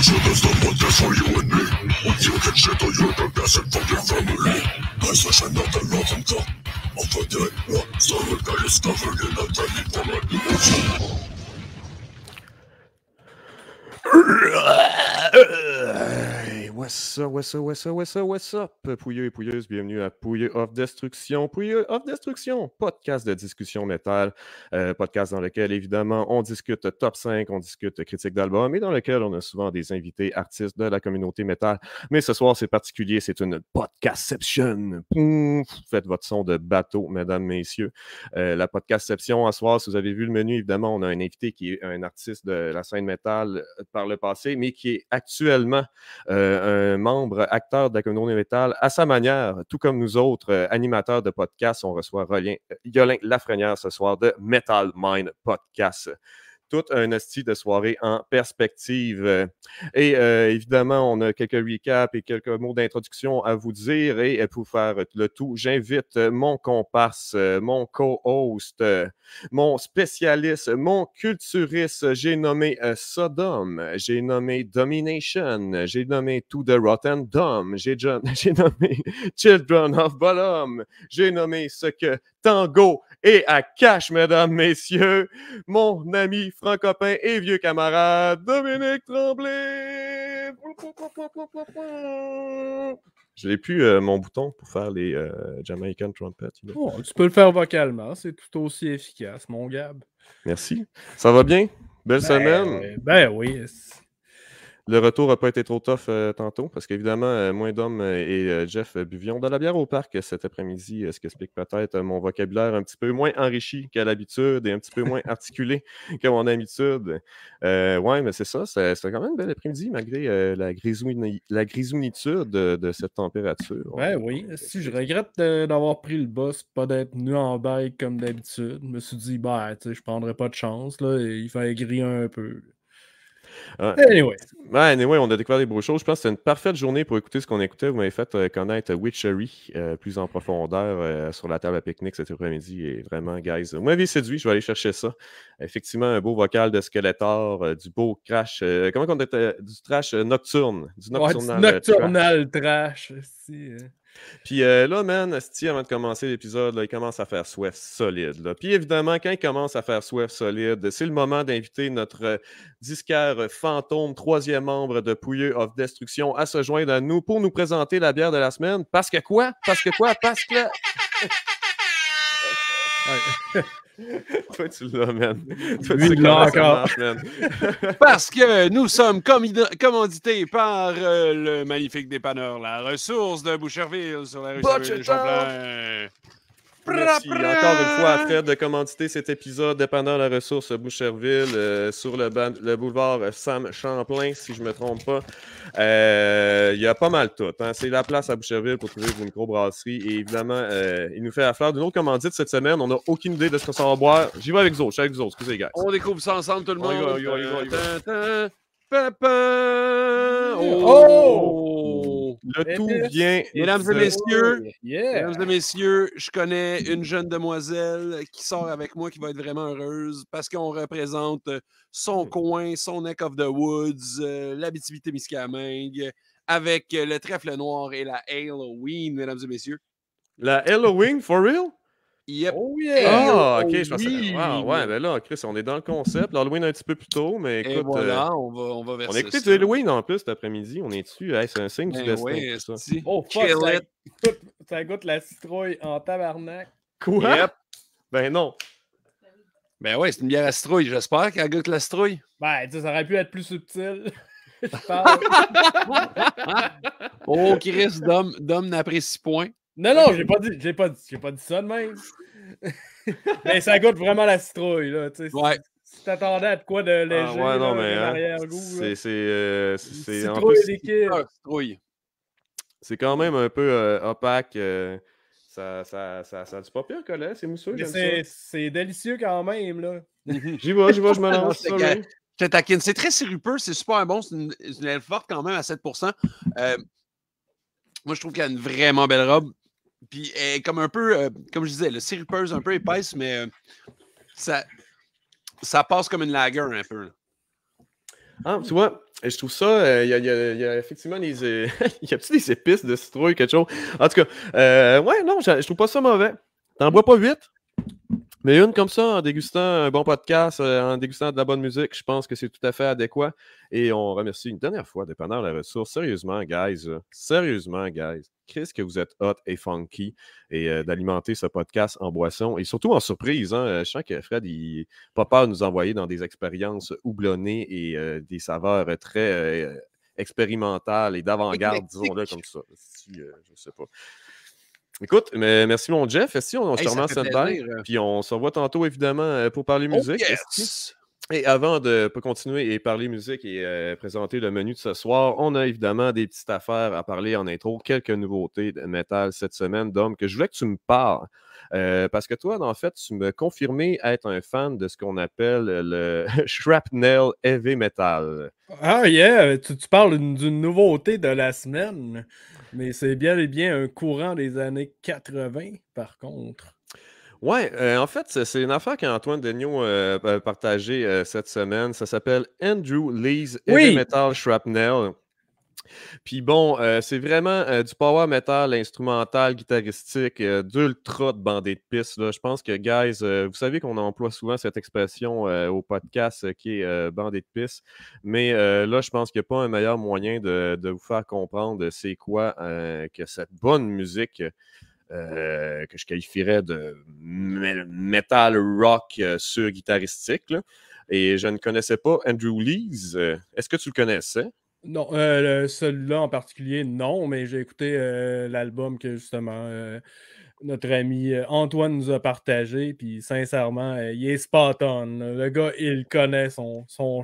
Adventure is the one that's for you and me. You can shackle your best and for your family. I such another love and cup. Over that one, solid guy is discovered, in a tiny form of emotion. What's up, what's up, what's up, what's up, what's up, Pouilleux et Pouilleuses, bienvenue à Pouilleux of Destruction. Pouilleux of Destruction, podcast de discussion métal, euh, podcast dans lequel, évidemment, on discute top 5, on discute critique d'album et dans lequel on a souvent des invités artistes de la communauté métal. Mais ce soir, c'est particulier, c'est une podcastception. faites votre son de bateau, mesdames, messieurs. Euh, la podcastception, ce soir, si vous avez vu le menu, évidemment, on a un invité qui est un artiste de la scène métal par le passé, mais qui est actuellement euh, un membre acteur de la communauté métal à sa manière, tout comme nous autres euh, animateurs de podcasts. On reçoit euh, Yolin Lafrenière ce soir de Metal Mind Podcast tout un hostie de soirée en perspective. Et euh, évidemment, on a quelques recaps et quelques mots d'introduction à vous dire. Et euh, pour faire le tout, j'invite euh, mon comparse, mon co-host, mon spécialiste, mon culturiste. J'ai nommé Sodom, j'ai nommé Domination, j'ai nommé To the Rotten Dome, j'ai nommé Children of Bottom, j'ai nommé ce que tango et à cash, mesdames, messieurs, mon ami francopin et vieux camarade Dominique Tremblay. Je n'ai plus euh, mon bouton pour faire les euh, Jamaican Trumpet. tu peux le faire vocalement, c'est tout aussi efficace, mon Gab. Merci. Ça va bien? Belle ben, semaine? Ben oui. Le retour n'a pas été trop tough euh, tantôt, parce qu'évidemment, euh, moins d'hommes euh, et Jeff Buvion de la bière au parc cet après-midi, ce qui explique peut-être mon vocabulaire un petit peu moins enrichi qu'à l'habitude et un petit peu moins articulé qu'à mon habitude. ouais, mais c'est ça, C'est quand même un bel après-midi, malgré la, grisou de, cette température. Ouais, ben oui. Si je regrette d'avoir pris le bus, pas d'être nu en bike comme d'habitude, je me suis dit, bah, tu sais, je prendrai pas de chance, là, il fallait griller un peu. Euh, anyway. on a découvert des beaux choses. Je pense que c'est une parfaite journée pour écouter ce qu'on écoutait. Vous m'avez fait euh, connaître Witchery euh, plus en profondeur sur la table à pique-nique cet après-midi. Et vraiment, guys, vous m'avez séduit. Je vais aller chercher ça. Effectivement, un beau vocal de Skeletor, du beau crash. comment on dit Du trash nocturne. Du nocturnal, nocturnal trash. Hein. Puis euh, là, man, avant de commencer l'épisode, il commence à faire soif solide. Puis évidemment, quand il commence à faire soif solide, c'est le moment d'inviter notre euh, disquaire euh, fantôme, troisième membre de Pouilleux of Destruction, à se joindre à nous pour nous présenter la bière de la semaine. Parce que quoi? Parce que quoi? Parce que... tu tu encore. Parce que nous sommes commandités par euh, le magnifique dépanneur La Ressource de Boucherville sur la rue Champlain. Merci encore une fois à Fred de commanditer cet épisode dépendant de la ressource Boucherville euh, sur le, le, boulevard Sam Champlain, si je ne me trompe pas. Euh, il y a pas mal tout. Hein. C'est la place à Boucherville pour trouver une brasserie. Et évidemment, euh, il nous fait affaire d'une autre commandite cette semaine. On n'a aucune idée de ce qu'on s'en va boire. J'y vais avec Zo, je avec excusez les gars. On découvre ça ensemble, tout le monde. Oh! oh! Le tout vient. Mesdames et messieurs, mesdames et messieurs, je connais une jeune demoiselle qui sort avec moi, qui va être vraiment heureuse parce qu'on représente son coin, son neck of the woods, euh, l'habitivité miscamingue, avec le trèfle noir et la Halloween, mesdames et messieurs. La Halloween, for real? Oh Ah, oh ok, je pensais. ouais, ben là, Chris, on est dans le concept. L'Halloween un petit peu plus tôt, mais écoute. Euh, on, va, on va verser. On a en plus cet après-midi. On est dessus. c'est un signe du ben destin. ça. Oh, fuck, ça goûte, la citrouille en tabarnak. Quoi? Ben non. Ben ouais, c'est une bière à citrouille. J'espère qu'elle goûte la citrouille. Ben, ça aurait pu être plus subtil. oh, Chris, Dom, Dom n'apprécie point. Non, non, j'ai pas dit, j'ai pas dit, j'ai pas dit ça de même. mais ça goûte vraiment la citrouille, là. Tu sais, ouais. Si t'attendais à quoi de ah, léger, ah c'est, c'est, euh, c'est, citrouille un liquide. Citrouille. C'est quand même un peu euh, opaque. Euh, ça, ça, ça, ça, a du papier là. c'est mousseux. C'est délicieux quand même, là. j'y vois, j'y vois, je me lance ça, C'est très sirupeux, c'est super bon. C'est une, une, aile forte quand même à 7 Moi, je trouve y a une vraiment belle robe. Puis comme un peu, euh, comme je disais, le sirupeuse un peu épaisse, mais euh, ça, ça passe comme une lager un peu. Ah, tu vois, je trouve ça, euh, il y, y, a effectivement des. y a des épices de citrouille, quelque chose? En tout cas, euh, ouais, non, je, je trouve pas ça mauvais. T'en bois pas vite? Mais une comme ça, en dégustant un bon podcast, euh, en dégustant de la bonne musique, je pense que c'est tout à fait adéquat. Et on remercie une dernière fois de Dépanneur La Ressource. Sérieusement, guys, euh, sérieusement, guys, Chris, que vous êtes hot et funky et euh, d'alimenter ce podcast en boisson et surtout en surprise. Hein. je sens que Fred, il pas peur de nous envoyer dans des expériences houblonnées et des saveurs très expérimentales et d'avant-garde, disons-le comme ça. je ne sais pas. Écoute, mais merci mon Jeff. Si on, se remet hein. puis on se revoit tantôt évidemment euh, pour parler oh, musique. Et avant de continuer et parler musique et euh, présenter le menu de ce soir, on a évidemment des petites affaires à parler en intro, quelques nouveautés de métal cette semaine. Dom, que je voulais que tu me parles euh, parce que toi, en fait, tu me confirmais être un fan de ce qu'on appelle euh, le shrapnel heavy metal. Ah, yeah! Tu, parles d'une nouveauté de la semaine, mais c'est bien et bien un courant des années 80, par contre. Ouais, euh, en fait, c'est une affaire qu'Antoine Degnaud a partagée cette semaine. Ça s'appelle Andrew Lee's Heavy Metal Shrapnel. Puis bon, euh, c'est vraiment euh, du power metal instrumental, guitaristique, euh, d'ultra de bandée de piste. Je pense que, guys, vous savez qu'on emploie souvent cette expression au podcast qui est bandé de piste. Mais là, je pense qu'il n'y a pas un meilleur moyen de, vous faire comprendre c'est quoi que cette bonne musique. que je qualifierais de metal rock sur guitaristique. Et je ne connaissais pas Andrew Lees. Est-ce que tu le connaissais? Non, euh, celui-là en particulier, non, mais j'ai écouté euh, l'album que justement euh, notre ami euh, Antoine nous a partagé, puis sincèrement, il est spot Le gars, il connaît son. son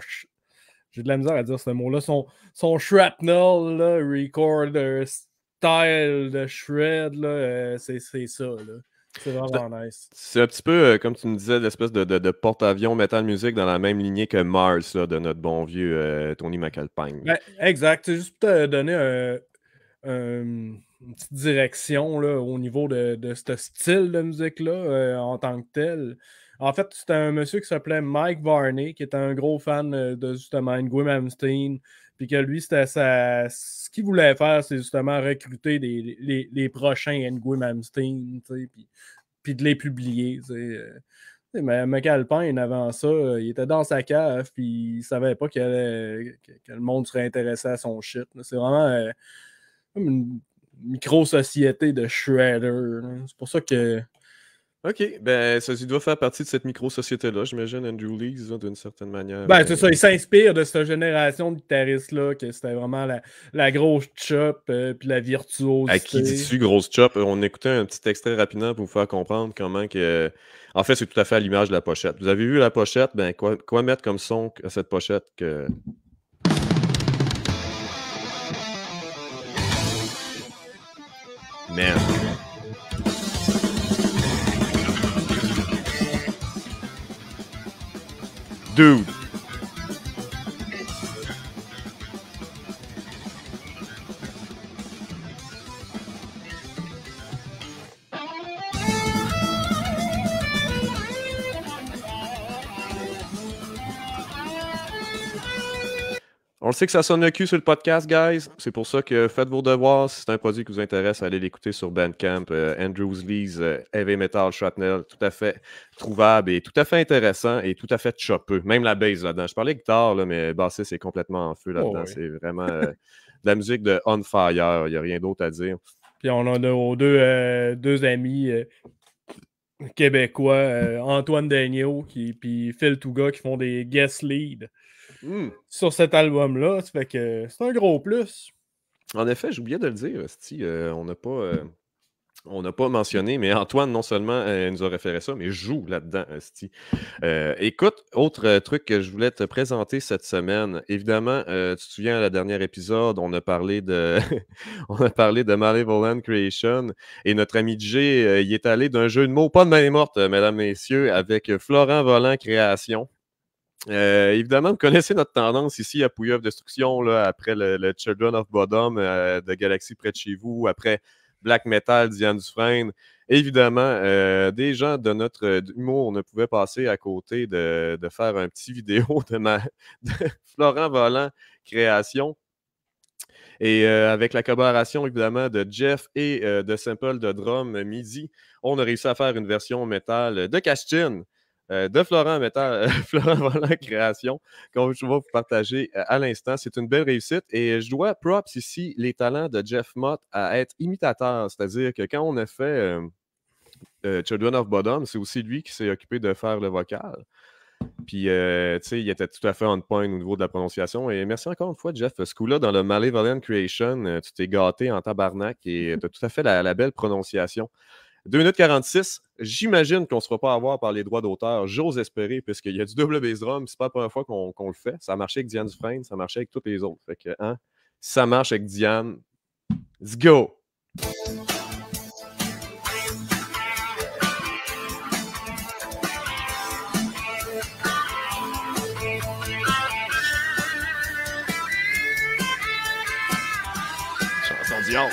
j'ai de la misère à dire ce mot-là. Son, son shrapnel, recorder style de shred, c'est ça. Là. C'est vraiment nice. C'est un petit peu, euh, comme tu me disais, l'espèce de, porte-avions metal musique dans la même lignée que Mars, de notre bon vieux euh, Tony McAlpine. Ben, exact. C'est juste pour te donner une petite direction là, au niveau de, ce style de musique-là euh, en tant que tel. En fait, c'était un monsieur qui s'appelait Mike Varney, qui était un gros fan de justement Gwim Hamstein, puis que lui, ça. Ce qu'il voulait faire, c'est justement recruter les, prochains Nguyen Amstein, puis, puis de les publier. Euh. Mais McAlpin, avant ça, euh, il était dans sa cave, puis il savait pas que, le monde serait intéressé à son shit. C'est vraiment euh, comme une micro-société de Shredder. C'est pour ça que OK. Ben, ça doit faire partie de cette micro-société-là, j'imagine, Andrew Lee, d'une certaine manière. Ben, c'est ça. Il s'inspire de cette génération de guitaristes-là, que c'était vraiment la, grosse chop, euh, puis la virtuose. À qui dis-tu grosse chop? Euh, on écoutait un petit extrait rapidement pour vous faire comprendre comment que... En fait, c'est tout à fait à l'image de la pochette. Vous avez vu la pochette? Ben, quoi, quoi mettre comme son à cette pochette que... Man. dude On le sait que ça sonne le cul sur le podcast, guys. C'est pour ça que faites vos devoirs. Si c'est un produit qui vous intéresse, allez l'écouter sur Bandcamp, euh, Andrews Lees, euh, Heavy Metal, Shrapnel. Tout à fait trouvable et tout à fait intéressant et tout à fait chopeux. Même la base là-dedans. Je parlais guitare, là, mais bassiste c'est complètement en feu là-dedans. Oh, c'est vraiment euh, de la musique de on fire. Il n'y a rien d'autre à dire. Puis on en a nos deux, deux amis québécois, Antoine qui et Phil Touga, qui font des guest leads Hmm. sur cet album-là. que c'est un gros plus. En effet, j'oubliais de le dire, euh, on n'a pas. Euh, on n'a pas mentionné, mais Antoine, non seulement euh, nous a référé ça, mais joue là-dedans, Sti. écoute, autre truc que je voulais te présenter cette semaine. Évidemment, tu te souviens, à la dernière épisode, on a parlé de, on a parlé de Malevolent Creation et notre ami Jay, il est allé d'un jeu de mots, pas de main morte, mesdames, messieurs, avec Florent Volant Création. Euh, évidemment, vous connaissez notre tendance ici à Pouille Destruction, là, après le, Children of Bodom euh, de Galaxy près de chez vous, après Black Metal, Diane Dufresne. Évidemment, euh, des gens de notre humour ne pouvaient passer à côté de, faire un petit vidéo de, ma, Florent Volant Création. Et avec la collaboration évidemment de Jeff et de Simple de Drum Midi, on a réussi à faire une version métal de Castin euh, de Florent mettant euh, Florent Volant Création, qu'on va vous partager euh, à l'instant. C'est une belle réussite et je dois props ici les talents de Jeff Mott à être imitateur, c'est-à-dire que quand on a fait Children of Bodom, c'est aussi lui qui s'est occupé de faire le vocal. Puis, tu sais, il était tout à fait on point au niveau de la prononciation. Et merci encore une fois, Jeff. Ce coup-là, dans le Malevolent Creation, tu t'es gâté en tabarnak et tu as tout à fait la belle prononciation. 2 minutes 46, j'imagine qu'on ne se fera pas avoir par les droits d'auteur. J'ose espérer, puisqu'il y a du double bass drum, c'est pas la première fois qu'on le fait. Ça a marché avec Diane Dufresne, ça a marché avec toutes les autres. Fait que, hein, ça marche avec Diane. Let's go! Chanson Dion.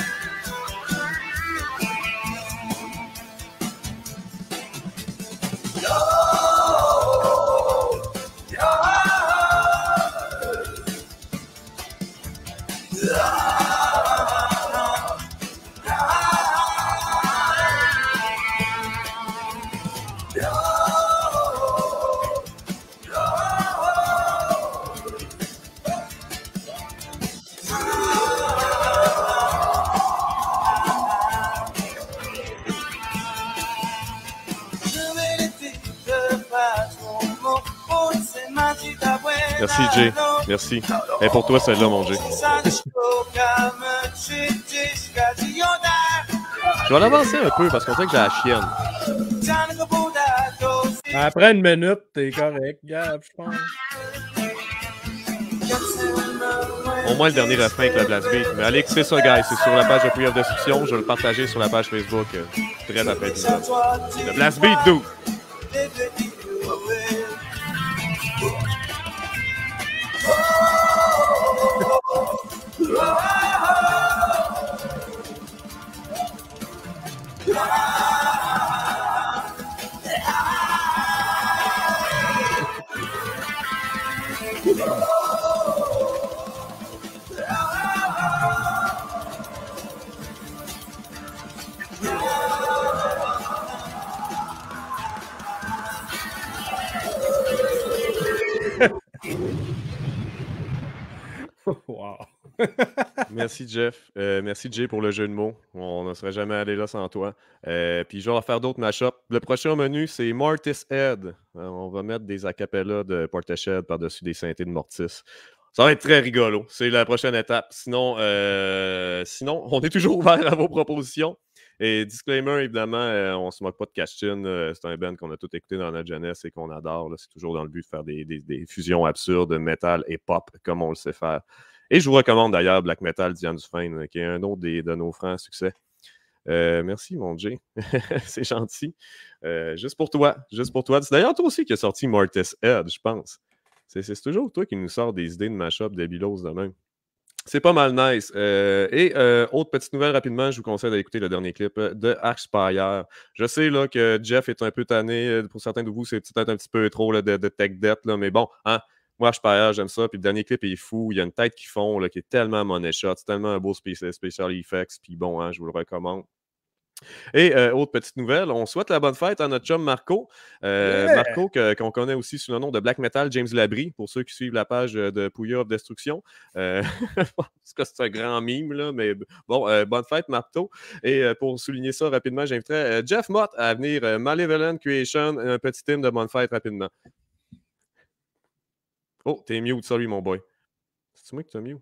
Merci, Jay. Merci. Et pour toi, celle-là, mon Jay. Je vais l'avancer un peu parce qu'on sait que j'ai la chienne. Après une minute, t'es correct, Gab, je pense. Au moins le dernier refrain avec la blast beat. Mais Alex, c'est ça, guys. C'est sur la page de Prix of description. Je vais le partager sur la page Facebook. Euh, très après Le blast beat, d'où? Oh! merci Jeff. Euh, merci Jay pour le jeu de mots. On ne serait jamais allé là sans toi. Euh, puis je vais faire d'autres mashups. Le prochain menu, c'est Mortis Head. Euh, on va mettre des acapellas de Portachad par-dessus des synthés de Mortis. Ça va être très rigolo. C'est la prochaine étape. Sinon, sinon, on est toujours ouvert à vos propositions. Et disclaimer, évidemment, on ne se moque pas de Cash c'est un band qu'on a tout écouté dans notre jeunesse et qu'on adore. C'est toujours dans le but de faire des, fusions absurdes, de metal et pop, comme on le sait faire. Et je vous recommande d'ailleurs Black Metal Diane Dufresne, qui est un autre de nos francs succès. Euh, merci, mon Jay. c'est gentil. Euh, juste pour toi. Juste pour toi. C'est d'ailleurs toi aussi qui as sorti Mortis Head, je pense. C'est toujours toi qui nous sors des idées de mashup débilose de même. C'est pas mal nice. Euh, et autre petite nouvelle rapidement, je vous conseille d'écouter le dernier clip de Archspire. Je sais là, que Jeff est un peu tanné. Pour certains de vous, c'est peut-être un petit peu trop de, tech debt, mais bon, hein, moi, je parle, j'aime ça. Puis le dernier clip est fou. Il y a une tête qui font là, qui est tellement money shot. C'est tellement un beau special effects. Puis bon, hein, je vous le recommande. Et euh, autre petite nouvelle, on souhaite la bonne fête à notre chum Marco. Euh, Marco, qu'on connaît aussi sous le nom de Black Metal James Labrie, pour ceux qui suivent la page euh, de Pouya of Destruction. Euh, parce que c'est un grand mime, là, mais bon, bonne fête, Marco. Et pour souligner ça rapidement, j'inviterai Jeff Mott à venir Malevolent Creation, un petit thème de bonne fête rapidement. Oh, t'es mute, sorry, mon boy. C'est moi qui t'as mute.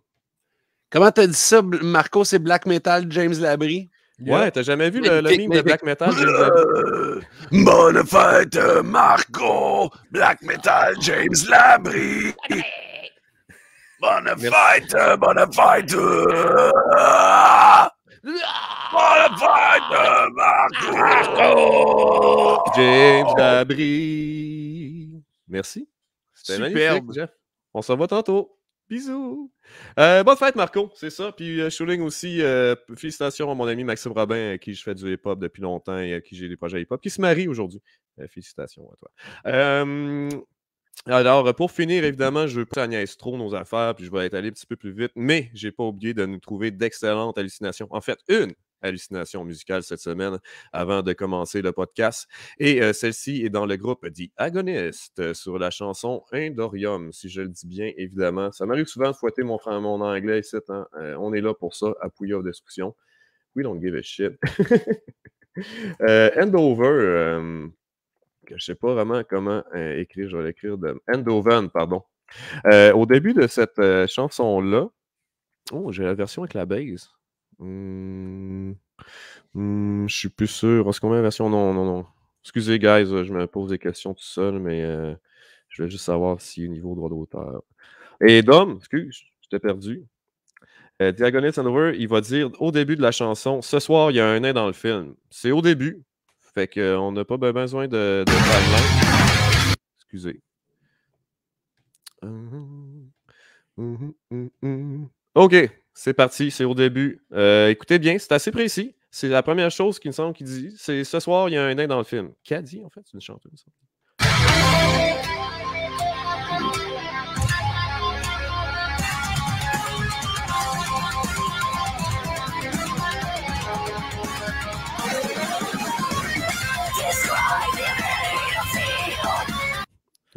Comment t'as dit ça, Marco? C'est Black Metal James Labrie? Ouais, t'as jamais vu le, le de Black Metal James Labrie? Bonne fête, Marco! Black Metal James Labrie! Bonne fête! Bonne fête! Bonne fête, Marco! James Labrie! Merci. Superbe. Jeff. On se va tantôt. Bisous. Euh, bonne fête, Marco, c'est ça. Puis euh, Shuling aussi, euh, félicitations à mon ami Maxime Robin, à qui je fais du hip-hop depuis longtemps et à qui j'ai des projets hip-hop, qui se marie aujourd'hui. félicitations à toi. alors, pour finir, évidemment, je veux pas trop nos affaires, puis je vais être allé un petit peu plus vite, mais j'ai pas oublié de nous trouver d'excellentes hallucinations. En fait, une hallucination musicale cette semaine avant de commencer le podcast. Et euh, celle-ci est dans le groupe dit Agonist euh, sur la chanson Indorium, si je le dis bien, évidemment. Ça m'arrive souvent de fouetter mon, mon anglais ici. Hein. Euh, on est là pour ça, à aux Discussion. We don't give a shit. Endover Endover, je ne sais pas vraiment comment écrire, je vais l'écrire de Endoven, pardon. au début de cette chanson-là, oh, j'ai la version avec la base. Hmm. Hmm, je suis plus sûr. Est-ce qu'on a version? Non, non, non. Excusez, guys, euh, je me pose des questions tout seul, mais euh, je veux juste savoir si niveau droit d'auteur. Et Dom, excuse, je perdu. Euh, Diagonist il va dire au début de la chanson Ce soir, il y a un nain dans le film. C'est au début. Fait qu'on euh, n'a pas ben-, besoin de, de Excusez. Hum, hum, hum, OK. C'est parti, c'est au début. Euh, écoutez bien, c'est assez précis. C'est la première chose qu'il me semble qu'il dit. C'est ce soir, il y a un nain dans le film. Qu'a dit, en fait, c'est une chanteuse.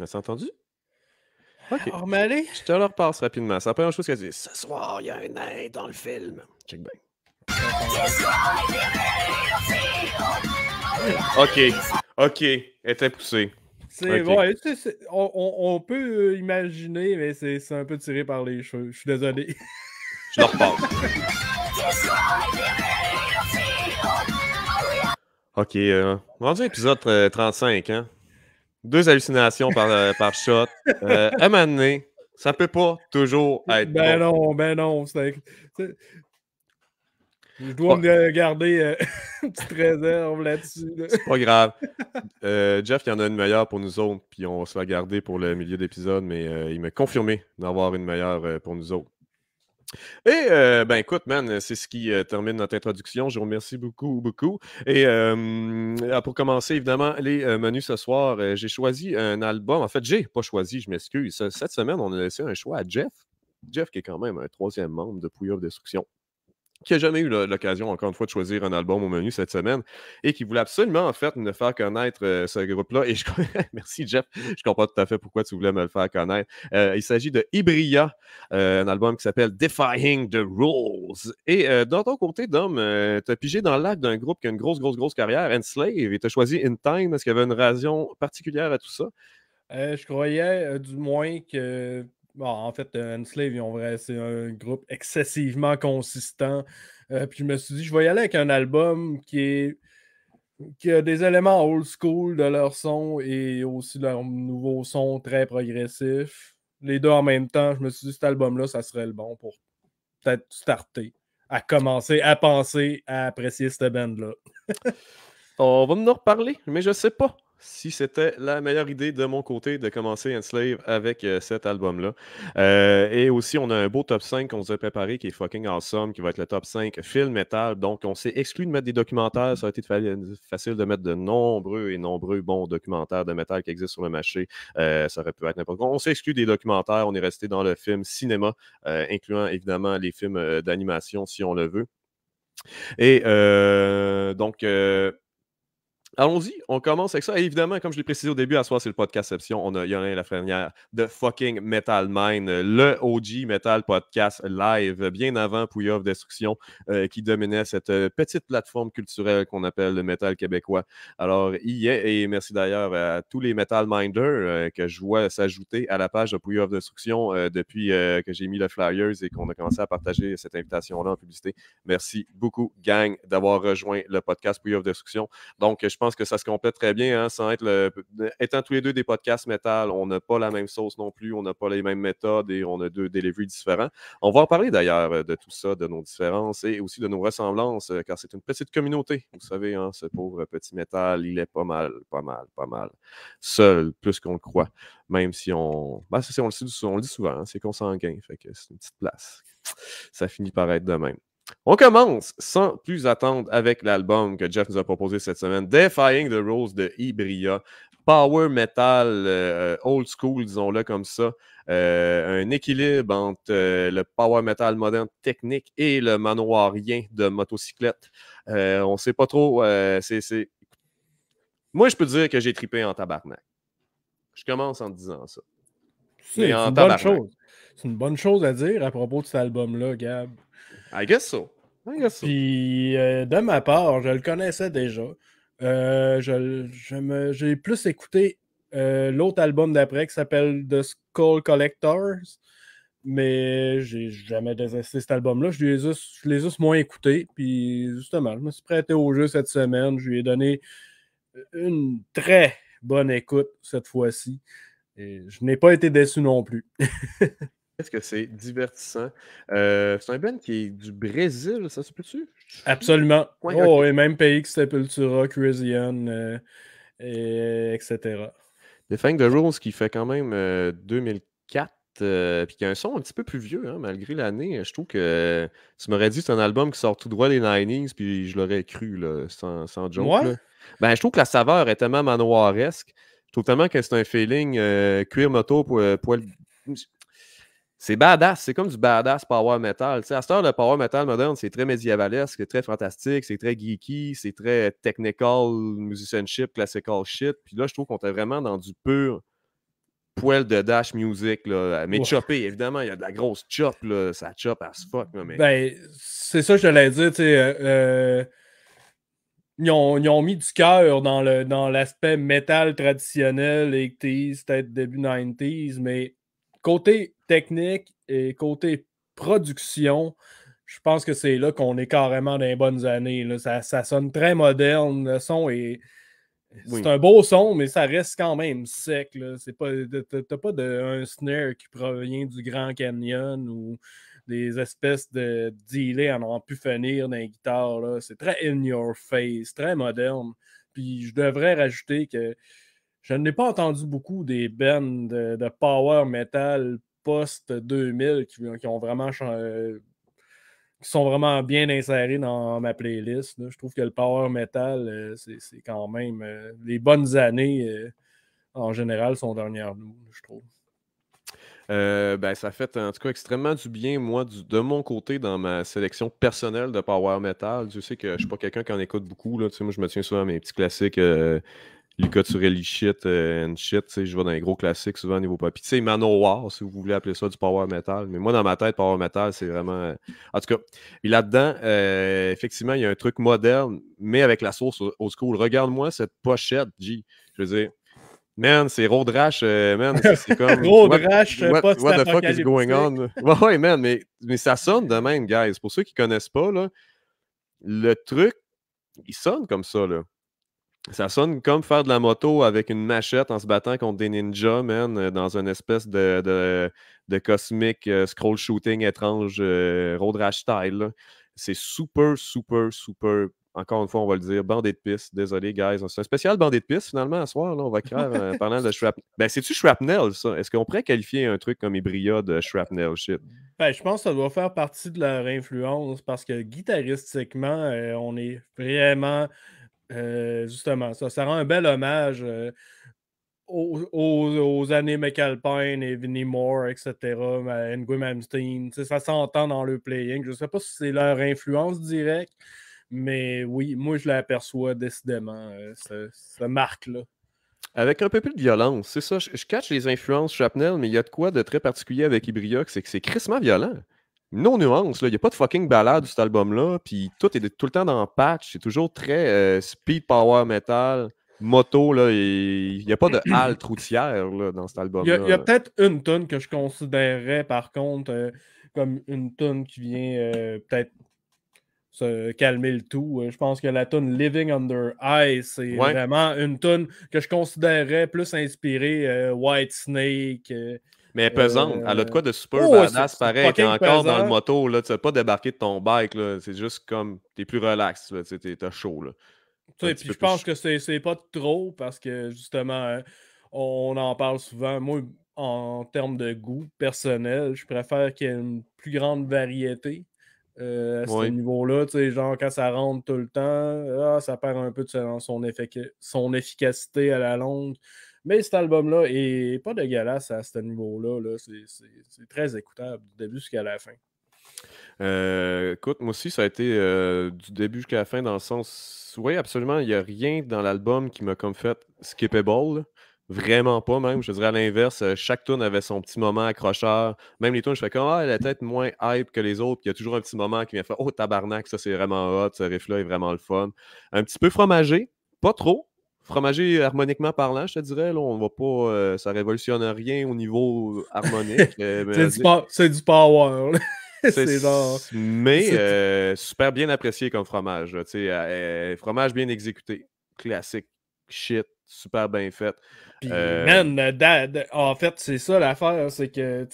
as entendu? OK. Ah, je te le repasse rapidement. C'est la première chose qu'elle dit. Ce soir, il y a un aide dans le film. Check back. OK. OK. Elle était poussé. C'est vrai. on, peut euh, imaginer, mais c'est un peu tiré par les cheveux. Je suis désolé. Je le repasse. OK. Euh, on va dire épisode 35, euh, hein? Deux hallucinations par, euh, par shot. Euh, à un moment donné, ça peut pas toujours être. Ben non, ben non. Je dois me garder euh, une petite réserve là-dessus. C'est pas grave. Jeff, il y en a une meilleure pour nous autres, puis on va se la garder pour le milieu d'épisode, mais il m'a confirmé d'avoir une meilleure pour nous autres. Et euh, ben écoute, man, c'est ce qui euh, termine notre introduction. Je vous remercie beaucoup, beaucoup. Et ah, pour commencer, évidemment, les euh, menus ce soir, j'ai choisi un album. En fait, j'ai pas choisi, je m'excuse. Cette semaine, on a laissé un choix à Jeff. Jeff, qui est quand même un troisième membre de pouvoir Destruction qui n'a jamais eu l'occasion, encore une fois, de choisir un album au menu cette semaine et qui voulait absolument, en fait, me faire connaître euh, ce groupe-là. Et je... merci, Jeff. Je comprends tout à fait pourquoi tu voulais me le faire connaître. Euh, il s'agit de Ibria, euh, un album qui s'appelle Defying the Rules. Et dans ton côté, Dom, tu as pigé dans l'acte d'un groupe qui a une grosse, grosse, grosse carrière, Enslave, et tu as choisi In Time. Est-ce qu'il y avait une raison particulière à tout ça? je croyais, du moins, que Bon, en fait, vrai, c'est un groupe excessivement consistant. Euh, puis je me suis dit, je vais y aller avec un album qui est a des éléments old school de leur son et aussi leur nouveau son très progressif. Les deux en même temps, je me suis dit, cet album-là, ça serait le bon pour peut-être starter, à commencer à penser à apprécier cette band-là. On va nous en reparler, mais je sais pas si c'était la meilleure idée de mon côté de commencer Enslave avec euh, cet album-là. Euh, et aussi, on a un beau top 5 qu'on nous a préparé qui est fucking awesome, qui va être le top 5 film metal. Donc, on s'est exclu de mettre des documentaires. Ça aurait été facile de mettre de nombreux et nombreux bons documentaires de métal qui existent sur le marché. Euh, ça aurait pu être n'importe quoi. On s'est exclu des documentaires. On est resté dans le film cinéma, incluant évidemment les films d'animation si on le veut. Et donc, Allons-y, on commence avec ça. évidemment, comme je l'ai précisé au début, à soir, c'est le podcastception. On a la Lafrenière de fucking Metal Mind, le OG Metal Podcast live, bien avant of Destruction, euh, qui dominait cette euh, petite plateforme culturelle qu'on appelle le Metal québécois. Alors, il est, et merci d'ailleurs à tous les Metal Minders euh, que je vois s'ajouter à la page de of Destruction depuis que j'ai mis le Flyers et qu'on a commencé à partager cette invitation-là en publicité. Merci beaucoup, gang, d'avoir rejoint le podcast of Destruction. Donc, je pense pense que ça se complète très bien, hein, sans être le... étant tous les deux des podcasts métal, on n'a pas la même sauce non plus, on n'a pas les mêmes méthodes et on a deux deliveries différents. On va en parler d'ailleurs euh, de tout ça, de nos différences et aussi de nos ressemblances, euh, car c'est une petite communauté. Vous savez, hein, ce pauvre petit métal, il est pas mal, pas mal, pas mal. Seul, plus qu'on le croit, même si on. Ben, on, le dit, on, le dit, souvent, hein, c'est qu'on fait que c'est une petite place. Ça finit par être de même. On commence sans plus attendre avec l'album que Jeff nous a proposé cette semaine, Defying the Rules de Ibria. Power metal, euh, old school, disons-le comme ça. Euh, un équilibre entre euh, le power metal moderne technique et le manoirien de motocyclette. on ne sait pas trop. Moi, je peux dire que j'ai tripé en tabarnak. Je commence en disant ça. C'est une, bonne chose. une bonne chose à dire à propos de cet album-là, Gab. I guess so. Puis euh, de ma part, je le connaissais déjà. Euh, je, j'ai plus écouté euh, l'autre album d'après qui s'appelle The Skull Collectors, mais j'ai jamais détesté cet album-là. Je l'ai juste, juste moins écouté. Puis justement, je me suis prêté au jeu cette semaine. Je lui ai donné une très bonne écoute cette fois-ci. Et je n'ai pas été déçu non plus. est ce que c'est divertissant? Euh, c'est un band qui est du Brésil, ça se peut-tu? Absolument. oh, et même pays que Sepultura, cruisian euh, et, etc. The Fang de Rose qui fait quand même 2004. Euh, puis qui a un son un petit peu plus vieux, hein, malgré l'année. Je trouve que tu m'aurais dit que c'est un album qui sort tout droit les 90s, puis je l'aurais cru, là, sans, sans joke. Ben, je trouve que la saveur est tellement manoiresque. Je trouve tellement que c'est un feeling cuir moto, poil. C'est badass, c'est comme du badass power metal. à cette heure, le power metal moderne, c'est très médiévalesque, c'est très fantastique, c'est très geeky, c'est très technical, musicianship, classical shit. Puis là, je trouve qu'on est vraiment dans du pur poil de dash music, là. mais évidemment, il y a de la grosse chop, là. ça chop as fuck. mais... Ben, c'est ça que je l'ai dit, tu sais. Euh, euh, ils, ont, mis du cœur dans, le, dans l'aspect métal traditionnel, 80s, peut-être début 90s, mais côté technique et côté production, je pense que c'est là qu'on est carrément dans les bonnes années. Ça, sonne très moderne. Le son est. C'est un beau son, mais ça reste quand même sec. T'as pas, as pas de, un snare qui provient du Grand Canyon ou des espèces de delay en n'en pu finir dans les guitares. C'est très in your face, très moderne. Puis je devrais rajouter que je n'ai pas entendu beaucoup des bands de power metal post-2000 qui, ont vraiment euh, sont vraiment bien insérés dans ma playlist. Je trouve que le power metal, euh, c'est quand même euh, les bonnes années en général sont derrière nous, je trouve. ben, ça fait en tout cas extrêmement du bien, moi, de mon côté, dans ma sélection personnelle de Power Metal. je sais que je ne suis pas quelqu'un qui en écoute beaucoup. Là, tu sais, moi, je me tiens souvent à mes petits classiques euh, Lucas Turelli shit euh, and shit. Je vais dans les gros classiques souvent au niveau pop. Puis tu sais, Manowar, si vous voulez appeler ça du power metal. Mais moi, dans ma tête, power metal, c'est vraiment. Euh, en tout cas, là-dedans, euh, effectivement, il y a un truc moderne, mais avec la source old school. Regarde-moi cette pochette, G. Je veux dire. Man, c'est Road Rash, man. C'est comme. Road what, Rash, what, what the fuck is going on? ouais, man, mais, ça sonne de même, guys. Pour ceux qui ne connaissent pas, là, le truc, il sonne comme ça, là. Ça sonne comme faire de la moto avec une machette en se battant contre des ninjas, man, euh, dans une espèce de, de, de euh, scroll shooting étrange, euh, road rash style. C'est super, super, super. Encore une fois, on va le dire, bandé de piste. Désolé, guys. C'est un spécial bandé de piste, finalement, ce soir. Là, on va écrire parlant de shrapnel. Ben, c'est-tu shrapnel, ça? Est-ce qu'on pourrait qualifier un truc comme Ibria de shrapnel shit? Ben, je pense que ça doit faire partie de leur influence parce que guitaristiquement, on est vraiment euh, justement, ça, ça rend un bel hommage euh, aux, années McAlpine et Vinnie Moore, etc., à Nguyen Amstein. Ça s'entend dans le playing. Je ne sais pas si c'est leur influence directe, mais oui, moi, je l'aperçois décidément, ça euh, ce, marque-là. Avec un peu plus de violence, c'est ça. Je, catch les influences Chapnel, mais il y a de quoi de très particulier avec Ibriox c'est que c'est crissement violent non nuance. Il n'y a pas de fucking balade cet album-là. Puis tout est tout le temps dans patch. C'est toujours très euh, speed power metal, moto. Là, il n'y a pas de halte routière dans cet album. Il y a, peut-être une tonne que je considérerais par contre euh, comme une tonne qui vient euh, peut-être se calmer le tout. Je pense que la tonne Living Under Ice c'est vraiment une tonne que je considérerais plus inspirée White Snake. Mais euh, pesante. Elle a de quoi de super oh, badass pareil. encore dans le moto, là. Tu n'as pas débarqué de ton bike, C'est juste comme. es plus relax, Tu as chaud, là. je pense que c'est pas trop parce que justement, hein, on en parle souvent. Moi, en termes de goût personnel, je préfère qu'il y ait une plus grande variété euh, à ce niveau-là. Tu sais, genre, quand ça rentre tout le temps, ah, ça perd un peu de son efficacité à la longue. Mais cet album-là est pas dégueulasse à ce niveau-là. -là, c'est très écoutable du début jusqu'à la fin. Euh, écoute, moi aussi, ça a été euh, du début jusqu'à la fin dans le sens. Oui, absolument, il n'y a rien dans l'album qui m'a comme fait skippable. Vraiment pas, même. Je dirais à l'inverse, euh, chaque tune avait son petit moment accrocheur. Même les tunes, je fais comme, ah, elle est peut-être moins hype que les autres. il y a toujours un petit moment qui vient faire, oh, tabarnak, ça c'est vraiment hot, ce riff-là est vraiment le fun. Un petit peu fromagé, pas trop, fromager harmoniquement parlant, je te dirais. Là, on va pas, euh, ça révolutionne rien au niveau harmonique. Euh, c'est, du power. c'est, Mais euh, super bien apprécié comme fromage. fromage bien exécuté, classique, shit, super bien fait. Puis, man, dad, en fait, c'est ça l'affaire, c'est que,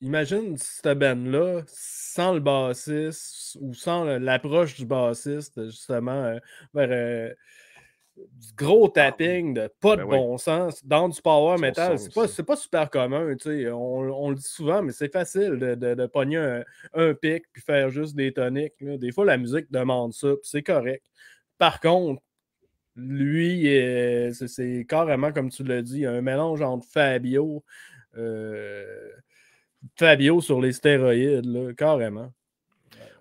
imagine cette band-là, sans le bassiste ou sans l'approche du bassiste, justement, vers du gros ah, tapping, de pas de ben bon sens, dans du power metal. C'est pas, pas super commun, tu sais. On, le dit souvent, mais c'est facile de, de, pogner un, pic puis faire juste des toniques. Des fois, la musique demande ça, puis c'est correct. Par contre, lui, c'est carrément, comme tu l'as dit, un mélange entre Fabio, euh, Fabio sur les stéroïdes, carrément.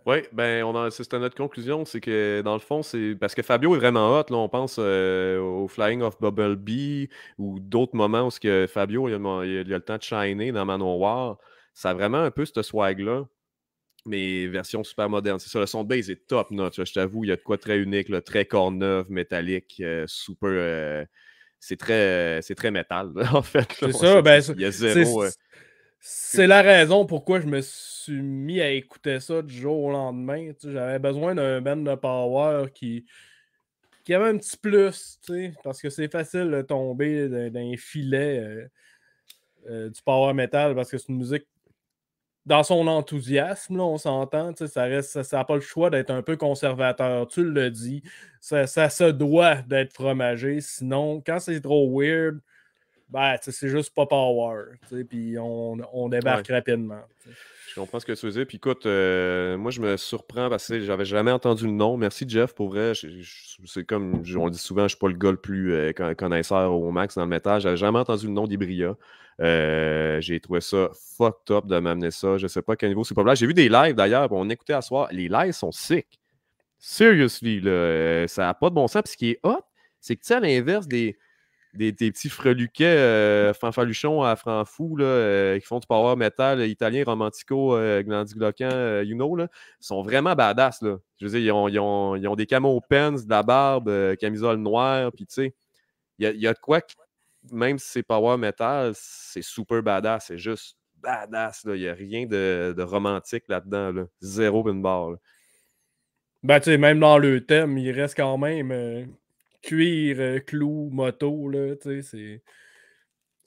Oui, ben on c'était notre conclusion, c'est que dans le fond, c'est parce que Fabio est vraiment hot. Là, on pense euh, au Flying of Bubble Bee ou d'autres moments où que Fabio il a, le temps de shiner dans Manoir. Ça a vraiment un peu ce swag-là, mais version super moderne. C'est ça, le son de base est top Je t'avoue, il y a de quoi très unique, là, très corneuve, métallique, euh, super. Euh, c'est très, c'est très métal, en fait. C'est ça, ben, il y a zéro c'est la raison pourquoi je me suis mis à écouter ça du jour au lendemain. J'avais besoin d'un band de power qui, qui avait un petit plus, parce que c'est facile de tomber dans, un filet euh, euh, du power metal parce que c'est une musique dans son enthousiasme, on s'entend, ça ça n'a pas le choix d'être un peu conservateur, tu le dis, ça, ça se doit d'être fromagé, sinon, quand c'est trop weird, ben, c'est juste pas power. Puis on, débarque rapidement. on Je comprends ce que tu veux Puis écoute, euh, moi, je me surprends parce que j'avais jamais entendu le nom. Merci, Jeff. Pour vrai, c'est comme on le dit souvent, je suis pas le gars le plus euh, connaisseur au max dans le métal. J'avais jamais entendu le nom d'Ibria. Euh, j'ai trouvé ça fucked up de m'amener ça. Je sais pas à quel niveau c'est pas J'ai vu des lives d'ailleurs. On écoutait à soir. Les lives sont sick. Seriously, là, ça a pas de bon sens. Puis ce qui est hot, c'est que tu sais, à l'inverse des des, petits freluquets euh, à Franfou là, euh, qui font du power metal italien, romantico, euh, glandigloquant, euh, you know, là, sont vraiment badass. Là. Je veux dire, ils ont, des camos pens, de la barbe, camisole noire, puis tu sais, il y a, de quoi que, même si c'est power metal, c'est super badass, c'est juste badass. Il n'y a rien de, romantique là-dedans. Là. Zéro une ben, tu même dans le thème, il reste quand même cuir, euh, clou, moto, là, tu sais, c'est...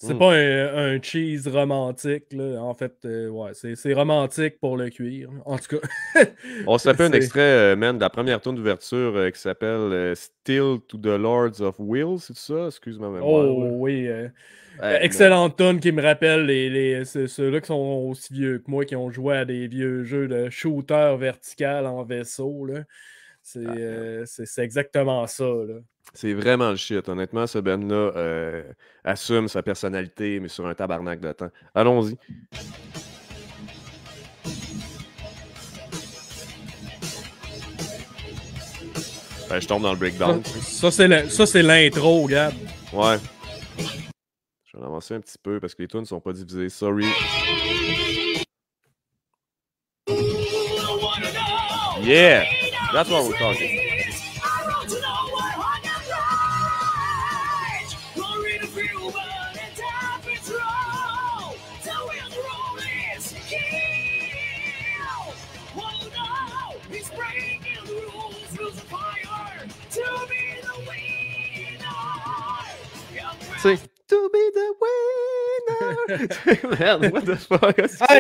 C'est mmh. pas un, cheese romantique, En fait, euh, ouais, c'est romantique pour le cuir. En tout cas. On s'est fait un extrait, euh, même de la première tourne d'ouverture qui s'appelle Still to the Lords of wheels c'est ça? Excuse-moi. Oh, oui. excellente qui me rappelle les, ceux-là qui sont aussi vieux que moi, qui ont joué à des vieux jeux de shooter vertical en vaisseau, là. C'est ah, exactement ça, là. C'est vraiment le shit. Honnêtement, ce Ben-là euh, assume sa personnalité, mais sur un tabarnak de temps. Allons-y. Ben, je tombe dans le breakdown. Ça, c'est l'intro, Gab. Ouais. Je vais avancer un petit peu parce que les tunes ne sont pas divisées. Sorry. Yeah! That's what we're talking To be the winner! Merde, what the fuck? bon, le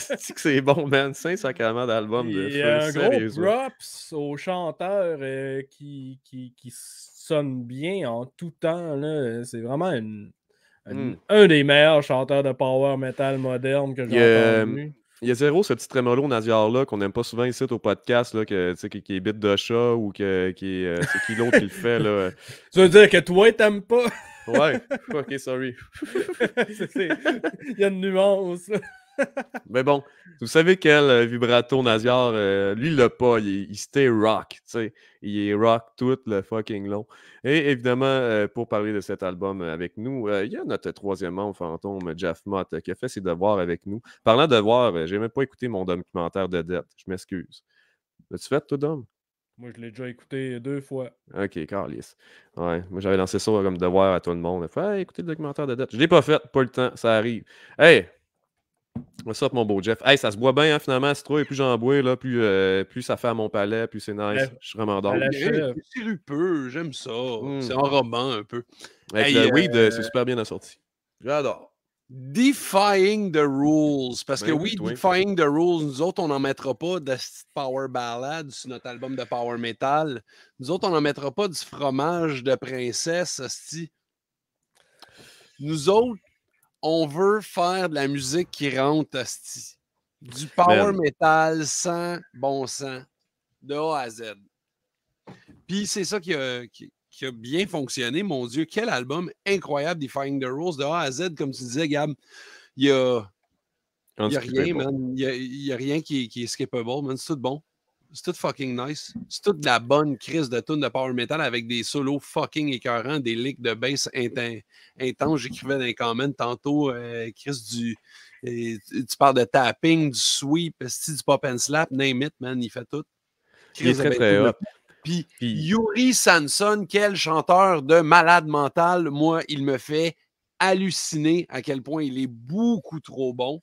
c'est hein? que c'est bon, man. C'est sacrément d'album de C'est Un gros props au chanteur euh, qui, qui, qui sonne bien en tout temps. C'est vraiment hmm. un des meilleurs chanteurs de power metal moderne que j'ai entendu il y a zéro ce petit trémolo nasillard-là qu'on n'aime pas souvent ici au podcast, là, que, qui, qui est bite de chat ou que, qui est euh, c'est qui l'autre qui le fait. Là. tu veux dire que toi, t'aimes pas? ouais, ok, sorry. Il y a une nuance. Mais bon, vous savez quel euh, vibrato Naziar, euh, lui, il l'a pas. Il, stay rock. sais, Il est rock tout le fucking long. Et évidemment, euh, pour parler de cet album avec nous, il y a notre troisième membre fantôme, Jeff Mott, qui a fait ses devoirs avec nous. Parlant de devoirs, j'ai même pas écouté mon documentaire de dette. Je m'excuse. L'as-tu fait, toi, Dom? Moi, je l'ai déjà écouté deux fois. Ok, Carlis. Ouais, moi, j'avais lancé ça comme devoir à tout le monde. Faut écouter le documentaire de dette. Je l'ai pas fait, pas le temps, ça arrive. Hey, What's up, mon beau Jeff? Hey, ça se boit bien, hein, finalement, et Plus j'en bois, là, plus, euh, plus ça fait à mon palais, plus c'est nice. Je suis vraiment dans C'est sirupeux, j'aime ça. Hmm. c'est un roman un peu. Avec euh, weed, euh, c'est super bien assorti. J'adore. Defying the rules. Parce que ben oui, Defying the rules, nous autres, on n'en mettra pas de power ballad sur notre album de power metal. Nous autres, on n'en mettra pas du fromage de princesse, Nous autres, on veut faire de la musique qui rentre hostie. Du power metal sans bon sang, de A à Z. Puis c'est ça qui a, bien fonctionné. Mon Dieu, quel album incroyable, Defying the Rules, de A à Z, comme tu disais, Gab. Il y a, y a rien, man. Il n'y a, rien qui, est skippable, man. C'est tout bon. C'est tout fucking nice. C'est toute la bonne crise de tune de power metal avec des solos fucking écœurants, des licks de bass intenses. J'écrivais dans les comments tantôt, euh, Chris, du, euh, tu parles de tapping, du sweep, du pop and slap, name it, man, il fait tout. il est très, Puis, Yuri Sanson, quel chanteur de malade mental. Moi, il me fait halluciner à quel point il est beaucoup trop bon.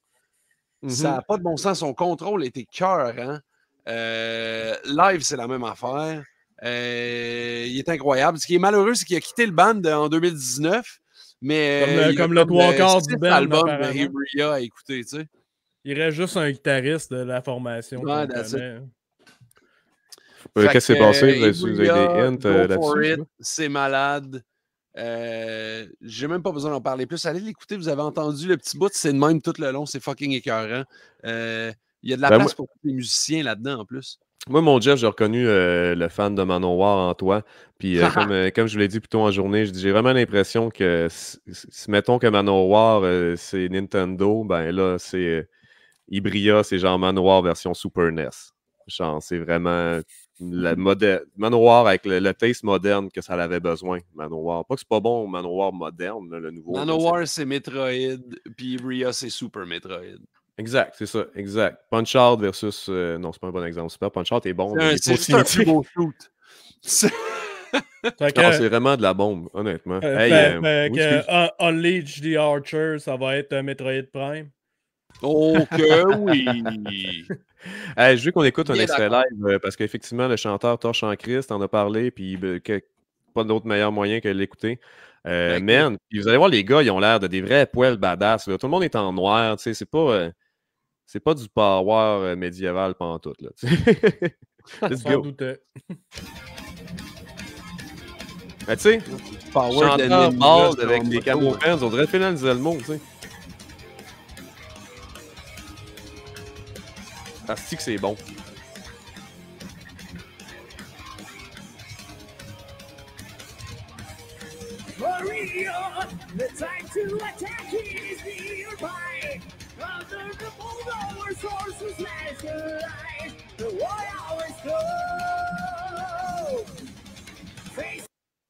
Ça n'a mhm. pas de bon sens. Son contrôle était cœur, hein? Euh, live, c'est la même affaire. Euh, il est incroyable. Ce qui est malheureux, c'est qu'il a quitté le band en 2019. Mais euh, comme le, trois du à écouter, Il reste juste un guitariste de la formation. Qu'est-ce qui s'est passé? C'est malade. J'ai même pas besoin d'en parler plus. Allez l'écouter, vous avez entendu le petit bout, c'est le même tout le long, c'est fucking écœurant. Euh, il y a de la ben, place pour tous les musiciens là-dedans en plus. Moi, mon Jeff, j'ai reconnu euh, le fan de Manoir en toi. Puis, euh, euh, comme, je vous l'ai dit plus tôt en journée, j'ai vraiment l'impression que si mettons que Manoir, c'est Nintendo, ben là, c'est Ibria, c'est genre Manoir version Super NES. Genre, c'est vraiment la mm-hmm. avec le, taste moderne que ça avait besoin, Manoir. Pas que c'est pas bon, Manoir moderne, le nouveau. Manowar, c'est Metroid, puis Ibria, c'est Super Metroid. Exact, c'est ça, exact. Punch versus. Euh, non, c'est pas un bon exemple. Super Punch Out est bon. C'est un plus beau shoot. Ah, c'est vraiment de la bombe, honnêtement. Euh, euh, the Archer, ça va être un Metroid Prime. Oh que oui! je veux qu'on écoute un extrait live parce qu'effectivement, le chanteur Torch en Christ en a parlé, puis ben, pas d'autre meilleur moyen que l'écouter. Euh, vous allez voir, les gars, ils ont l'air de des vrais poils badass. Tout le monde est en noir, tu sais, c'est pas c'est pas du power euh, médiéval tout, Là, Let's Sans go. doute. Mais euh. ben, tu sais, power de ball avec des caméras, on on finaliser le monde, tu sais. Asti que c'est bon. Mario, the time to attack is nearby.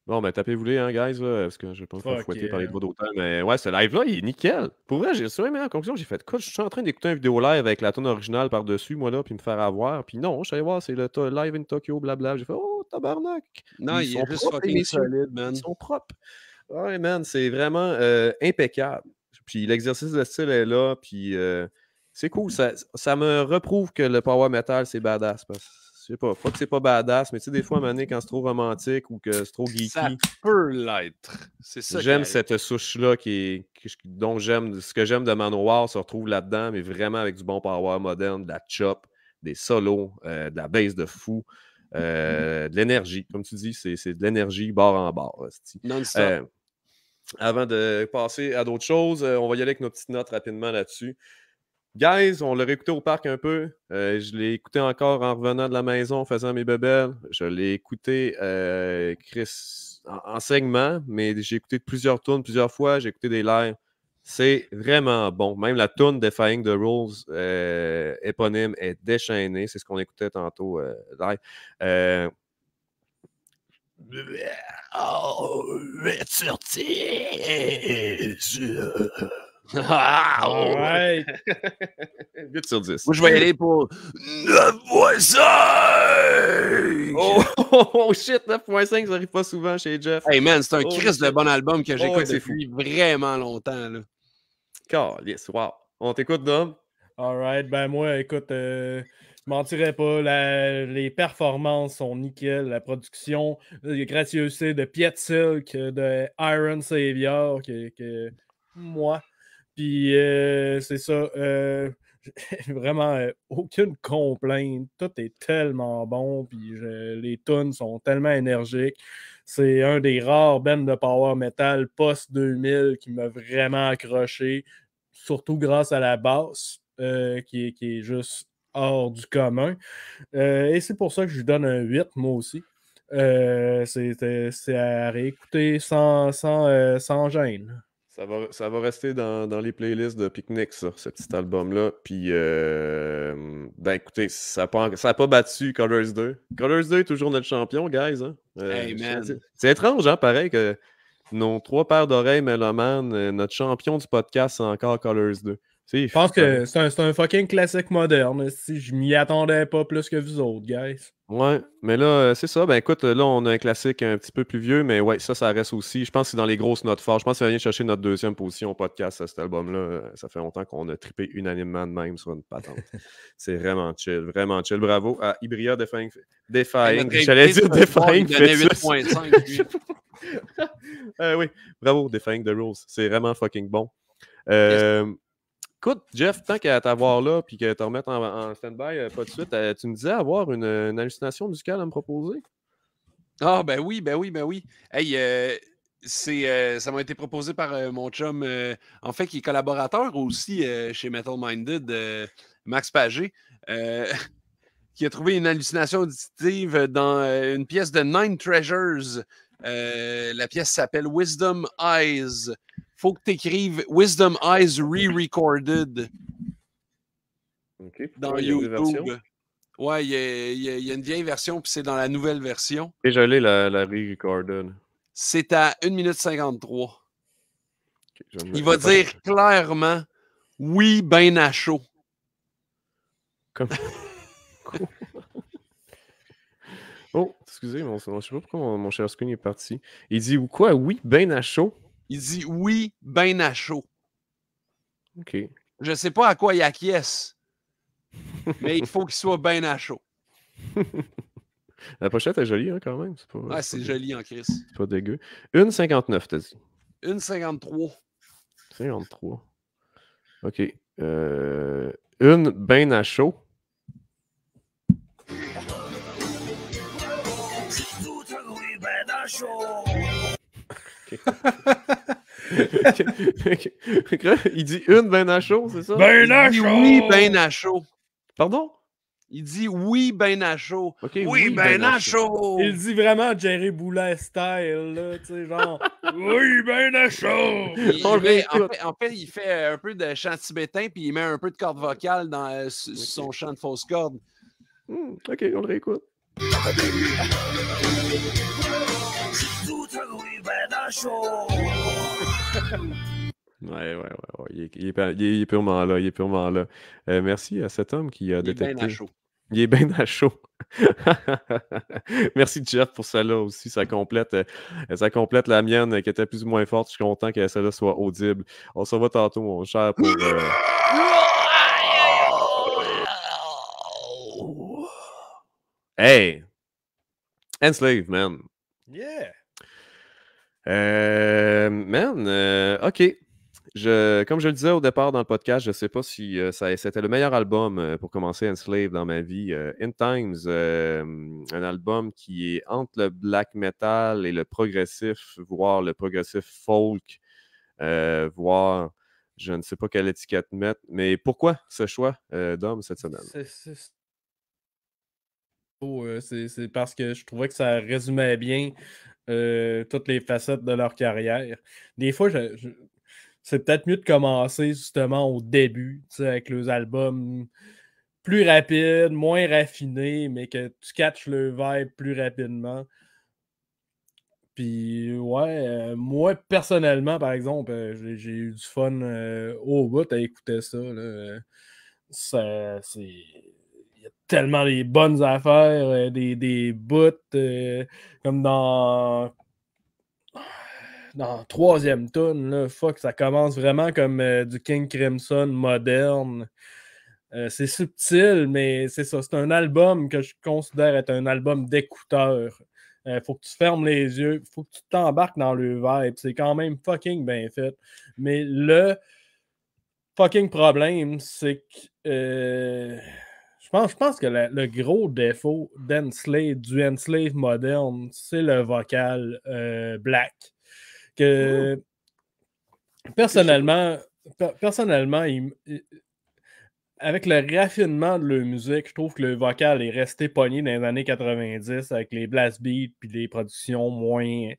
Bon, ben tapez-vous les, hein, guys, parce que je pense faire fouetter par les droits d'auteur. Mais ouais, ce live-là, il est nickel. Pour vrai, j'ai su mais en conclusion, j'ai fait quoi Je suis en train d'écouter une vidéo live avec la tonne originale par-dessus, moi, là, puis me faire avoir. Puis non, je savais voir, c'est le live in Tokyo, blablabla J'ai fait, oh, tabarnak. Non, ils il sont est juste propres, fucking man. Ils sont propres. Ouais, man, c'est vraiment euh, impeccable. Puis l'exercice de style est là, puis euh, c'est cool. Mmh. Ça, me reprouve que le power metal, c'est badass. Parce je sais pas, pas que c'est pas badass, mais tu sais, des fois, à un moment donné, quand c'est trop romantique ou que c'est trop geeky. Ça peut l'être. J'aime cette souche-là qui dont j'aime, ce que j'aime de Manoir se retrouve là-dedans, mais vraiment avec du bon power moderne, de la chop, des solos, euh, de la base de fou. Euh, mmh. de l'énergie. Comme tu dis, c'est de l'énergie bord en bord. Non-stop avant de passer à d'autres choses, euh, on va y aller avec nos petites notes rapidement là-dessus. Guys, on l'a écouté au parc un peu. Euh, je l'ai écouté encore en revenant de la maison, en faisant mes bebelles. Je l'ai écouté euh, Chris, en, mais j'ai écouté plusieurs tournes, plusieurs fois. J'ai écouté des lives. C'est vraiment bon. Même la tourne Defying the Rules euh, éponyme est déchaînée. C'est ce qu'on écoutait tantôt live. 8 sur 10! 8 sur 10. Moi, je vais aller pour 9.5! Oh, shit, 9.5, ça arrive pas souvent chez Jeff. Hey man, c'est un oh, Chris de bon album que j'écoute oh, depuis vraiment longtemps. Là. God, yes, wow. On t'écoute, Dom? Alright, ben moi, écoute, euh, mentirais pas. les performances sont nickel. La production, euh, C'est de Piet Silk, euh, de Iron Savior, que, moi. Puis euh, c'est ça. vraiment aucune complainte. Tout est tellement bon. Puis les tunes sont tellement énergiques. C'est un des rares bands de power metal post-2000 qui m'a vraiment accroché. Surtout grâce à la basse, qui, qui est juste hors du commun. Euh, et c'est pour ça que je lui donne un 8, moi aussi. Euh, c'est à réécouter sans, euh, sans, gêne. Ça va, ça va rester dans, les playlists de Picnic, ça, ce petit album-là. Puis, ben, écoutez, ça n'a pas, battu Colors 2. Colors 2 est toujours notre champion, guys. Hein. c'est étrange, hein, pareil, que nos trois paires d'oreilles mélomanes, notre champion du podcast, c'est encore Colors 2. Je pense que c'est un, fucking classique moderne. Si je m'y attendais pas plus que vous autres, guys. Ouais, mais là, euh, c'est ça. Ben écoute, là, on a un classique un petit peu plus vieux, mais ouais, ça, ça reste aussi. Je pense que c'est dans les grosses notes fortes. Je pense que va venir chercher notre deuxième position podcast à cet album-là. Euh, ça fait longtemps qu'on a trippé unanimement de même sur une patente. c'est vraiment chill, vraiment chill. Bravo à Ibria Defying. Defying. J'allais dire Defying. Euh, oui, bravo Defying the Rules. C'est vraiment fucking bon. Euh, Écoute, Jeff, tant qu'à t'avoir là puis que te remettre en, stand-by, euh, pas de suite, euh, tu me disais avoir une, hallucination musicale à me proposer? Ah, ben oui, ben oui, ben oui. Hey, euh, c'est, ça m'a été proposé par mon chum, en fait, qui est collaborateur aussi chez Metal Minded, Max Pagé, qui a trouvé une hallucination auditive dans une pièce de Nine Treasures euh, la pièce s'appelle Wisdom Eyes. Faut que tu écrives Wisdom Eyes re-recorded dans YouTube. Ouais, il y, a une vieille version, puis c'est dans la nouvelle version. Et j'allais la, la re-recorded. C'est à 1 minute 53. il va dire clairement oui, ben à chaud. Comme. Excusez, je ne sais pas pourquoi mon, cher Screen est parti. Il dit quoi? Oui, ben à chaud. Il dit oui, ben à chaud. OK. Je sais pas à quoi il acquiesce, mais il faut qu'il soit ben à chaud. La pochette est jolie, hein, quand même. C'est pas, ah, c'est joli en Chris. C'est pas dégueu. 1,59, t'as dit. 1,53. 53. OK. Euh, une ben à chaud. il dit une ben à chaud, c'est ça? Ben à chaud! Oui, ben à chaud. Pardon? Il dit oui, ben à chaud. oui, ben, ben chaud. Il dit vraiment Jerry Boulet style, tu sais, genre oui, ben à chaud. en, fait, il fait un peu de chant tibétain, puis il met un peu de corde vocale dans euh, son chant de fausse corde. Hmm, ok, on le réécoute. Oui, oui, Ouais, ouais, ouais. Il, est, il est, il est purement là. Il est purement là. Euh, merci à cet homme qui a il détecté. Est bien à chaud. Il est bien à chaud. Merci Jeff pour celle-là aussi. Ça complète, euh, ça complète la mienne qui était plus ou moins forte. Je suis content que celle-là soit audible. On se voit tantôt, mon cher, pour. Euh, hey! Enslave, man. Yeah! Euh, man, euh, OK. Je, comme je le disais au départ dans le podcast, je sais pas si euh, ça, c'était le meilleur album euh, pour commencer Enslave dans ma vie. In Times, un album qui est entre le black metal et le progressif, voire le progressif folk, voire je ne sais pas quelle étiquette mettre. Mais pourquoi ce choix d'homme cette semaine? c'est, euh, c'est parce que je trouvais que ça résumait bien euh, toutes les facettes de leur carrière. Des fois, c'est peut-être mieux de commencer justement au début, avec les albums plus rapides, moins raffinés, mais que tu catches le vibe plus rapidement. Puis, ouais, euh, moi, personnellement, par exemple, j'ai eu du fun au bout à écouter ça. ça c'est tellement des bonnes affaires, euh, des, des bouts, euh, comme dans. Dans troisième tune, là, fuck, ça commence vraiment comme euh, du King Crimson moderne. c'est subtil, mais c'est ça. C'est un album que je considère être un album d'écouteur. faut que tu fermes les yeux, faut que tu t'embarques dans le vibe. C'est quand même fucking bien fait. Mais le fucking problème, c'est que je pense que le gros défaut du Enslave moderne, c'est le vocal euh, black. Que personnellement, personnellement avec le raffinement de la musique, je trouve que le vocal est resté pogné dans les années 90 avec les blast beats puis les productions moins,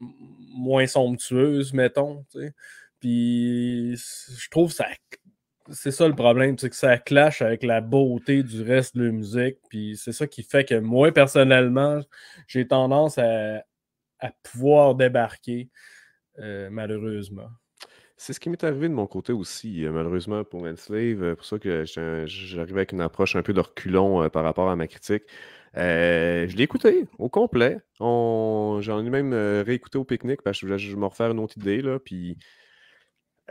moins somptueuses, mettons. Puis je trouve que ça c'est ça le problème, c'est que ça clash avec la beauté du reste de la musique. Puis c'est ça qui fait que moi, personnellement, j'ai tendance à, pouvoir débarquer, euh, malheureusement. C'est ce qui m'est arrivé de mon côté aussi, euh, malheureusement, pour Enslave. Euh, pour ça que j'arrive avec une approche un peu de reculon par rapport à ma critique. je l'ai écouté au complet. J'en ai même réécouté au pique-nique parce que je voulais me refaire une autre idée. Là, puis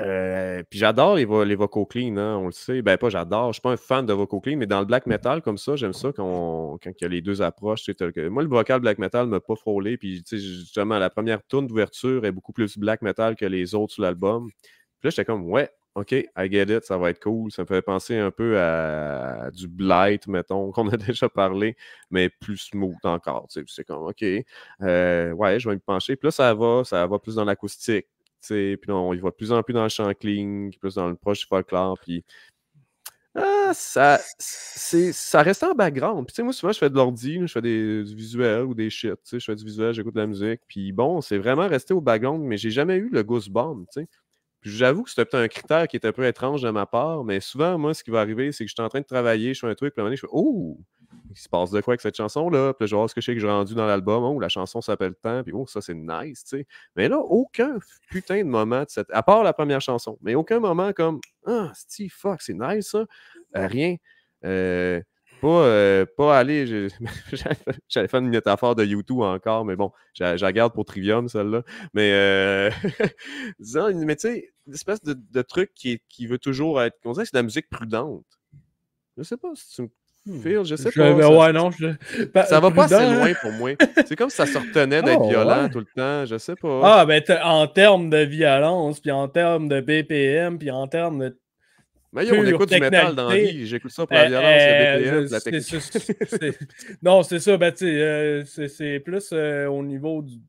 euh, puis j'adore les, vocaux clean, hein, on le sait. Ben pas j'adore, je suis pas un fan de vocaux clean, mais dans le black mmh. metal comme ça, j'aime ça quand, il y a les deux approches. Moi, le vocal black metal m'a pas frôlé. Puis justement, la première tourne d'ouverture est beaucoup plus black metal que les autres sur l'album. Puis là, j'étais comme ouais, ok, I get it, ça va être cool. Ça me fait penser un peu à, du blight, mettons, qu'on a déjà parlé, mais plus smooth encore. C'est comme ok, euh, ouais, je vais me pencher. Puis là, ça va, ça va plus dans l'acoustique puis on y voit de plus en plus dans le chant plus dans le proche folklore, puis ah, ça, ça reste en background. Puis, tu sais, moi, souvent, je fais de l'ordi, je fais des, du visuel ou des shit. je fais du visuel, j'écoute de la musique. Puis, bon, c'est vraiment resté au background, mais j'ai jamais eu le goosebump, tu sais. j'avoue que c'était peut-être un critère qui était un peu étrange de ma part, mais souvent, moi, ce qui va arriver, c'est que je suis en train de travailler, je fais un truc, puis à un je fais « Oh! » il se passe de quoi avec cette chanson-là? Puis genre, ce que je sais que j'ai rendu dans l'album, où oh, la chanson s'appelle Temps, puis oh, ça c'est nice, tu sais. Mais là, aucun putain de moment, de cette... à part la première chanson, mais aucun moment comme Ah, Steve, fuck, c'est nice ça. Euh, rien. Euh, euh, pas, aller. J'allais faire une métaphore de YouTube encore, mais bon, je garde pour Trivium, celle-là. Mais, disons, mais tu sais, une espèce de, truc qui, veut toujours être. On ça, c'est de la musique prudente. Je sais pas si tu me Hmm. je sais pas. Ça, va pas assez loin pour moi. C'est comme si ça se retenait d'être ah, violent tout le temps, je sais pas. Ah, ben en termes de violence, puis en termes de BPM, puis en termes de. Mais a on écoute du métal dans la vie. J'écoute ça pour la violence, le euh, BPM, euh, la technique. non, c'est ça. Ben, tu sais, euh, c'est plus au niveau du.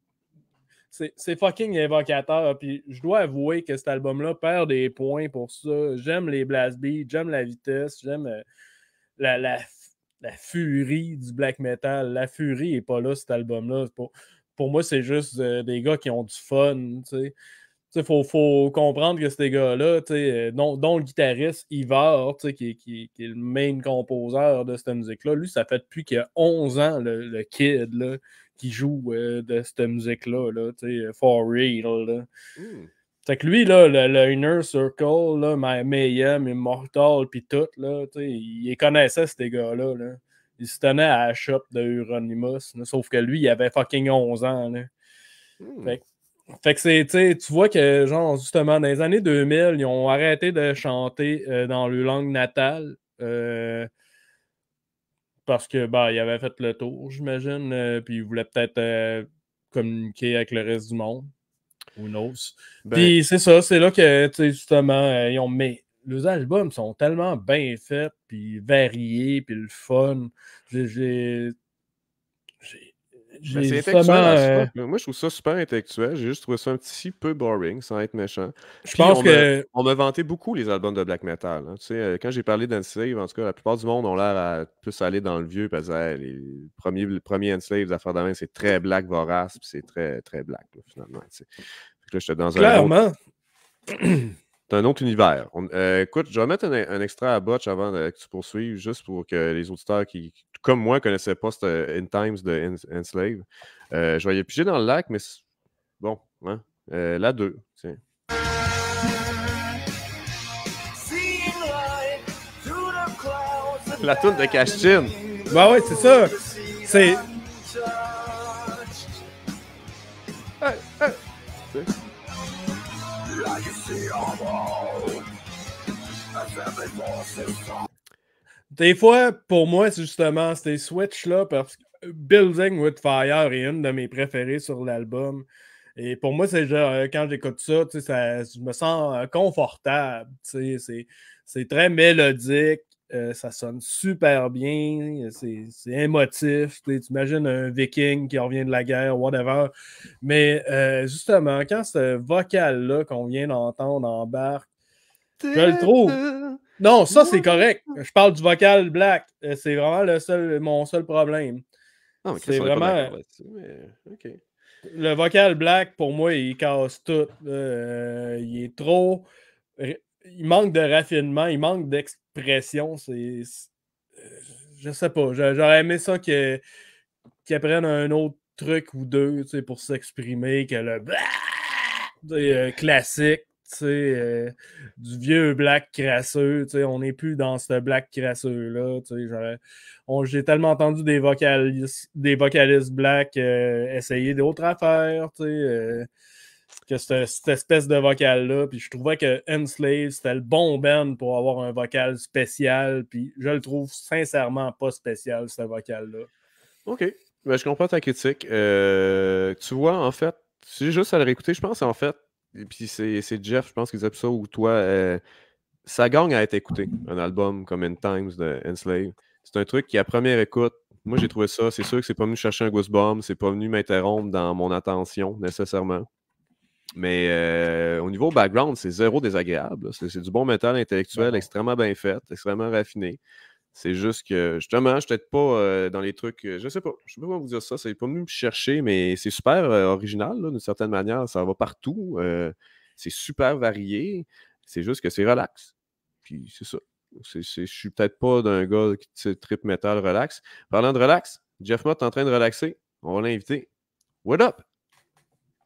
C'est fucking évocateur. Puis je dois avouer que cet album-là perd des points pour ça. J'aime les blast beats, j'aime la vitesse, j'aime la, la, la, furie du black metal. La furie n'est pas là, cet album-là. Pour, moi, c'est juste euh, des gars qui ont du fun. Il faut, comprendre que ces gars-là, euh, dont, le guitariste Ivar, qui, est le main composeur de cette musique-là, lui, ça fait depuis qu'il 11 ans, le, kid qui joue euh, de cette musique-là, là, For Real. Mmh. Fait que lui, là, le, Inner Circle, là, Mayhem, Immortal, puis tout, là, il connaissait ces gars-là. Là. Il se tenait à la shop de Euronymous, sauf que lui, il avait fucking 11 ans. Là. Hmm. Fait, que c'est, tu vois que, genre, justement, dans les années 2000, ils ont arrêté de chanter euh, dans leur langue natale. Euh, parce que, ben, ils avaient fait le tour, j'imagine, euh, puis ils voulaient peut-être communiquer avec le reste du monde. Who knows? Ben- puis c'est ça, c'est là que, justement, euh, ils ont. Mais les albums sont tellement bien faits, puis variés, puis le fun. J'ai ben, c'est euh, Moi, je trouve ça super intellectuel. J'ai juste trouvé ça un petit peu boring, sans être méchant. Je pense on que. on m'a vanté beaucoup les albums de black metal. Hein. Euh, quand j'ai parlé d'Enslave, en tout cas, la plupart du monde ont l'air à plus aller dans le vieux parce que les premiers, premiers faire affaires c'est très black, vorace, c'est très, très black, finalement. Tu dans Clairement. un. un autre univers. Euh, écoute, je vais mettre un, extrait à Botch avant que tu poursuives, juste pour que les auditeurs qui, comme moi, ne connaissais pas euh, In Times de Enslave. Euh, je voyais piger dans le lac, mais bon, hein? euh, la 2, La toune de Chin. Bah oui, c'est ça. C'est. Hey, hey. C'est... Des fois, pour moi, c'est justement ces Switch-là, parce que Building with Fire est une de mes préférées sur l'album. Et pour moi, c'est genre, euh, quand j'écoute ça, je me sens euh, confortable. C'est très mélodique, euh, ça sonne super bien, c'est émotif. Tu imagines un viking qui revient de la guerre, whatever. Mais justement, quand ce vocal-là qu'on vient d'entendre en barque, je le trouve. Non, ça, c'est correct. Je parle du vocal black. Euh, c'est vraiment le seul, mon seul problème. Ah, c'est vraiment. Le vocal black, pour moi, il casse tout. Euh, il est trop. Il manque de raffinement, il manque d'expression. C'est. Je sais pas. J'aurais aimé ça qu'ils apprennent un autre truc ou deux pour s'exprimer, que le euh, classique. Euh, du vieux black crasseux. On n'est plus dans ce black crasseux-là. J'ai tellement entendu des vocalistes, des vocalistes black euh, essayer d'autres affaires. sais, euh, que cette, espèce de vocal-là. Puis je trouvais que Enslave, c'était le bon band pour avoir un vocal spécial. Puis je le trouve sincèrement pas spécial, ce vocal-là. OK. Ben, je comprends ta critique. tu vois, en fait, si juste à le réécouter, je pense en fait, et puis c'est Jeff, je pense, qui disait ça, ou toi, ça gagne à être écouté, un album comme In Times de Enslave. C'est un truc qui, à première écoute, moi j'ai trouvé ça, c'est sûr que c'est pas venu chercher un goosebump, c'est pas venu m'interrompre dans mon attention nécessairement. Mais euh, au niveau background, c'est zéro désagréable. C'est du bon métal intellectuel, extrêmement bien fait, extrêmement raffiné. C'est juste que, justement, je suis peut-être pas euh, dans les trucs. Euh, je sais pas. Je sais pas comment vous dire ça. C'est pas venu me chercher, mais c'est super euh, original, d'une certaine manière. Ça va partout. c'est super varié. C'est juste que c'est relax. Puis c'est ça. Je suis peut-être pas d'un gars qui trip metal relax. Parlant de relax, Jeff Mott est en train de relaxer. On va l'inviter. What up?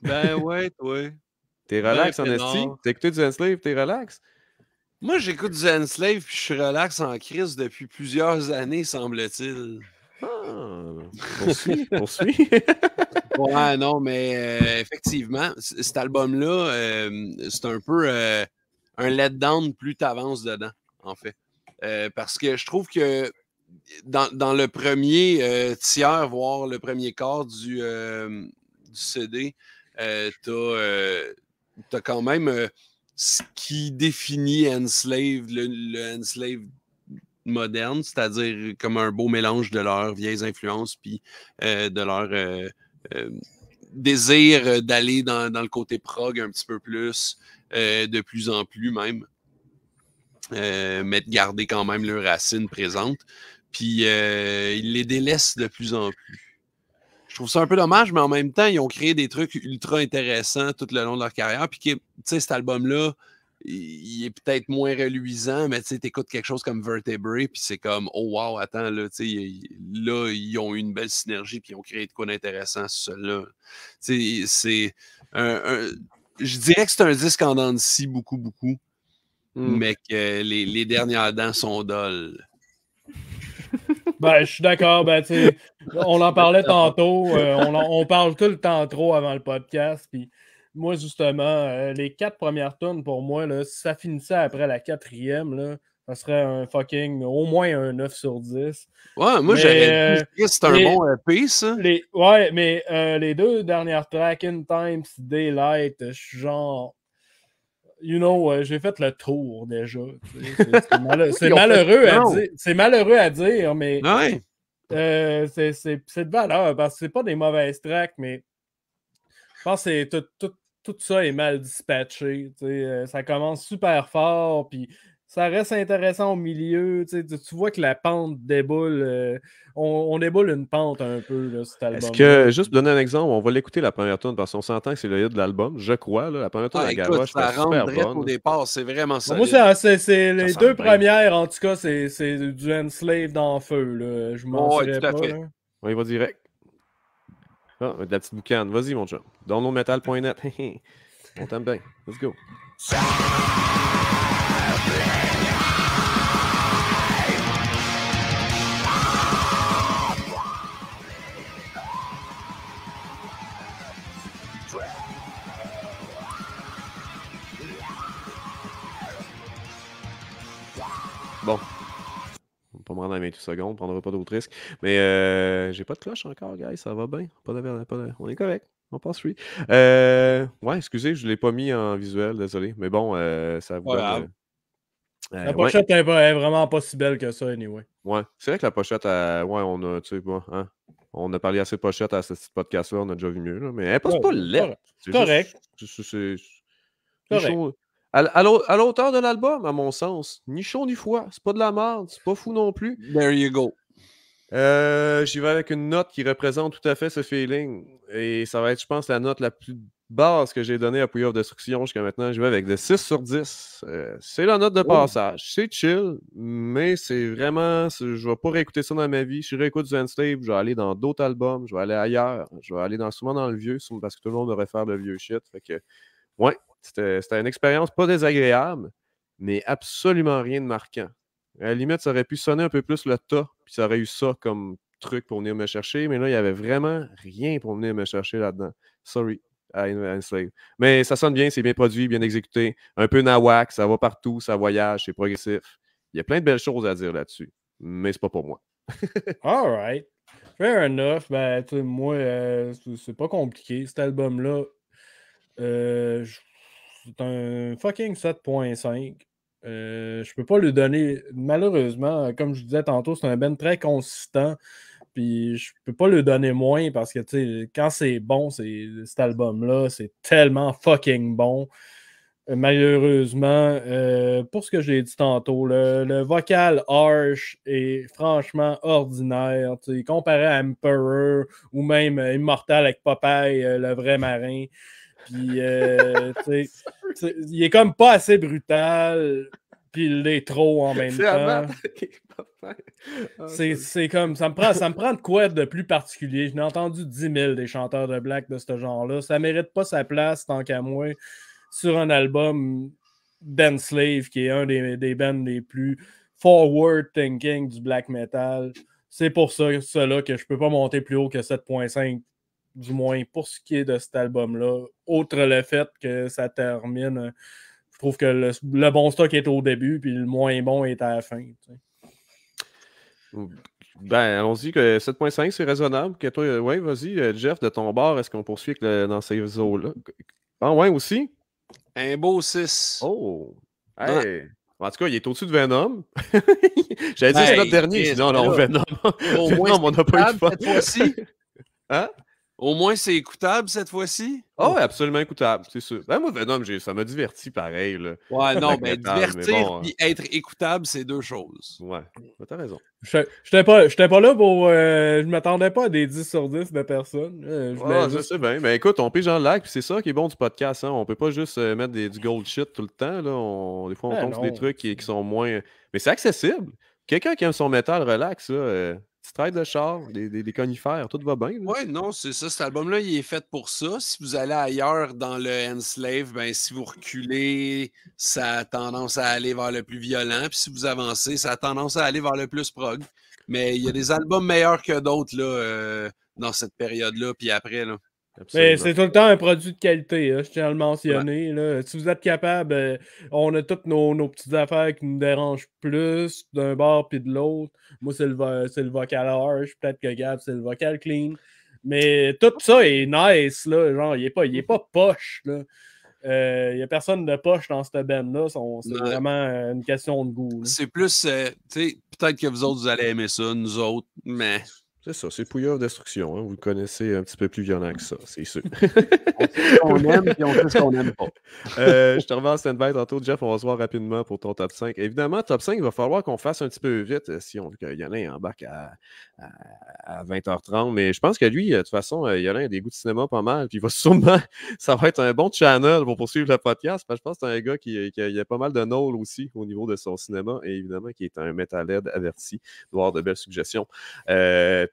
Ben ouais, toi. T'es ben relax en esti? T'as écouté du Enslave, t'es relax? Moi, j'écoute du Slave puis je suis relax en crise depuis plusieurs années, semble-t-il. Ah, on suit. ouais, non, mais euh, effectivement, cet album-là, euh, c'est un peu un euh, un letdown plus t'avances dedans, en fait. parce que je trouve que dans, le premier tiers, voire le premier quart du, CD, t'as as quand même ce qui définit Enslave, le, le moderne, c'est-à-dire comme un beau mélange de leurs vieilles influences puis euh, de leur euh, euh, désir d'aller dans, dans, le côté prog un petit peu plus, de plus en plus même, mais de garder quand même leurs racines présentes. Puis ils les délaissent de plus en plus je trouve ça un peu dommage, mais en même temps, ils ont créé des trucs ultra intéressants tout le long de leur carrière. Puis, tu sais, cet album-là, il est peut-être moins reluisant, mais tu écoutes quelque chose comme Vertebrae, puis c'est comme, oh wow, attends, là, là, ils ont eu une belle synergie, puis ils ont créé de quoi d'intéressant, cela. C'est un, Je dirais que c'est un disque en dents de scie beaucoup, beaucoup, hmm. mais que les, dernières dents sont dolles. Ben, je suis d'accord. Ben, on en parlait tantôt. Euh, on, parle tout le temps trop avant le podcast. Puis moi, justement, euh, les quatre premières tonnes pour moi, là, si ça finissait après la quatrième, là, ça serait un fucking au moins un 9 sur 10. Ouais, moi j'aurais euh, dit c'est un bon EP, ça. ouais, mais les deux dernières tracks, In Times, Daylight, je suis genre you know, euh, j'ai fait le tour déjà. C'est malheureux, à dire, c'est malheureux à dire, mais euh, c'est de valeur parce que c'est pas des mauvaises tracks, mais je pense que tout, ça est mal dispatché. Euh, ça commence super fort, puis ça reste intéressant au milieu. Tu, vois que la pente déboule. Euh, on, déboule une pente un peu, là, cet album. Est-ce que, juste pour donner un exemple, on va l'écouter la première tourne parce qu'on s'entend que c'est le hit de l'album, je crois. la première tourne ah, la galoche, ça rentre au départ, c'est vraiment ça. Moi, c'est, les deux premières, en tout cas, c'est, du Enslave dans le feu. Je m'en souviens pas, On y va direct. Ah, de la petite boucane. Vas-y, mon chum. metal.net. on t'aime bien. Let's go. pas me rendre à 28 secondes, on prendra pas d'autres risques. Mais euh, j'ai pas de cloche encore, guys, ça va bien. Pas de, pas on est correct. On passe oui. Euh, ouais, excusez, je ne l'ai pas mis en visuel, désolé. Mais bon, euh, ça vous voilà. Euh, la pochette n'est est vraiment pas si belle que ça, anyway. Ouais, c'est vrai que la pochette, ouais, on a, tu sais, hein, on a parlé assez de pochette à ce petit podcast-là, on a déjà vu mieux, là, mais elle passe pas laide. C'est correct. c'est, correct à l'auteur de l'album, à mon sens. Ni chaud ni froid. C'est pas de la merde. C'est pas fou non plus. There you go. Euh, j'y vais avec une note qui représente tout à fait ce feeling. Et ça va être, je pense, la note la plus basse que j'ai donnée à Puy of Destruction jusqu'à maintenant. J'y vais avec de 6 sur 10. Euh, c'est la note de oh. passage. C'est chill, mais c'est vraiment. Je vais pas réécouter ça dans ma vie. je réécoute du je vais aller dans d'autres albums. Je vais aller ailleurs. Je vais aller dans, souvent dans le vieux, parce que tout le monde devrait faire le vieux shit. Fait que, ouais, c'était une expérience pas désagréable, mais absolument rien de marquant. À la limite, ça aurait pu sonner un peu plus le tas, puis ça aurait eu ça comme truc pour venir me chercher, mais là, il n'y avait vraiment rien pour venir me chercher là-dedans. Sorry, I, Mais ça sonne bien, c'est bien produit, bien exécuté. Un peu nawak, ça va partout, ça voyage, c'est progressif. Il y a plein de belles choses à dire là-dessus, mais c'est pas pour moi. All Fair enough. Ben, moi, euh, c'est pas compliqué. Cet album-là, euh, c'est un fucking 7.5. Euh, je peux pas le donner. Malheureusement, comme je disais tantôt, c'est un ben très consistant. Puis je peux pas le donner moins parce que quand c'est bon, cet album-là, c'est tellement fucking bon. Euh, malheureusement, euh, pour ce que j'ai dit tantôt, le, le, vocal harsh est franchement ordinaire. Comparé à Emperor ou même Immortal avec Popeye, euh, le vrai marin. Euh, tu sais, il est comme pas assez brutal, puis il est trop en même temps. Ah, c'est comme, ça me, prend, ça me prend de quoi de plus particulier. Je n'ai entendu 10 000 des chanteurs de black de ce genre-là. Ça mérite pas sa place, tant qu'à moi, sur un album Ben Slave, qui est un des, des bands les plus forward thinking du black metal. C'est pour ça cela que je peux pas monter plus haut que 7.5 du moins pour ce qui est de cet album-là. autre le fait que ça termine, je trouve que le, bon stock est au début, puis le moins bon est à la fin. Ben, on dit que 7.5, c'est raisonnable. Que ouais, vas-y, euh, Jeff, de ton bord, est-ce qu'on poursuit dans ces eaux-là? Ah ouais, aussi? Un beau 6. Oh! Ah. En tout cas, il est au-dessus de Venom. J'avais dit ben, c'est notre dernier. non, non, Venom. Au moins, Venom, on n'a pas eu de fois hein? Au moins, c'est écoutable cette fois-ci? Ah oh, absolument écoutable, c'est sûr. Ben, moi, Venom, ça m'a diverti pareil. Là. Ouais, non, mais divertir et hein. être écoutable, c'est deux choses. Ouais, t'as raison. J'étais pas, pas là pour. Euh, je m'attendais pas à des 10 sur 10 de personnes. Euh, ah, sais bien. Mais écoute, on pige en lac, puis c'est ça qui est bon du podcast. Hein. On peut pas juste euh, mettre du gold shit tout le temps. Là. des fois, on ben tombe sur des trucs qui, qui sont moins. Mais c'est accessible. Quelqu'un qui aime son métal relax, là, Petite de char, des, conifères, tout va bien. Oui, non, c'est ça. Cet album-là, il est fait pour ça. Si vous allez ailleurs dans le Enslave, ben, si vous reculez, ça a tendance à aller vers le plus violent. Puis si vous avancez, ça a tendance à aller vers le plus prog. Mais il y a des albums meilleurs que d'autres euh, dans cette période-là, puis après. Là. Mais c'est tout le temps un produit de qualité, hein, je tiens à le mentionner. Si vous êtes capable, euh, on a toutes nos, petites affaires qui nous dérangent plus d'un bord puis de l'autre. Moi, c'est le, vocal harsh, peut-être que Gab, c'est le vocal clean. Mais tout ça est nice, là. Genre, il n'est pas, pas poche, Il n'y euh, a personne de poche dans cette band-là. C'est vraiment euh, une question de goût. C'est plus, peut-être que vous autres, vous allez aimer ça, nous autres, mais c'est ça, c'est Pouilleur Destruction. Hein, vous le connaissez un petit peu plus violent que ça, c'est sûr. on aime et on sait ce qu'on n'aime pas. Euh, je te reviens en stand tantôt. Jeff, on va se voir rapidement pour ton top 5. Évidemment, top 5, il va falloir qu'on fasse un petit peu vite euh, si on veut que Yolin embarque à, à, à, 20h30. Mais je pense que lui, euh, de toute façon, Yolin a des goûts de cinéma pas mal. Puis il va sûrement, ça va être un bon channel pour poursuivre le podcast. je pense que c'est un gars qui, a, pas mal de knowles aussi au niveau de son cinéma et évidemment qui est un metalhead averti, doit de belles suggestions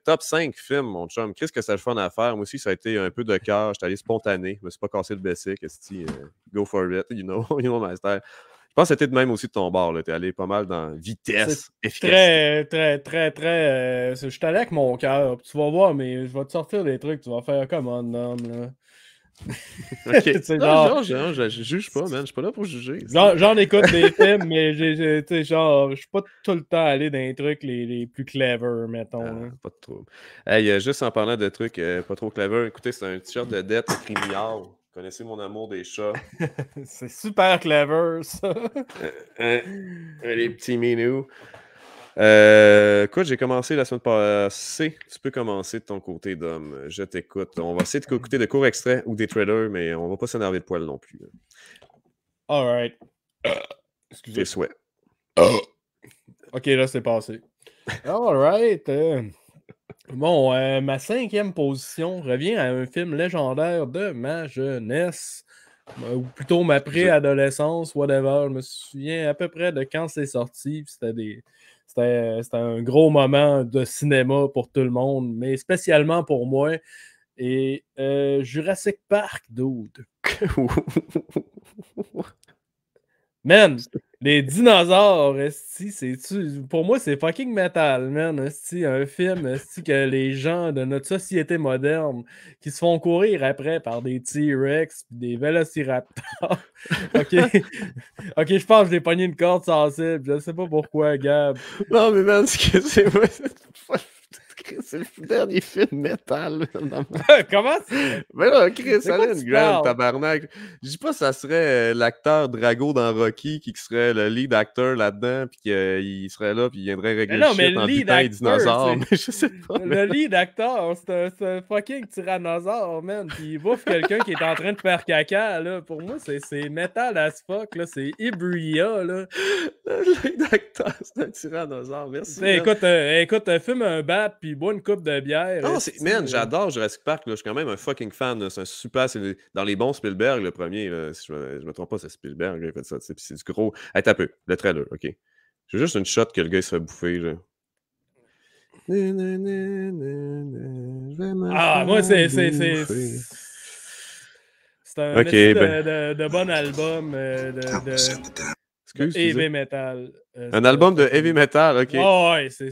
top 5 films, mon chum. Qu'est-ce que ça le fun à Moi aussi, ça a été un peu de cœur. J'étais allé spontané. Je me suis pas cassé le basic euh, go for it. You know, you know, master. Je pense que c'était de même aussi de ton bord. Tu es allé pas mal dans vitesse, efficacité. Très, très, très, très. Euh, je suis allé avec mon cœur. Tu vas voir, mais je vais te sortir des trucs. Tu vas faire comme oh, non genre... je, juge pas, man. Je suis pas là pour juger. J'en écoute des films, mais je genre, suis pas tout le temps allé dans les trucs les, plus clever, mettons. Ah, hein. pas de Hey, euh, juste en parlant de trucs euh, pas trop clever, écoutez, c'est un t-shirt de dette Vous Connaissez mon amour des chats. c'est super clever, ça. Euh, les petits minous. Euh, écoute, j'ai commencé la semaine passée. Tu peux commencer de ton côté, Dom. Je t'écoute. On va essayer de écouter de courts extraits ou des trailers, mais on va pas s'énerver de poil non plus. All right. Excusez. Tes souhaits. OK, là, c'est passé. All right. Euh, bon, euh, ma cinquième position revient à un film légendaire de ma jeunesse, ou plutôt ma préadolescence, whatever. Je me souviens à peu près de quand c'est sorti. C'était des euh, c'était un gros moment de cinéma pour tout le monde, mais spécialement pour moi. Et euh, Jurassic Park, dude. Man, les dinosaures, c'est pour moi c'est fucking metal, man. Esti, un film esti, que les gens de notre société moderne qui se font courir après par des T-Rex, des Velociraptors. OK. OK, je pense que j'ai pogné une corde sensible, je sais pas pourquoi, Gab. Non, mais man, c'est que c'est c'est le dernier film métal. Comment Mais là, Chris une grand tabarnak. Je dis pas ça serait euh, l'acteur Drago dans Rocky qui serait le lead acteur là-dedans, puis qu'il euh, serait là, puis il viendrait régler le mais shit lead acteur, je sais pas. Le lead acteur, c'est un, fucking tyrannosaure, man. Puis il bouffe quelqu'un qui est en train de faire caca, là. Pour moi, c'est metal as fuck, là. C'est Ibria, là. Le lead acteur, c'est un tyrannosaure, merci. Écoute, euh, écoute, fume un bat, puis bois une coupe de bière. non ah, euh, c'est... man, j'adore Jurassic Park. Là. Je suis quand même un fucking fan. C'est un super. C'est dans les bons Spielberg, le premier. Si je, me... me trompe pas, c'est Spielberg. ça, c'est du gros. Hey, peu. Le trailer, ok. veux juste une shot que le gars se fait bouffer. Là. Ah, moi, c'est. C'est, c'est, un ben... de, de, bon album euh, de, heavy metal. Euh, un album de heavy metal, ok. Oh, ouais, c'est.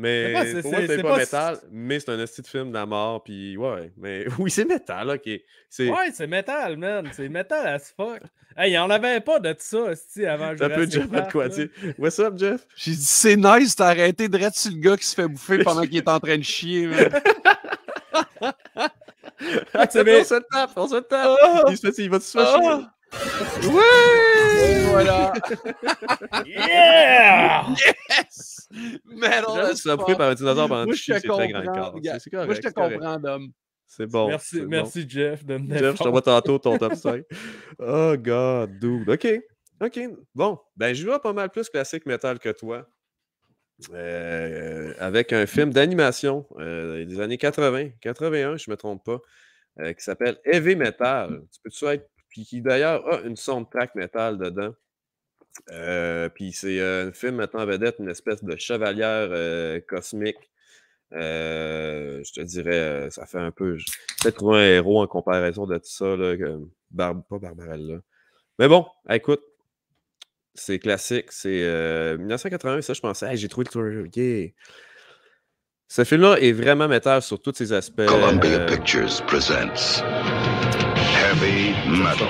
Mais c'est pas, métal, mais c'est un style de film de la mort, puis ouais. Mais oui, c'est métal, ok. Ouais, c'est métal, man. C'est métal as fuck. Hey, on avait pas de ça, aussi avant Jurassic Park. Jeff de quoi dire. What's up, Jeff? J'ai dit, c'est nice, t'as arrêté de rester sur le gars qui se fait bouffer pendant qu'il est en train de chier, man. on se tape, on se tape. Ah! Il, se fait, il va se faire ah! chier? Oui! voilà! yeah! Yes! Metal! Je suis approuvé par un dinosaure pendant Moi, je très grand C'est correct. Moi, je te comprends, Dom. C'est bon. Merci, merci Jeff de Jeff, je t'envoie tantôt ton top 5. oh, God, dude. OK. OK. Bon. Ben, je vois pas mal plus classique metal que toi. Euh, avec un film d'animation euh, des années 80, 81, je ne me trompe pas, euh, qui s'appelle Heavy Metal. Tu peux-tu être puis qui d'ailleurs a une sonde track métal dedans. Euh, puis c'est euh, un film maintenant en vedette une espèce de chevalière euh, cosmique. je te dirais, ça fait un peu. Peut-être un héros en comparaison de tout ça, pas Barbarella. Mais bon, ah, écoute, c'est classique. C'est 1981, ça, je pensais, j'ai trouvé le tour. Ce film-là est vraiment métal sur tous ses aspects. Columbia Pictures heavy metal.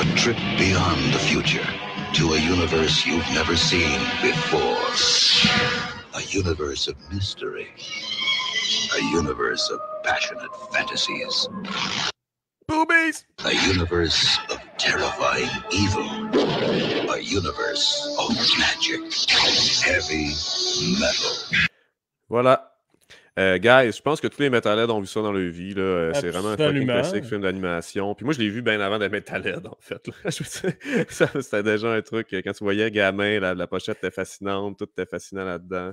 A trip beyond the future to a universe you've never seen before. A universe of mystery. A universe of passionate fantasies. Boobies! A universe of terrifying evil. A universe of magic. Heavy metal. Voilà, Euh, guys, je pense que tous les Metalheads ont vu ça dans leur vie. Euh, c'est vraiment un fucking classique film d'animation. Puis moi, je l'ai vu bien avant d'être Metalhead, en fait. C'était déjà un truc. Euh, quand tu voyais gamin, la, pochette était fascinante, tout était fascinant là-dedans.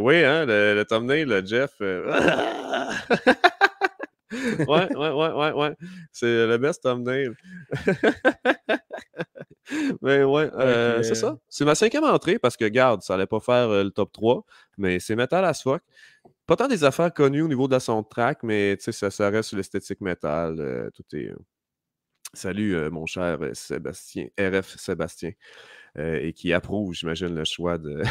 oui, hein, le, le thumbnail, le Jeff. ouais, ouais, ouais, ouais, C'est le best thumbnail. mais ouais, c'est ça. C'est ma cinquième entrée parce que, garde, ça allait pas faire le top 3, mais c'est Metal as fuck. Pas tant des affaires connues au niveau de la soundtrack, mais ça, ça reste sur l'esthétique métal. Euh, tout est. Euh. Salut, euh, mon cher Sébastien, RF Sébastien, et qui approuve, j'imagine, le choix de,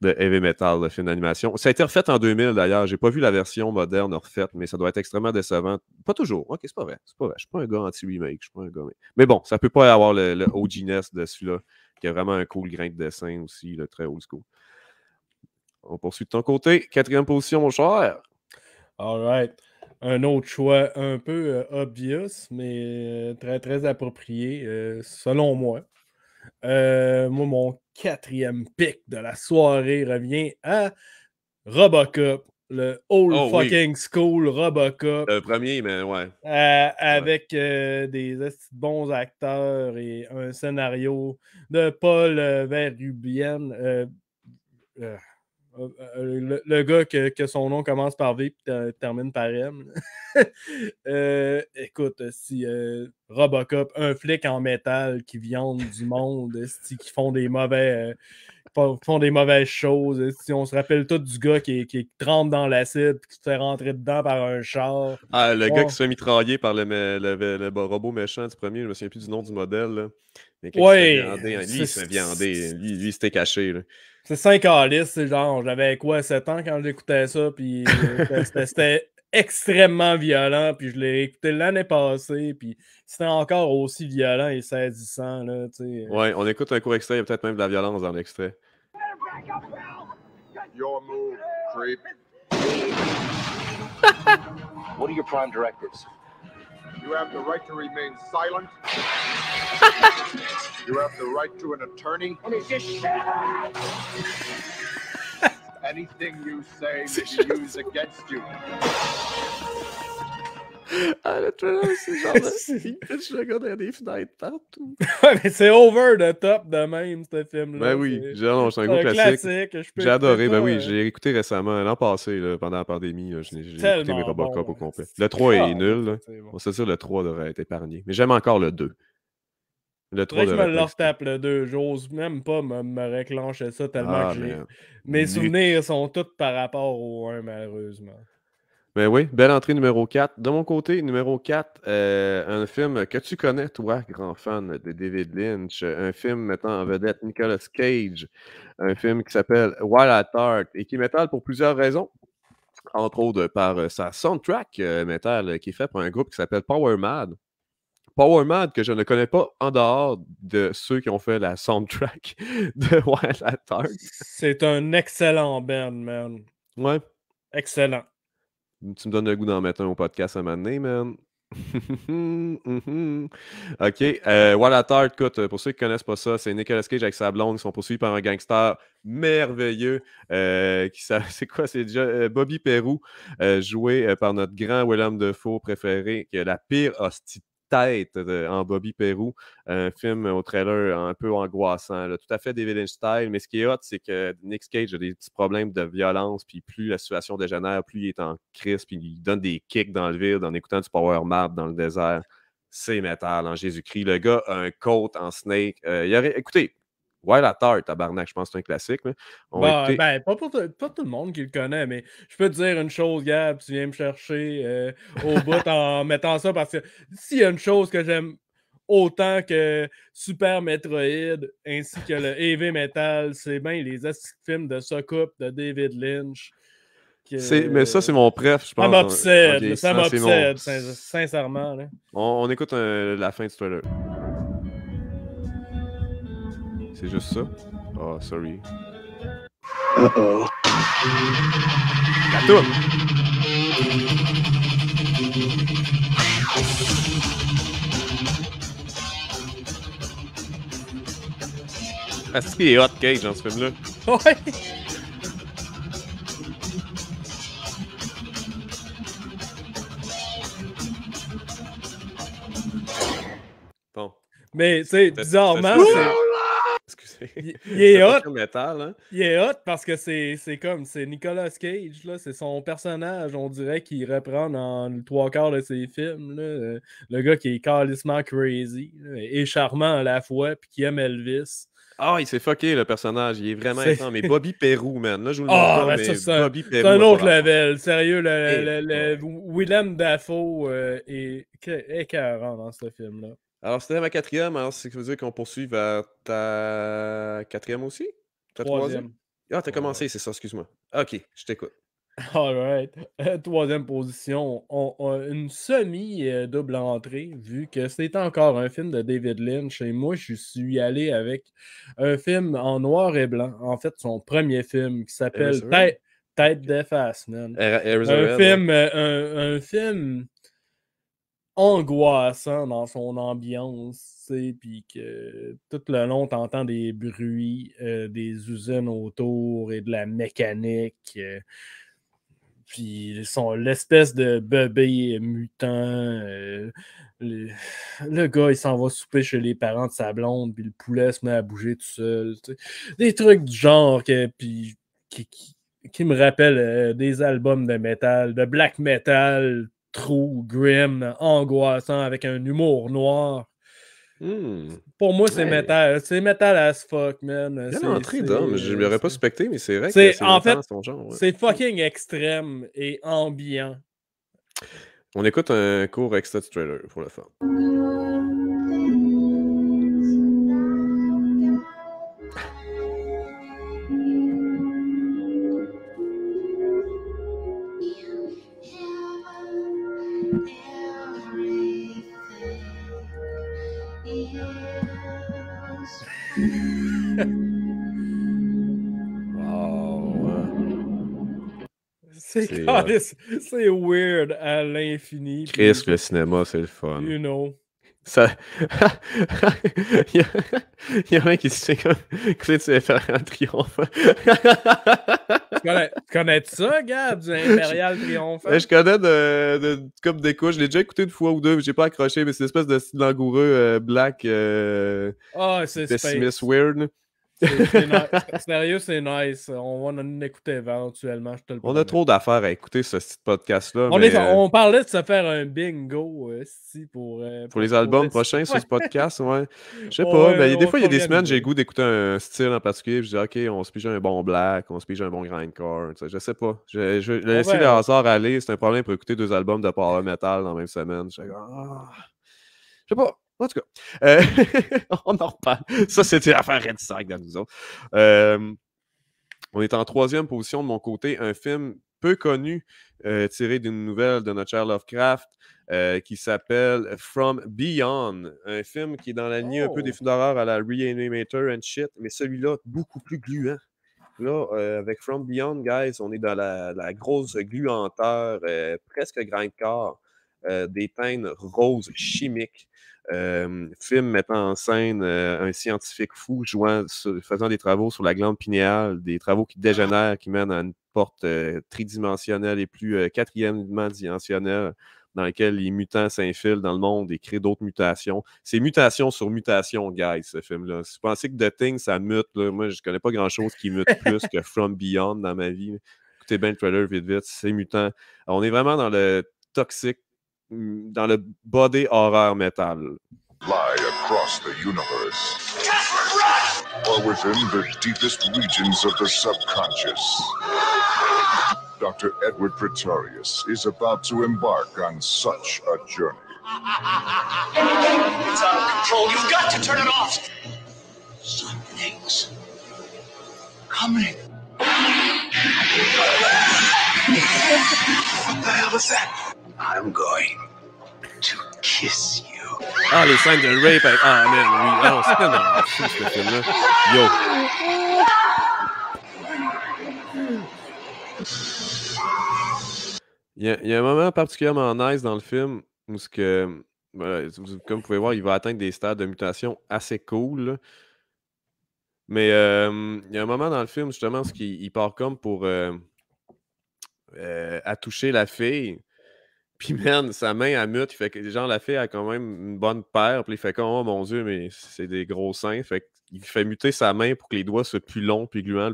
Heavy Metal, le film d'animation. Ça a été refait en 2000, d'ailleurs. J'ai pas vu la version moderne refaite, mais ça doit être extrêmement décevant. Pas toujours. OK, c'est pas vrai. C'est pas vrai. Je suis pas un gars anti-remake. Je suis pas un gars... Mais bon, ça peut pas avoir le, le og e de celui-là, qui a vraiment un cool grain de dessin aussi, le très old school. On poursuit de ton côté. Quatrième position, mon cher. All right. Un autre choix un peu euh, obvious, mais euh, très, très approprié, euh, selon moi. moi, mon quatrième pic de la soirée revient à Robocop, le Old oh Fucking School Robocop. Le premier, mais ouais. avec des bons acteurs et un scénario de Paul Euh... Euh, euh, le, gars que, son nom commence par V et termine par M. Euh, écoute, si Robocop, un flic en métal qui viande du monde, qui font des mauvais, font des mauvaises choses. Si on se rappelle tout du gars qui, qui trempe dans l'acide et qui se fait rentrer dedans par un char. Ah, le gars oh. qui se fait mitrailler par le, robot méchant du premier, je me souviens plus du nom du modèle. Oui. Hein, lui, il se Lui, lui c'était caché. Là. C'est 5 à c'est genre, j'avais quoi, 7 ans quand j'écoutais ça, puis euh, c'était extrêmement violent, puis je l'ai écouté l'année passée, puis c'était encore aussi violent et saisissant. Là, t'sais. Euh. ouais, on écoute un court extrait, il y a peut-être même de la violence dans l'extrait. Your move, creep. What are your prime directives? You have the right to remain silent. you have the right to an attorney anything you say will be used against you. Ah, le trailer, c'est genre de... Je regardais des fenêtres partout. mais c'est over the top de même, ce film-là. Ben oui, c'est un goût classique. j'ai adoré, ben oui, euh. j'ai écouté récemment, l'an passé, là, pendant la pandémie, j'ai écouté mes Robocop bon, au hein, complet. Le 3 est, nul, là. On se dit le 3 devrait être épargné. Mais j'aime encore le 2. Le 3 je me le leur le 2. J'ose même pas me, me, réclencher ça tellement ah, que Mes souvenirs sont tous par rapport au 1, malheureusement. Mais ben oui, belle entrée numéro 4. De mon côté, numéro 4, euh, un film que tu connais, toi, grand fan de David Lynch. Un film mettant en vedette Nicolas Cage. Un film qui s'appelle Wild at Heart et qui est métal pour plusieurs raisons entre autres par euh, sa soundtrack euh, métal qui est fait par un groupe qui s'appelle Power Mad. Power Mad que je ne connais pas en dehors de ceux qui ont fait la soundtrack de Wild at Heart. C'est un excellent band, man. Ouais. Excellent. Tu me donnes le goût d'en mettre un au podcast à un moment man. ok. Euh, Wild at Heart, écoute, euh, pour ceux qui ne connaissent pas ça, c'est Nicolas Cage avec sa blonde sont poursuivis par un gangster merveilleux. Euh, qui c'est quoi C'est déjà Bobby Perrou, joué par notre grand William Defoe préféré, qui a la pire hostie tête en Bobby peru Un film au trailer un peu angoissant, tout à fait des villains style. Mais ce qui est hot, c'est que Nick Cage a des petits problèmes de violence, puis plus la situation dégénère, plus il est en crise, puis il donne des kicks dans le vide en écoutant du Power Map dans le désert. C'est métal en hein, Jésus-Christ. Le gars a un coat en snake. Euh, écoutez, la Wild tabarnak, je pense que c'est un classique. Bah, ben, pas, tout le monde qui le connaît, mais je peux te dire une chose, Gab, tu viens me chercher euh, au bout en mettant ça parce que s'il y a une chose que j'aime autant que Super Metroid ainsi que le heavy metal, c'est bien les films de socoup de David Lynch. Mais ça, c'est mon préf, je pense. Ça m'obsède, ça, m'obsède, sincèrement. On, écoute euh, la fin du trailer. C'est juste ça. Oh, sorry. Uh oh. La ah, Est-ce qu'il est hot cake dans ce film-là? Ouais! Bon. Mais, tu bizarrement, c'est. Hein. Il, est hot. parce que c'est comme, c'est Nicolas Cage, là, c'est son personnage, on dirait qu'il reprend dans trois quarts de ses films, euh, le gars qui est carlissement crazy et charmant à la fois, puis qui aime Elvis. Ah, il s'est fucké le personnage, il est vraiment intense. Mais Bobby Perrou, man. Là, je vous le ah, dis ben C'est un autre level, sérieux. Le, Willem Dafoe euh, est écœurant dans ce film-là. Alors, c'était ma quatrième. Alors, c'est que dire qu'on poursuit vers ta quatrième aussi? Ta troisième? Ah, t'as commencé, c'est ça, excuse-moi. Ok, je t'écoute. right. Euh, troisième position, on, une semi-double euh, entrée, vu que c'était encore un film de David Lynch. Et moi, je suis allé avec un film en noir et blanc. En fait, son premier film qui s'appelle Tête, de face, man. Euh, un film, un film angoissant dans son ambiance, puis que tout le long, tu entends des bruits euh, des usines autour et de la mécanique. Euh, puis sont l'espèce de bébé mutant. Euh, le, gars, il s'en va souper chez les parents de sa blonde, puis le poulet se met à bouger tout seul. Des trucs du genre qui, me rappellent des albums de metal, de black metal trop grim, angoissant, avec un humour noir. Hmm. Pour moi, c'est métal. C'est métal as fuck, man. C'est l'entrée d'homme. Je ne l'aurais pas suspecté, mais c'est vrai que c'est en fait, C'est hmm. fucking extrême et ambiant. On écoute un court extra trailer pour la fin. wow. C'est euh, c'est weird à l'infini. Chris, puis, le cinéma, c'est le fun. You know. Ça... il, y a... un y qui se comme c'est impérial faire triomphe. tu connais, ça, Gab, du Impérial Triomphe? Je connais de, comme des couches. Je l'ai déjà écouté une fois ou deux, mais j'ai pas accroché, mais c'est une espèce de langoureux euh, black euh, ah, c'est Smith Weird. Sérieux, c'est nice. On va en écouter éventuellement. on a trop d'affaires à écouter ce petit podcast-là. On, euh, parlait de se faire un bingo si euh, pour, pour, les albums prochains sur ce podcast. Ouais. Je sais pas. mais des fois, il y a des semaines, j'ai le goût d'écouter un style en particulier. Je dis, OK, on se pige un bon black, on se pige un bon grindcore. Je sais pas. Je, je laisse le hasard aller. C'est un problème pour écouter deux albums de power metal dans la même semaine. Je, ah. je sais pas. En tout cas, euh, on en reparle. Ça, c'était affaire Red Sack dans nous autres. Euh, on est en troisième position de mon côté. Un film peu connu, euh, tiré d'une nouvelle de notre Lovecraft, qui s'appelle From Beyond. Un film qui est dans la nuit un peu des oh! films d'horreur à la Reanimator and shit, mais celui-là, beaucoup plus gluant. Là, avec From Beyond, guys, on est dans la, grosse gluanteur, presque corps. Euh, des teintes roses chimiques. Euh, film mettant en scène euh, un scientifique fou faisant des travaux sur la glande pinéale, des travaux qui ah. dégénèrent, qui mènent à une porte tridimensionnelle et plus quatrièmement dimensionnelle dans laquelle les mutants s'infilent dans le monde et créent d'autres mutations. C'est mutation sur mutation, guys, ce film-là. Si vous pensez que The Thing, ça mute, moi, je ne connais pas grand-chose qui mute plus que From Beyond dans ma vie. Écoutez bien le trailer vite, vite. C'est mutant. on est vraiment dans le toxique Mm, dans le body horror metal. Lie across the universe. Or within the deepest regions of the subconscious. Dr. Edward Pretorius is about to embark on such a journey. It's out of control. You've got to turn it off. Something's coming. what the hell is that? I'm going to kiss you. Ah, les scènes de rape Ah, ah Yo. Il y, a, un moment particulièrement nice dans le film où, ce que, comme vous pouvez voir, il va atteindre des stades de mutation assez cool. Mais euh, il y a un moment dans le film, justement, où il, part comme pour euh, euh, à toucher la fille. Puis, merde, sa main, a mute. Fait que, gens la fille a quand même une bonne paire. Puis, il fait comme, oh mon Dieu, mais c'est des gros seins. Fait qu'il fait muter sa main pour que les doigts soient plus longs puis gluants.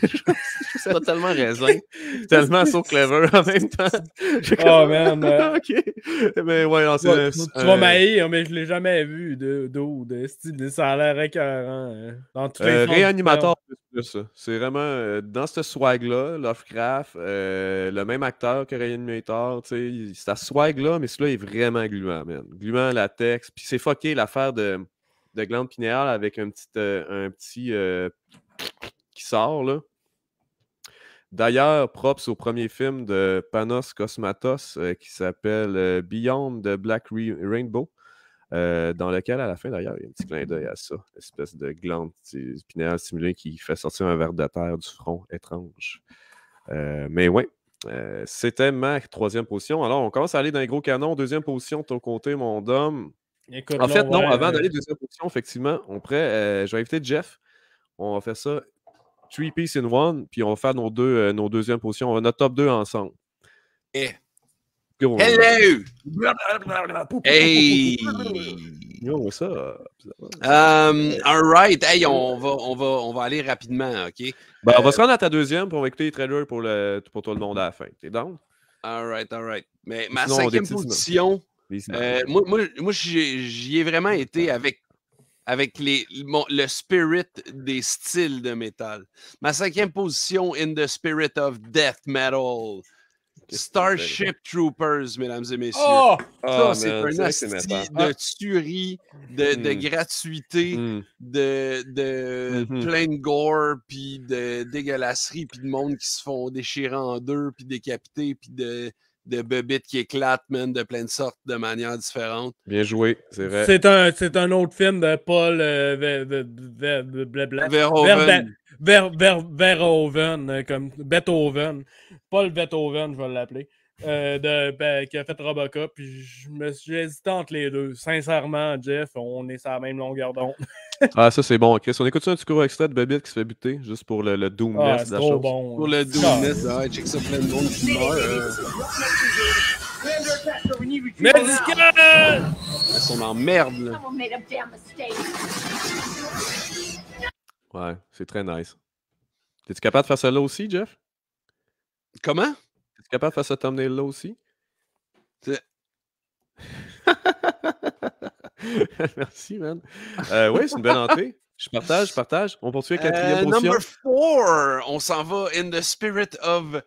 c'est pas tellement raisin. tellement so clever en même temps. oh, merde. Euh, ok. Mais ouais, c'est. le. tu vas mais je l'ai jamais vu de d'eau, de style. Ça a l'air écœurant. Hein, dans euh, Réanimateur c'est vraiment euh, dans ce swag-là, Lovecraft, euh, le même acteur que Ryan Mator, c'est sais, swag-là, mais celui-là est vraiment gluant, man. Gluant, texte. Puis c'est fucké l'affaire de, de glande pinéale avec un petit, euh, un petit qui sort, là. D'ailleurs, props au premier film de Panos Cosmatos qui s'appelle Beyond the Black Rainbow. Euh, dans lequel, à la fin d'ailleurs, il y a un petit clin d'œil à ça, une espèce de glande spinale stimulée qui fait sortir un verre de terre du front étrange. Euh, mais ouais, euh, c'était ma troisième position. Alors, on commence à aller dans les gros canons. Deuxième position, de ton côté, mon dôme. en fait, non, avant d'aller deuxième position, effectivement, on prêt, je vais inviter Jeff. On va faire ça three piece in one, puis on va faire nos deux nos deuxièmes positions. On va notre top deux ensemble. Et... Eh, Hello! Hey! Yo, what's up? all right. on va, on, va, on va aller rapidement, OK? Ben, on va euh, se rendre à ta deuxième, pour écouter les trailers pour, le, pour tout le monde à la fin. T'es down? All right, all right. Mais ma cinquième position, euh, moi, moi, moi j'y ai vraiment été avec, avec les, le spirit des styles de métal. Ma cinquième position, In the Spirit of Death Metal. Starship Troopers, mesdames et messieurs. Oh! Ah, Ça, c'est un asti de ah! tuerie, de, hmm. gratuité, hmm. de, de mm-hmm. plein de gore, puis de dégueulasserie, puis de monde qui se font déchirer en deux, puis décapiter, puis de de bubit qui éclatent même de plein de sortes, de manières différentes. Bien joué, c'est vrai. C'est un, autre film de Paul Verhoeven. comme Beethoven. Paul Beethoven, je vais l'appeler. Euh, ben, qui a fait Robocop. Puis suis hésité entre les deux. Sincèrement, Jeff, on est sur la même longueur d'onde. ah, ça, c'est bon. Chris, on écoute ça un petit cours extrait de Babit qui se fait buter juste pour le, le Doomness ah, de la Bon. Pour le Doomness, ah, check ça plein de monde qui meurt. Medical! Euh. Ils sont en merde, là. Ouais, c'est très nice. T'es-tu capable de faire ça là aussi, Jeff? Comment? T'es-tu capable de faire ça thumbnail là aussi? Merci, man. Euh, oui, c'est une belle entrée. Je partage, je partage. On poursuit avec la euh, quatrième position. Number four, on s'en va in the spirit of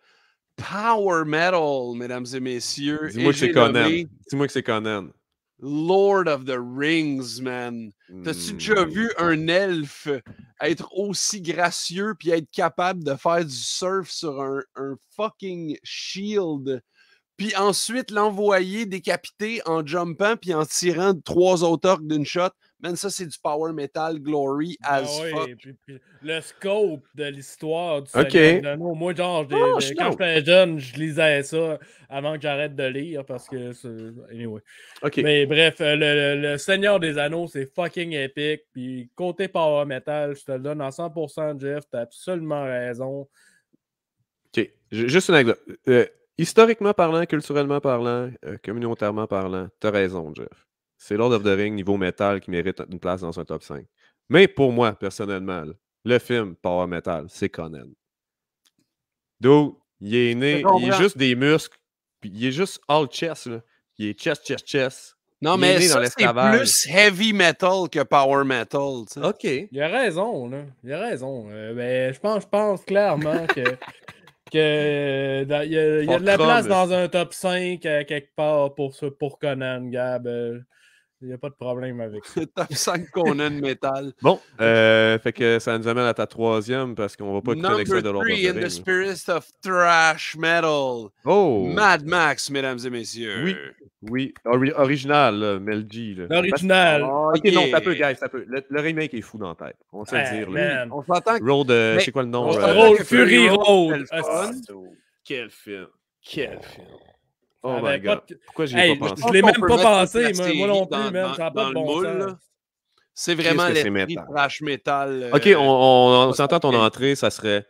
power metal, mesdames et messieurs. Dis-moi que c'est Conan. Dis-moi que c'est Conan. Lord of the Rings, man. T'as-tu déjà hmm. vu un elfe être aussi gracieux puis être capable de faire du surf sur un, un fucking shield puis ensuite l'envoyer décapité en jumpant, puis en tirant trois autres d'une shot. Man, ça, c'est du power metal glory ben as fuck. puis, le scope de l'histoire du okay. de Anneaux. Moi, genre, oh, quand j'étais jeune, je lisais ça avant que j'arrête de lire parce que. Anyway. Mais bref, euh, le, Seigneur des Anneaux, c'est fucking épique. Puis côté power metal, je te le donne à 100%, Jeff. T'as absolument raison. Ok, juste une anecdote. Euh, historiquement parlant, culturellement parlant, euh, communautairement parlant, t'as raison, Jeff. C'est Lord of the Ring niveau métal qui mérite une place dans un top 5. Mais pour moi, personnellement, le film Power Metal, c'est Conan. D'où il est né, il est juste des muscles, puis il est juste all chest, là. Il est chest, chest, chest. Non, mais ça, c'est plus heavy metal que power metal. OK. Il a raison, là. Il a raison. Euh, ben, je pense, je pense clairement que que euh, il y a, de la place dans un top 5 euh, quelque part pour, pour Conan, Gab. Euh. Il n'y a pas de problème avec ça. Top 5 qu'on a de métal. Bon, euh, fait que ça nous amène à ta troisième parce qu'on va pas écouter l'extrait de l'autre. in the spirit of thrash metal. Oh! Mad Max, mesdames et messieurs. Oui, oui. original, Mel G. L'original. Ah, ok, non, ça peut, guys, ça peut. Le, remake est fou dans la tête. On sait le ah, dire. On s'entend. Que... de, je sais quoi le nom? Euh, Road, Fury Roll. Ah, Quel film. Quel oh. film. Oh my God. Pourquoi j'ai ai hey, pas pensé? Je l'ai même pas pensé, moi, moi non plus, même. Ça n'a pas de bon moule, C'est vraiment l'esprit trash metal. Euh, OK, on, on, on s'entend ton entrée, ça serait...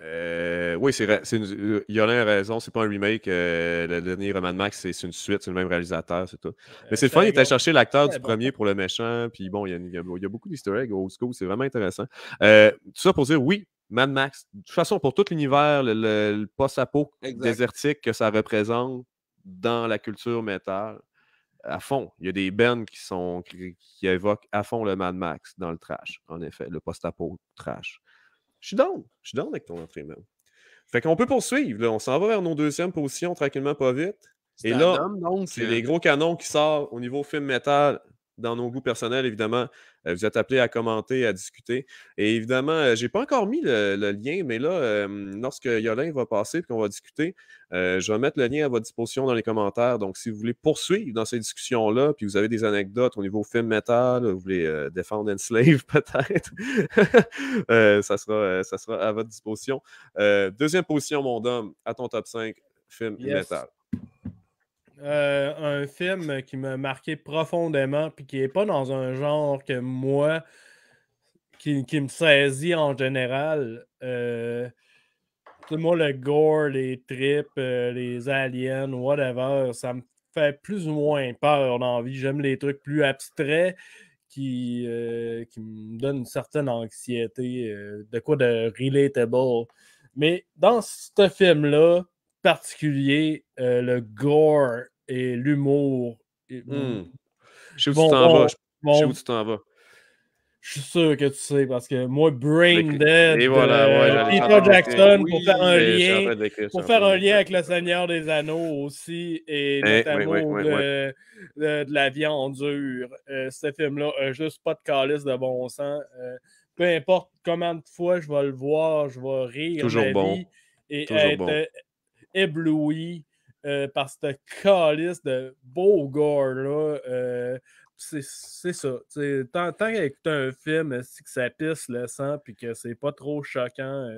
Euh, oui, c'est il y en a raison, c'est pas un remake. Euh, le dernier Roman Max, c'est une suite, c'est le même réalisateur, c'est tout. Mais c'est le fun, il était chercher l'acteur du premier pour le méchant, puis bon, il y a, il y a beaucoup d'easter eggs old school, c'est vraiment intéressant. tout ça pour dire, oui, Mad Max. De toute façon, pour tout l'univers, le, post-apo désertique que ça représente dans la culture métal, à fond. Il y a des bands qui, sont, qui, évoquent à fond le Mad Max dans le trash, en effet, le post-apo trash. Je suis down. Je suis down avec ton entrée, même. Fait qu'on peut poursuivre. On s'en va vers nos deuxièmes positions tranquillement, pas vite. Et là, c'est euh, les gros canons qui sortent au niveau film métal, dans nos goûts personnels, évidemment. Euh, vous êtes appelé à commenter, à discuter. Et évidemment, euh, j'ai pas encore mis le, lien, mais là, euh, lorsque Yolin va passer et qu'on va discuter, je vais mettre le lien à votre disposition dans les commentaires. Donc, si vous voulez poursuivre dans ces discussions-là, puis vous avez des anecdotes au niveau film métal, vous voulez défendre Enslave peut-être, ça, sera, ça sera à votre disposition. deuxième position, mon dame, à ton top 5, film metal euh, un film qui m'a marqué profondément, puis qui n'est pas dans un genre que moi, qui, me saisit en général. Euh, moi, le gore, les tripes, euh, les aliens, whatever, ça me fait plus ou moins peur dans J'aime les trucs plus abstraits qui, euh, me donnent une certaine anxiété, de quoi de relatable. Mais dans ce film-là, particulier, le gore et l'humour. Hmm. Je sais où tu t'en vas. je sais où tu t'en vas. Je suis sûr que tu sais, parce que moi, Brain Dead, et Peter Jackson, pour faire un lien, pour faire un lien avec le Seigneur des Anneaux aussi, et notamment eh, de, la viande dure. Euh, ce film-là juste pas de calice de bon sens. Euh, peu importe combien de fois je vais le voir, je vais rire. Toujours et être euh, ébloui euh, par cette calice de beau gars là euh, c'est ça. tant, tant écoute un film, euh, c'est que ça pisse le sang puis que c'est pas trop choquant.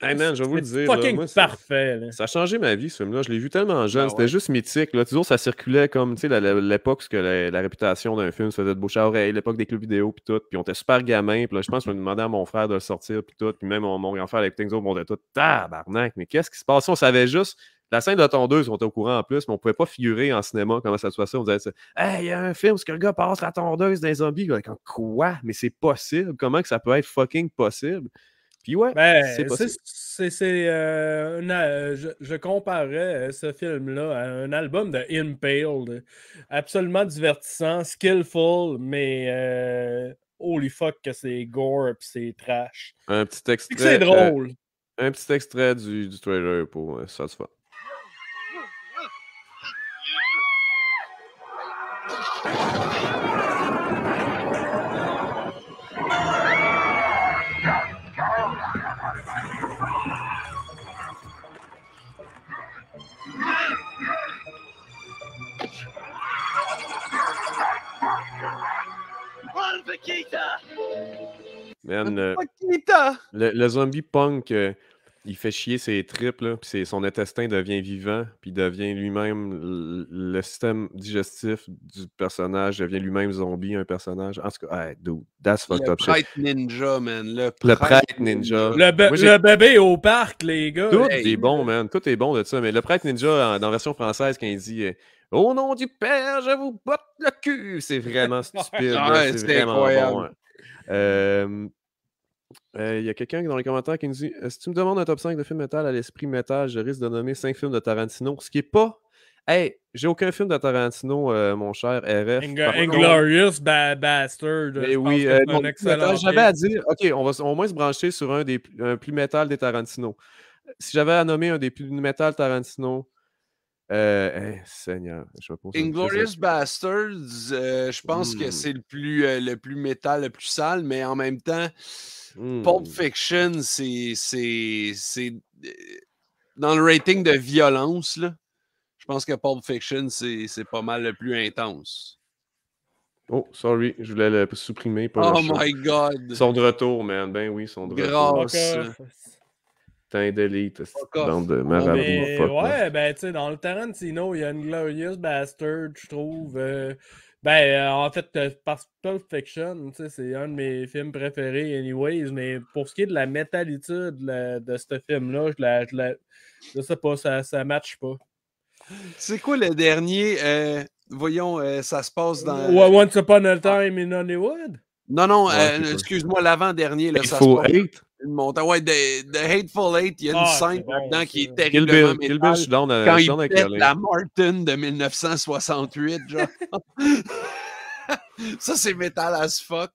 Hey je vais vous le dire. Fucking parfait. Ça a changé ma vie, ce film-là. Je l'ai vu tellement jeune. Ben c'était juste mythique. Là. Toujours, ça circulait comme l'époque où la, la, réputation d'un film se faisait de bouche à oreille, l'époque des clubs vidéo puis tout. Puis on était super gamin. Puis je pense que je me demandais à mon frère de le sortir puis tout. Puis même mon, grand frère, avec nous autres, on était tout tabarnak. Mais qu'est-ce qui se passe? On savait juste la scène de tondeuse tondeuse, on sont au courant en plus, mais on pouvait pas figurer en cinéma comment ça se passait. On disait, hey, il y a un film, ce que le gars passe la tondeuse d'un zombie. quoi? Mais c'est possible. Comment que ça peut être fucking possible? Puis ouais, ben, c'est possible. C'est, euh, euh, je, comparais euh, ce film-là à un album de Impaled. Absolument divertissant, skillful, mais holy fuck que c'est gore pis c'est trash. Un petit extrait. C'est drôle. un petit extrait du, trailer pour ça se Man, euh, le, zombie punk, euh, il fait chier ses tripes, là, puis son intestin devient vivant, puis devient lui-même le système digestif du personnage, devient lui-même zombie, un personnage. En tout cas, hey, dude, that's fucked up shit. Le prêtre ninja, man. Le prêtre, ninja. Le, bébé au parc, les gars. Tout est bon, man. Tout est bon de ça. Mais le prêtre ninja, dans la version française, quand il dit euh, Au nom du Père, je vous botte le cul, c'est vraiment stupide. c'est vraiment incroyable. Hein. Euh, il y a quelqu'un dans les commentaires qui nous dit euh, Si tu me demandes un top 5 de films métal à l'esprit métal, je risque de nommer 5 films de Tarantino, ce qui est pas. Hey, j'ai aucun film de Tarantino, euh, mon cher RF. Inglorious Bastard. Mais oui, j'avais euh, à dire Ok, on va au moins se brancher sur un des plus métal des Tarantino. Si j'avais à nommer un des plus métal Tarantino, euh, hein, Seigneur, je Inglorious Bastards, euh, je pense que mmh. c'est le plus euh, le plus métal, le plus sale, mais en même temps, Pulp mmh. Fiction, c'est euh, dans le rating de violence, je pense que Pulp Fiction, c'est pas mal le plus intense. Oh, sorry, je voulais le supprimer. oh my god! Son de retour, man. Ben oui, son de retour. Grâce! Putain d'élite, bande de marabouts. ouais, ben, tu sais, dans le Tarantino, il y a une Glorious Bastard, je trouve. Euh, ben, euh, en fait, euh, Fiction, tu Fiction, c'est un de mes films préférés, anyways, mais pour ce qui est de la métallitude de ce film-là, je la, je sais pas, ça, ça matche pas. C'est quoi le dernier euh, Voyons, ça se passe dans. Once Upon a Time in Hollywood? Non, non, excuse-moi, l'avant-dernier. Il ça se passe... Une de, Hateful Eight, il y a une ah, scène dedans qui est terriblement la, euh, quand la Martin de 1968, genre. ça, c'est metal as fuck.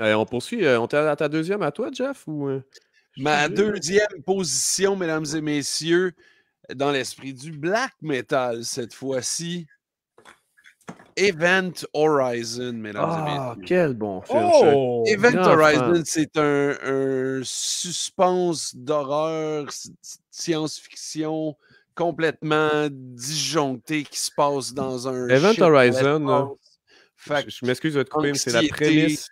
Euh, on poursuit. Euh, on est à ta deuxième à toi, Jeff? Ma deuxième position, mesdames et messieurs, dans l'esprit du black metal cette fois-ci, Event Horizon, mesdames oh, et ah, messieurs. Ah, quel bon film. Oh! Event Horizon, c'est un, suspense d'horreur, science-fiction complètement disjoncté qui se passe dans un. Event Horizon. Fait je, m'excuse de te couper, mais c'est la prémisse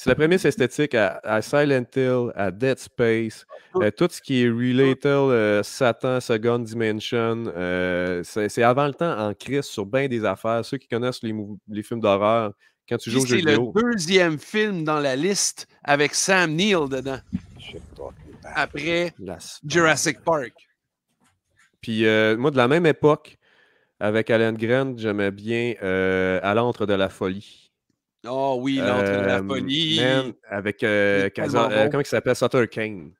c'est la prémisse esthétique à, Silent Hill, à Dead Space, euh, tout ce qui est related, euh, Satan, Second Dimension. Euh, c'est avant le temps en crise sur bien des affaires. Ceux qui connaissent les, films d'horreur, quand tu joues au jeu vidéo. C'est le deuxième film dans la liste avec Sam Neill dedans. Après Jurassic Park. Puis moi, de la même époque, avec Alan Grant, j'aimais bien À l'antre de la folie. Oh oui, l'entrée de la Pony. Euh, avec euh, euh, comment il s'appelle Sutter Kane.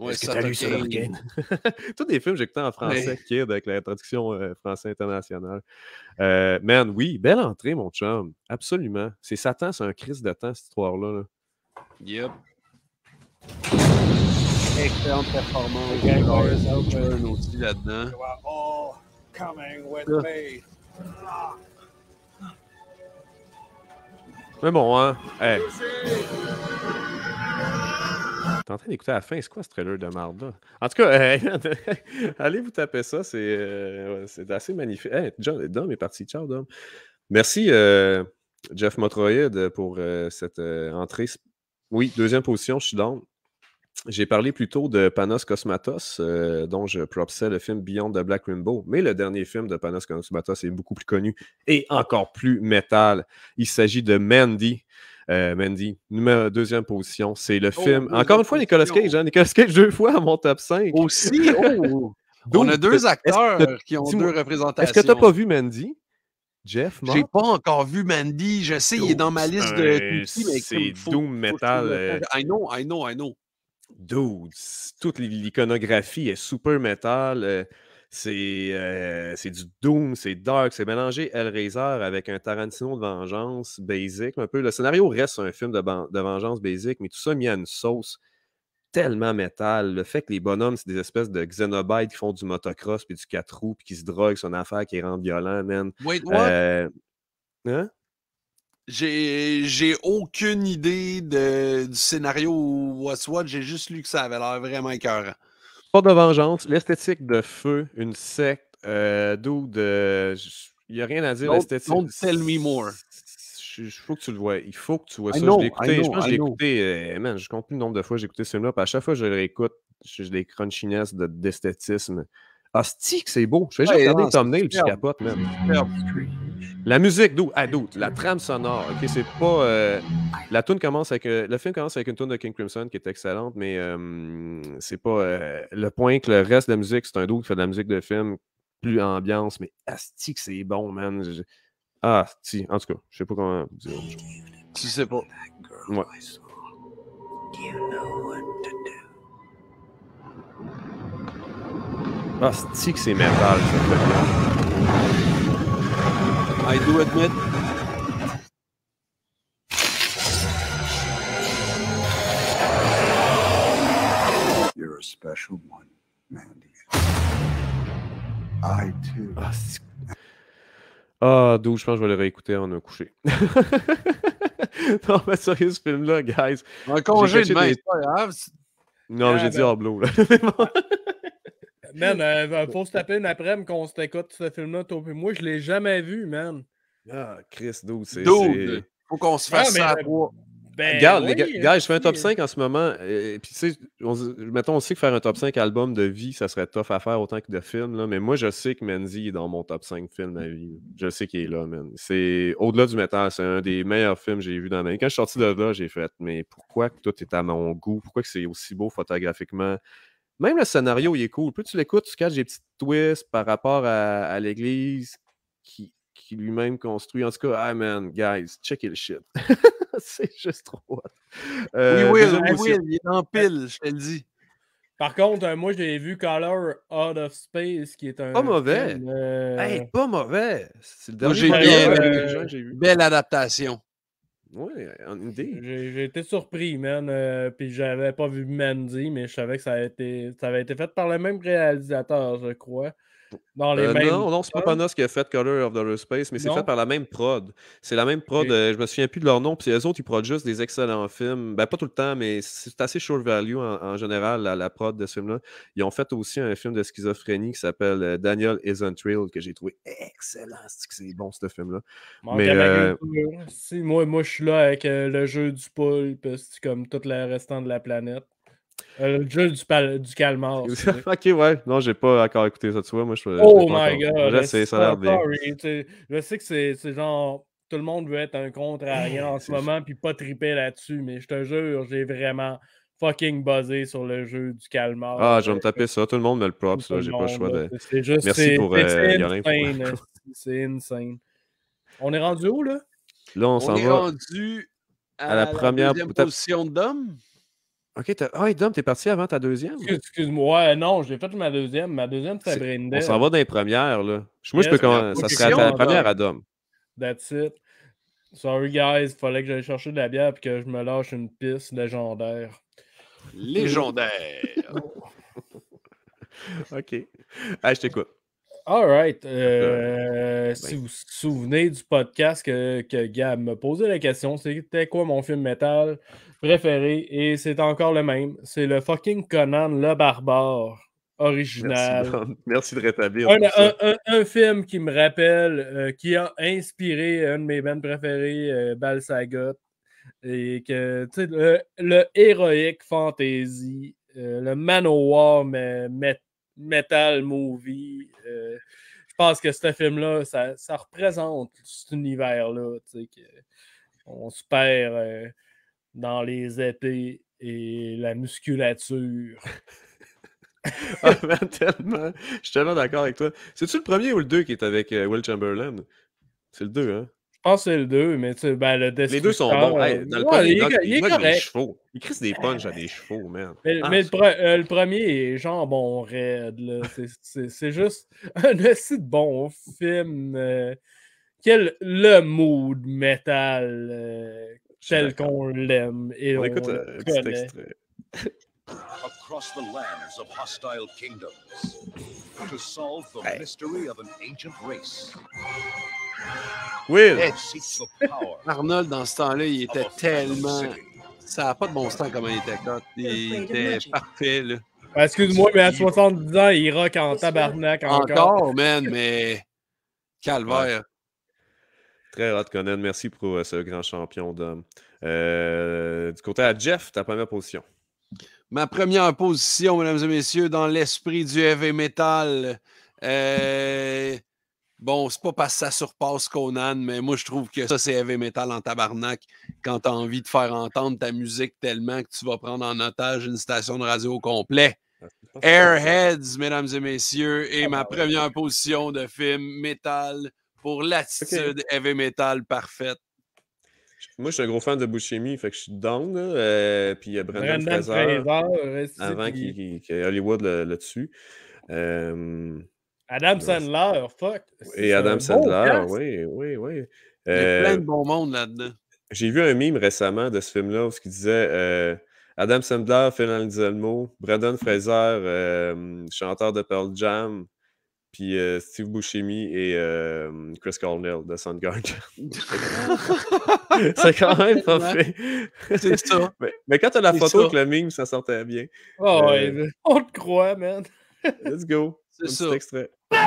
Est-ce que t'as lu Sutter Kane? Tous des films que j'écoutais en français, kid, avec la traduction français internationale. man, oui, belle entrée, mon chum. Absolument. C'est Satan, c'est un crise de temps, cette histoire-là. Yep. Excellente performance. aussi là-dedans. coming with ah. me. Ah. Mais bon, hein. T'es en train d'écouter à la fin, c'est quoi ce trailer de marde là? En tout cas, euh, allez vous taper ça, euh, c'est assez magnifique. Hey, John, Dom est parti, ciao Dom. Merci euh, Jeff Motroid, pour cette entrée. Oui, deuxième position, je suis dans. J'ai parlé plutôt de Panos Cosmatos, euh, dont je propsais le film Beyond the Black Rainbow, mais le dernier film de Panos Cosmatos est beaucoup plus connu et encore plus métal. Il s'agit de Mandy. Euh, Mandy, deuxième position, c'est le oh, film. Oh, encore une fois, oh, Nicolas Cage, hein? Nicolas Cage deux fois à mon top 5. Aussi, oh. On a deux acteurs qui ont deux représentations. Est-ce que tu n'as pas vu Mandy? Jeff, J'ai pas encore vu Mandy. Je sais, il est dans ma liste de. Euh, c'est Doom Metal. I know, I know, I know. Dude, toute l'iconographie est super metal. Euh, euh, c'est du doom, c'est dark, c'est mélangé Hellraiser avec un Tarantino de vengeance basic un peu. Le scénario reste un film de, vengeance basic, mais tout ça mis à une sauce tellement métal. Le fait que les bonhommes, c'est des espèces de xénobites qui font du motocross puis du 4 roues puis qui se droguent, une affaire qui rend violent, man. Wait, what? Euh, hein? J'ai aucune idée de, du scénario ou What. J'ai juste lu que ça avait l'air vraiment écœurant. Port de vengeance, l'esthétique de feu, une secte, euh, d'où de. Il n'y a rien à dire. L'esthétique. Don't tell me more. Il faut que tu le vois. Il faut que tu vois ça. je l'ai écouté. je pense que je l'ai écouté. Euh, man, je compte plus le nombre de fois que j'ai écouté ce film-là. À chaque fois que je le réécoute, j'ai des crunchiness d'esthétisme c'est beau. Je vais juste ouais, regarder capote, même. La musique, d'où? Ah, la trame sonore, ok, c'est pas... Euh, la tune commence avec... Euh, le film commence avec une tune de King Crimson qui est excellente, mais euh, c'est pas... le point que le reste de la musique, c'est un doux qui fait de la musique de film, plus ambiance, mais asti c'est bon, man. Ah, si, en tout cas, je sais pas comment dire. Tu sais pas. Ouais. Ah, cest que c'est métal, ça là I do admit. You're a special one, Mandy. I too. Ah, ah, d'où je pense que je vais le réécouter en un coucher. non, mais sérieux, ce film-là, guys. Un congé demain, des... c'est pas grave. Non, j'ai ben... dit en là. Man, euh, faut se taper une après-midi qu'on écoute ce film-là, toi moi. Je l'ai jamais vu, man. Ah, Chris, d'où c'est. Faut qu'on se ah, fasse ça. Ben Regarde, je fais un top 5 hein. en ce moment. Et, puis, tu sais, on, sait que faire un top 5 album de vie, ça serait tough à faire autant que de films. mais moi, je sais que Menzi est dans mon top 5 film à vie. Je sais qu'il est là, man. C'est au-delà du métal. C'est un des meilleurs films que j'ai vu dans ma vie. Quand je suis sorti de là, j'ai fait, mais pourquoi que tout est à mon goût? Pourquoi que c'est aussi beau photographiquement? Même le scénario, il est cool. Plus tu l'écoutes, tu caches des petits twists par rapport à, l'Église qui, lui-même construit. En tout cas, hey ah, man, guys, check it shit. c'est juste trop euh, oui, oui, il est en pile, je te le dis. Par contre, euh, moi, j'ai vu Color Out of Space, qui est un. Pas mauvais. Euh, pas mauvais. C'est le dernier. j'ai vu. Belle adaptation. Ouais, en idée. J'ai été surpris, man. Euh, puis j'avais pas vu Mandy, mais je savais que ça, été, ça avait été fait par le même réalisateur, je crois. Non, euh, non, non, c'est pas Panos qui a fait Color of the Space, mais c'est fait par la même prod. C'est la même prod, je euh, je me souviens plus de leur nom, puis eux autres, ils produisent des excellents films. Ben, pas tout le temps, mais c'est assez short value en, général, la, prod de ce film-là. Ils ont fait aussi un film de schizophrénie qui s'appelle euh, Daniel Isn't Real, que j'ai trouvé excellent. C'est bon, ce film-là. Mais, moi, moi je suis là avec le jeu du poulpe comme tout le restant de la planète. Euh, le jeu du, calmar. ok, ouais. Non, j'ai pas encore écouté ça, de soi Moi, je, oh my god. Je sais, ça a l'air bien. Je sais que c'est genre. Tout le monde veut être un contre contre-arrière en ce moment, puis pas triper là-dessus, mais je te jure, j'ai vraiment fucking buzzé sur le jeu du calmar. Ah, je vais me euh, taper ça. Tout le monde me le props. J'ai pas le choix. De... juste. Merci pour euh, C'est insane. On est rendu où, là? Là, on, s'en va. On est rendu à, la, première position d'homme. OK, ah Dom, t'es parti avant ta deuxième? Excuse-moi, euh, non, j'ai fait ma deuxième. Ma deuxième, c'est Brindel. On s'en va dans les premières, là. Moi, je peux commencer. Ça serait la première à Dom. That's it. Sorry, guys, fallait que j'aille chercher de la bière et que je me lâche une piste légendaire. Légendaire! OK. Ah, je t'écoute. All right. Euh, euh, si ben. vous vous souvenez du podcast que, que Gab me posait la question, c'était quoi mon film métal? préféré et c'est encore le même. C'est le fucking Conan le barbare original. Merci, de rétablir. Un, film qui me rappelle, euh, qui a inspiré un de mes bandes préférés, euh, Et que, tu sais, le, heroic fantasy, euh, le Manowar mais, metal movie. Euh, je pense que ce film-là, ça, représente cet univers-là. Tu sais, on se perd dans les épées et la musculature. ah, tellement. Je suis tellement d'accord avec toi. C'est-tu le premier ou le deux qui est avec euh, Will Chamberlain? C'est le deux, hein? Je pense que c'est le deux, mais tu sais, ben, le Les deux sont bons. dans le euh, il, est, il, des Il crisse des punches à des chevaux, man. Mais, ah, euh, le, premier est jambon raide, là. C'est juste un assez bon film. quel, le mood metal tel qu'on l'aime. Et on, on écoute euh, un petit Across the lands of hostile kingdoms to solve the mystery of an ancient race. Will! Arnold, dans ce temps-là, il était tellement. Ça n'a pas de bon sens comment il était quand Il était parfait, là. Ben, excuse-moi, mais à 70 ans, il rock en tabarnak encore. Encore, man, mais. Calvaire. Très Merci pour euh, ce grand champion d'homme. Euh, du côté à Jeff, ta première position. Ma première position, mesdames et messieurs, dans l'esprit du heavy metal. Euh, bon, c'est pas parce que ça surpasse Conan, mais moi, je trouve que ça, c'est heavy metal en tabarnak quand tu as envie de faire entendre ta musique tellement que tu vas prendre en otage une station de radio au complet. Ah, Airheads, mesdames et messieurs, et ah, ma première position de film metal pour l'attitude heavy metal parfaite. Moi, je suis un gros fan de Buscemi, fait que je suis down. Euh, puis il y a Brandon, Fraser, avant qu'il Hollywood le, dessus. Euh, Adam Sandler, fuck. Et Adam Sandler, oui, oui, oui. Il y a plein euh, de bon monde là-dedans. J'ai vu un mime récemment de ce film-là où ce qui disait Adam Sandler, Phil Anselmo, Brandon Fraser, chanteur de Pearl Jam, puis euh, Steve Buscemi et euh, Chris Cornell de Soundgarden. c'est quand même pas fait. C'est ça. Mais, mais quand t'as la photo avec le mime, ça sortait bien. Oh, on te croit, man. let's go. C'est ça. Petit extrait. What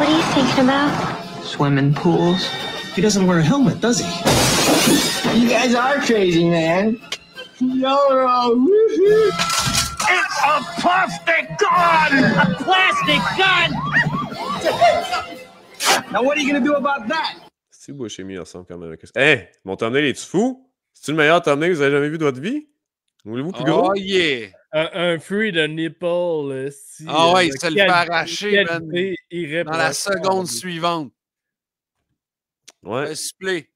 are you thinking about? Swimming pools. He doesn't wear a helmet, does he? You guys are crazy, man. Y'all are all It's a plastic gun! A plastic gun! Now what are you gonna do about that? C'est beau chez mis ensemble quand même. Hé, hey, mon thumbnail, est tu fou? C'est-tu le meilleur thumbnail que vous avez jamais vu de votre vie? Voulez-vous plus gros? Oh yeah! Un, fruit de nipple, euh, Ah ouais, euh, il se le fait arracher, Dans la seconde suivante. Ouais. Un supplé.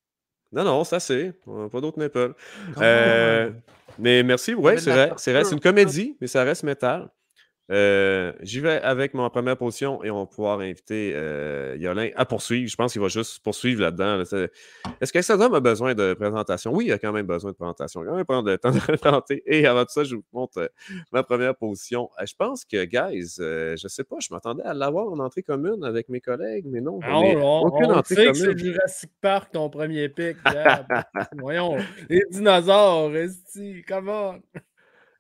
Non, non, c'est pas d'autres nipples. Euh, mais merci, ouais, c'est vrai. C'est une comédie, mais ça reste métal. Euh, j'y vais avec ma première position et on va pouvoir inviter euh, Yolin à poursuivre. Je pense qu'il va juste poursuivre là-dedans. Là. dedans est ce que Sadom a besoin de présentation? Oui, il a quand même besoin de présentation. Il va quand même prendre le temps de présenter. Et avant tout ça, je vous montre euh, ma première position. je pense que, guys, je ne sais pas, je m'attendais à l'avoir en entrée commune avec mes collègues, mais non. Ah, on, aucune entrée sait commune. que c'est Jurassic Park, ton premier pic. Voyons, les dinosaures, come comment?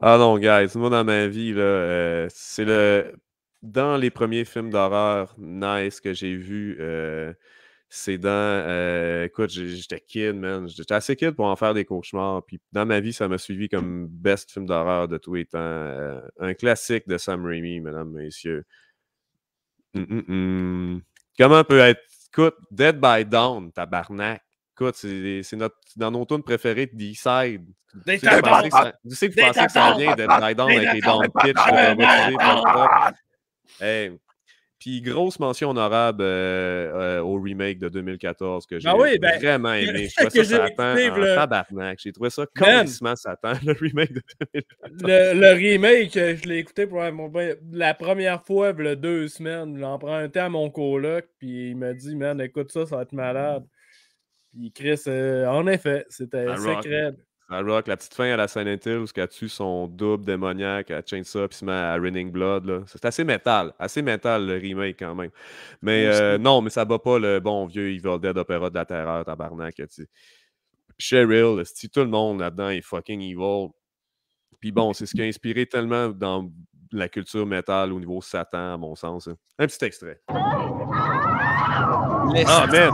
Ah non, guys, moi dans ma vie, euh, c'est le dans les premiers films d'horreur nice que j'ai vu, euh, c'est dans euh, écoute, j'étais kid, man. J'étais assez kid pour en faire des cauchemars. Puis dans ma vie, ça m'a suivi comme best film d'horreur de tous les temps. un classique de Sam Raimi, mesdames, messieurs. Hum, hum, hum. Comment peut être écoute, Dead by Dawn, tabarnak c'est dans nos tunes préférées de d Tu sais que vous pensez que ça vient de Tridon avec les dents pitch de Hey, puis grosse mention honorable euh, euh, au remake de 2014 que ben j'ai ben, vraiment aimé. Je trouvais ça Satan le... tabarnak. J'ai trouvé ça complètement Satan, le remake de 2014. Le, remake, euh, je l'ai écouté pour ben, la première fois, il y a deux semaines. J'en prends un à mon coloc, puis il m'a dit, man, écoute ça, ça va être malade. Puis Chris, euh, en effet, c'était secret. Ça rock, la petite fin à la scène intime où elle tue son double démoniaque, à Chainsaw puis se met à Raining Blood. C'est assez métal, assez métal le remake quand même. Mais euh, non, mais ça bat pas le bon vieux Evil Dead Opéra de la Terreur, tabarnak. Cheryl, tout le monde là-dedans est fucking evil. Puis bon, c'est ce qui a inspiré tellement dans la culture métal au niveau Satan, à mon sens. Hein. Un petit extrait. Ah! Ah, man!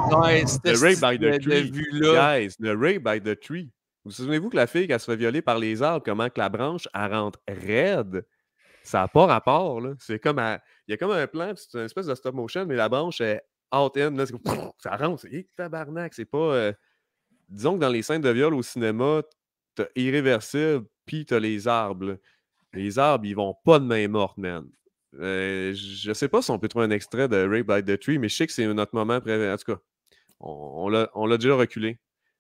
The rape by the tree. Guys, the rape by the tree. Vous souvenez-vous que la fille, elle se fait violer par les arbres, comment que la branche, elle rentre raide? Ça n'a pas rapport, là. C'est comme Il y a comme un plan, c'est une espèce de stop motion, mais la branche est out-end, ça rentre. C'est tabarnak, c'est pas... Euh, disons que dans les scènes de viol au cinéma, t'as irréversible, puis t'as les arbres. Les arbres, ils vont pas de main morte, man. Euh, je ne sais pas si on peut trouver un extrait de Ray by the Tree, mais je sais que c'est notre moment préféré. En tout cas, on, l'a déjà reculé.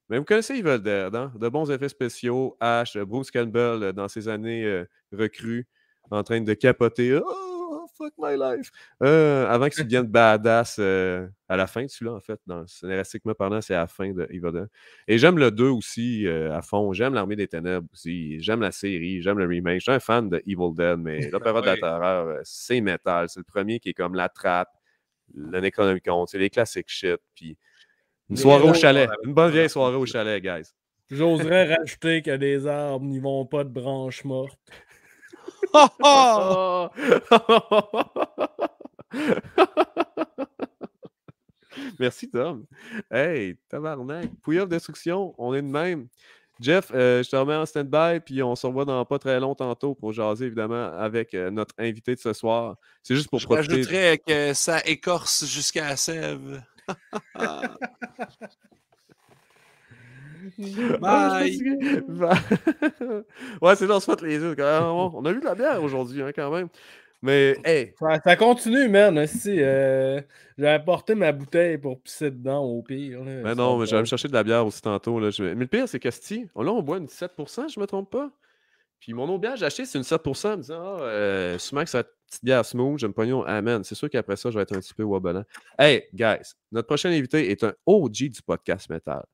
Mais vous connaissez Evil Dead, hein? de bons effets spéciaux. Ash, Bruce Campbell, euh, dans ses années euh, recrues, en train de capoter. Oh! fuck my life. Euh, avant que tu deviennes badass euh, à la fin, de celui-là, en fait, dans, scénaristiquement parlant, c'est à la fin de Evil Dead. Et j'aime le 2 aussi euh, à fond. J'aime l'Armée des Ténèbres aussi. J'aime la série. J'aime le remake. Je suis un fan de Evil Dead, mais l'opéra de la terreur, c'est metal. C'est le premier qui est comme La Trappe, le Necronomicon, c'est les classiques shit. Puis une soirée au chalet. Une bonne vieille soirée au chalet, guys. J'oserais rajouter que des arbres n'y vont pas de branches mortes. Merci, Tom. Hey, tabarnak. Pouille of Destruction, on est de même. Jeff, euh, je te remets en stand-by, puis on se revoit dans pas très long tantôt pour jaser, évidemment, avec euh, notre invité de ce soir. C'est juste pour je que ça écorce jusqu'à la sève. Ah, ouais, c'est dans ce les yeux. On a eu de la bière aujourd'hui, hein, quand même. Mais, hey. Ça, continue, man. Aussi, euh, j'ai apporté ma bouteille pour pisser dedans, au pire. Ben mais non, mais vais me chercher de la bière aussi tantôt. Là. Mais le pire, c'est que oh, là, on boit une 7%, je me trompe pas. Puis mon autre bière, j'ai acheté, c'est une 7%, je me disant, ah, oh, euh, que petite bière smooth, j'aime pognon, ah, amen. C'est sûr qu'après ça, je vais être un petit peu wobbelant. Hey, guys, notre prochain invité est un OG du podcast métal.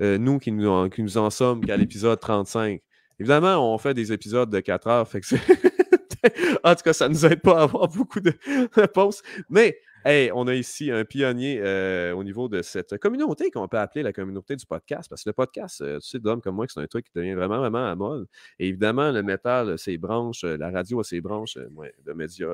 Euh, nous qui nous, en, nous en sommes qu'à l'épisode 35. Évidemment, on fait des épisodes de 4 heures, fait que en tout cas, ça ne nous aide pas à avoir beaucoup de réponses. Mais Hey, on a ici un pionnier euh, au niveau de cette communauté qu'on peut appeler la communauté du podcast, parce que le podcast, euh, tu sais, d'hommes comme moi, c'est un truc qui devient vraiment, vraiment à mode. Et évidemment, le métal, ses branches, euh, la radio a ses branches de médias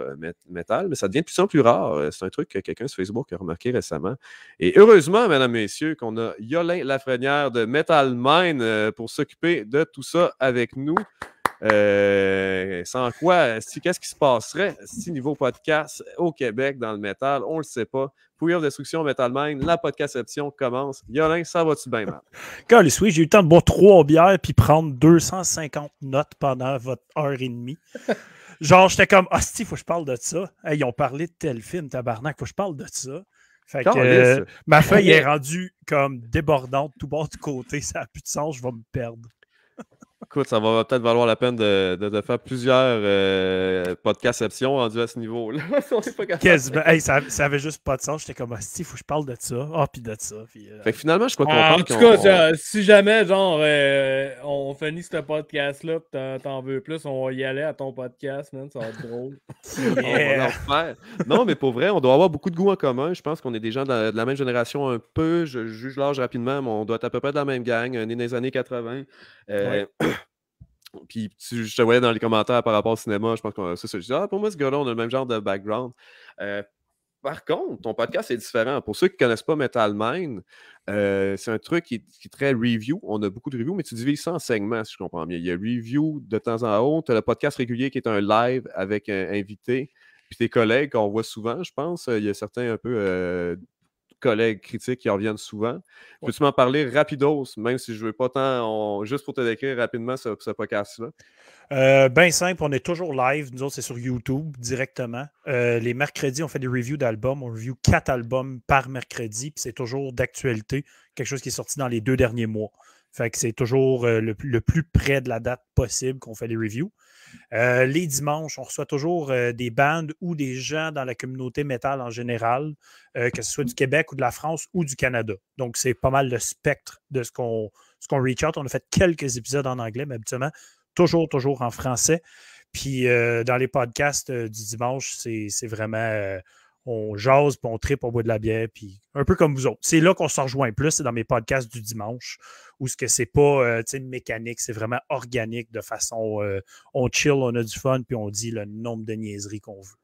métal, mais ça devient de plus en plus rare. C'est un truc que quelqu'un sur Facebook a remarqué récemment. Et heureusement, mesdames, messieurs, qu'on a Yolin Lafrenière de Metal Mind pour s'occuper de tout ça avec nous. Euh, sans quoi, qu'est-ce qui se passerait si niveau podcast au Québec dans le métal? On le sait pas. Pouilleur Destruction, Metal Mind, la podcastception commence. Yolin, ça va-tu bien, man? Quand oui, j'ai eu le temps de boire trois bières puis prendre 250 notes pendant votre heure et demie. Genre, j'étais comme, ah, faut que je parle de ça. ils ont parlé de tel film, tabarnak, faut que je parle de ça. Fait que, euh, ma feuille est rendue comme débordante, tout bord de côté, ça n'a plus de sens, je vais me perdre. Écoute, ça va peut-être valoir la peine de, faire plusieurs euh, podcastceptions rendues à ce niveau-là. ça, ça, avait juste pas de sens. J'étais comme, si, il faut que je parle de ça. Ah, oh, puis de ça. Euh. Fait que finalement, je crois ah, qu'on ah, En tout cas, si jamais, genre, euh, on finit ce podcast-là, t'en veux plus, on va y aller à ton podcast, man. Ça va être drôle. non, mais pour vrai, on doit avoir beaucoup de goûts en commun. Je pense qu'on est des gens de la, même génération un peu. Je juge l'âge rapidement, mais on doit être à peu près de la même gang, est dans les années 80. Puis tu, je te voyais dans les commentaires par rapport au cinéma, je pense que ça, je ah, pour moi, ce gars-là, on a le même genre de background. Euh, par contre, ton podcast est différent. Pour ceux qui ne connaissent pas Metal Mind, euh, c'est un truc qui, est très review. On a beaucoup de reviews, mais tu divises ça en segments, si je comprends bien. Il y a review de temps en temps. Tu as le podcast régulier qui est un live avec un invité. Puis tes collègues qu'on voit souvent, je pense, il y a certains un peu euh, collègues critiques qui reviennent souvent. Peux-tu m'en parler rapidos, même si je ne veux pas tant. Juste pour te décrire rapidement ce, podcast-là? Euh, ben simple, on est toujours live. Nous autres, c'est sur YouTube directement. Euh, les mercredis, on fait des reviews d'albums. On review quatre albums par mercredi, puis c'est toujours d'actualité, quelque chose qui est sorti dans les deux derniers mois. Fait que c'est toujours euh, le, plus près de la date possible qu'on fait les reviews. Euh, les dimanches, on reçoit toujours euh, des bandes ou des gens dans la communauté métal en général, que ce soit du Québec ou de la France ou du Canada. Donc, c'est pas mal le spectre de ce qu'on reach out. On a fait quelques épisodes en anglais, mais habituellement, toujours, toujours en français. Puis dans les podcasts du dimanche, c'est vraiment on jase, puis on tripe, on boit de la bière, puis un peu comme vous autres. C'est là qu'on se rejoint plus, c'est dans mes podcasts du dimanche, où ce que c'est pas une euh, mécanique, c'est vraiment organique de façon euh, on chill, on a du fun, puis on dit le nombre de niaiseries qu'on veut.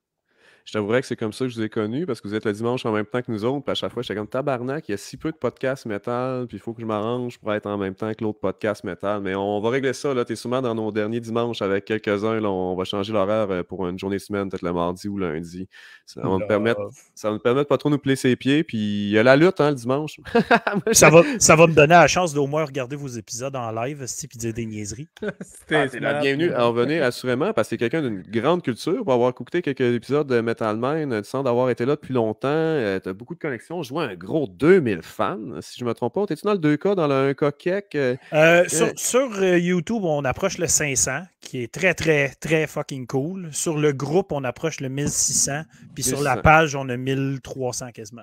Je t'avouerais que c'est comme ça que je vous ai connu parce que vous êtes le dimanche en même temps que nous autres. à chaque fois, j'étais comme tabarnak, il y a si peu de podcasts métal, puis il faut que je m'arrange pour être en même temps que l'autre podcast métal. Mais on va régler ça. Tu es souvent dans nos derniers dimanches avec quelques-uns. on va changer l'horaire euh, pour une journée semaine, peut-être le mardi ou lundi. Ça va nous permettre, ça pas trop nous plier ses pieds. Puis il y a la lutte hein, le dimanche. ça, va, me donner la chance d'au moins regarder vos épisodes en live, si puis dire des niaiseries. C'était ah, la bienvenue. en venez assurément parce que c'est quelqu'un d'une grande culture pour avoir coûté quelques épisodes de euh, Allemagne, tu sens d'avoir été là depuis longtemps, euh, tu as beaucoup de connexions, je vois un gros 2000 fans, si je ne me trompe pas. T'es-tu dans le 2K, dans le 1K euh, euh, sur, YouTube, on approche le 500, qui est très, très, très fucking cool. Sur le groupe, on approche le 1600, puis sur la page, on a 1300 quasiment.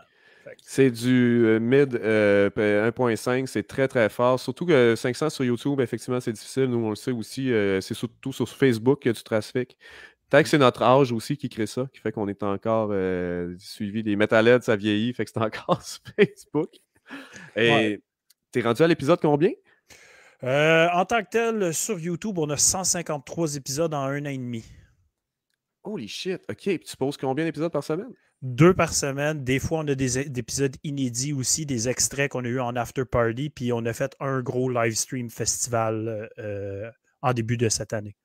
C'est du mid 1.5, c'est très très fort. Surtout que 500 sur YouTube, effectivement, c'est difficile. Nous, on le sait aussi. c'est surtout sur Facebook qu'il y a du trafic. Peut-être que c'est notre âge aussi qui crée ça, qui fait qu'on est encore euh, suivi des Metalheads, ça vieillit, fait que c'est encore sur Facebook. Et t'es rendu à l'épisode combien? Euh, en tant que tel, sur YouTube, on a 153 épisodes en un an et demi. Holy shit, ok. Puis tu poses combien d'épisodes par semaine? Deux par semaine. Des fois, on a des, épisodes inédits aussi, des extraits qu'on a eu en after party, puis on a fait un gros live stream festival euh, en début de cette année.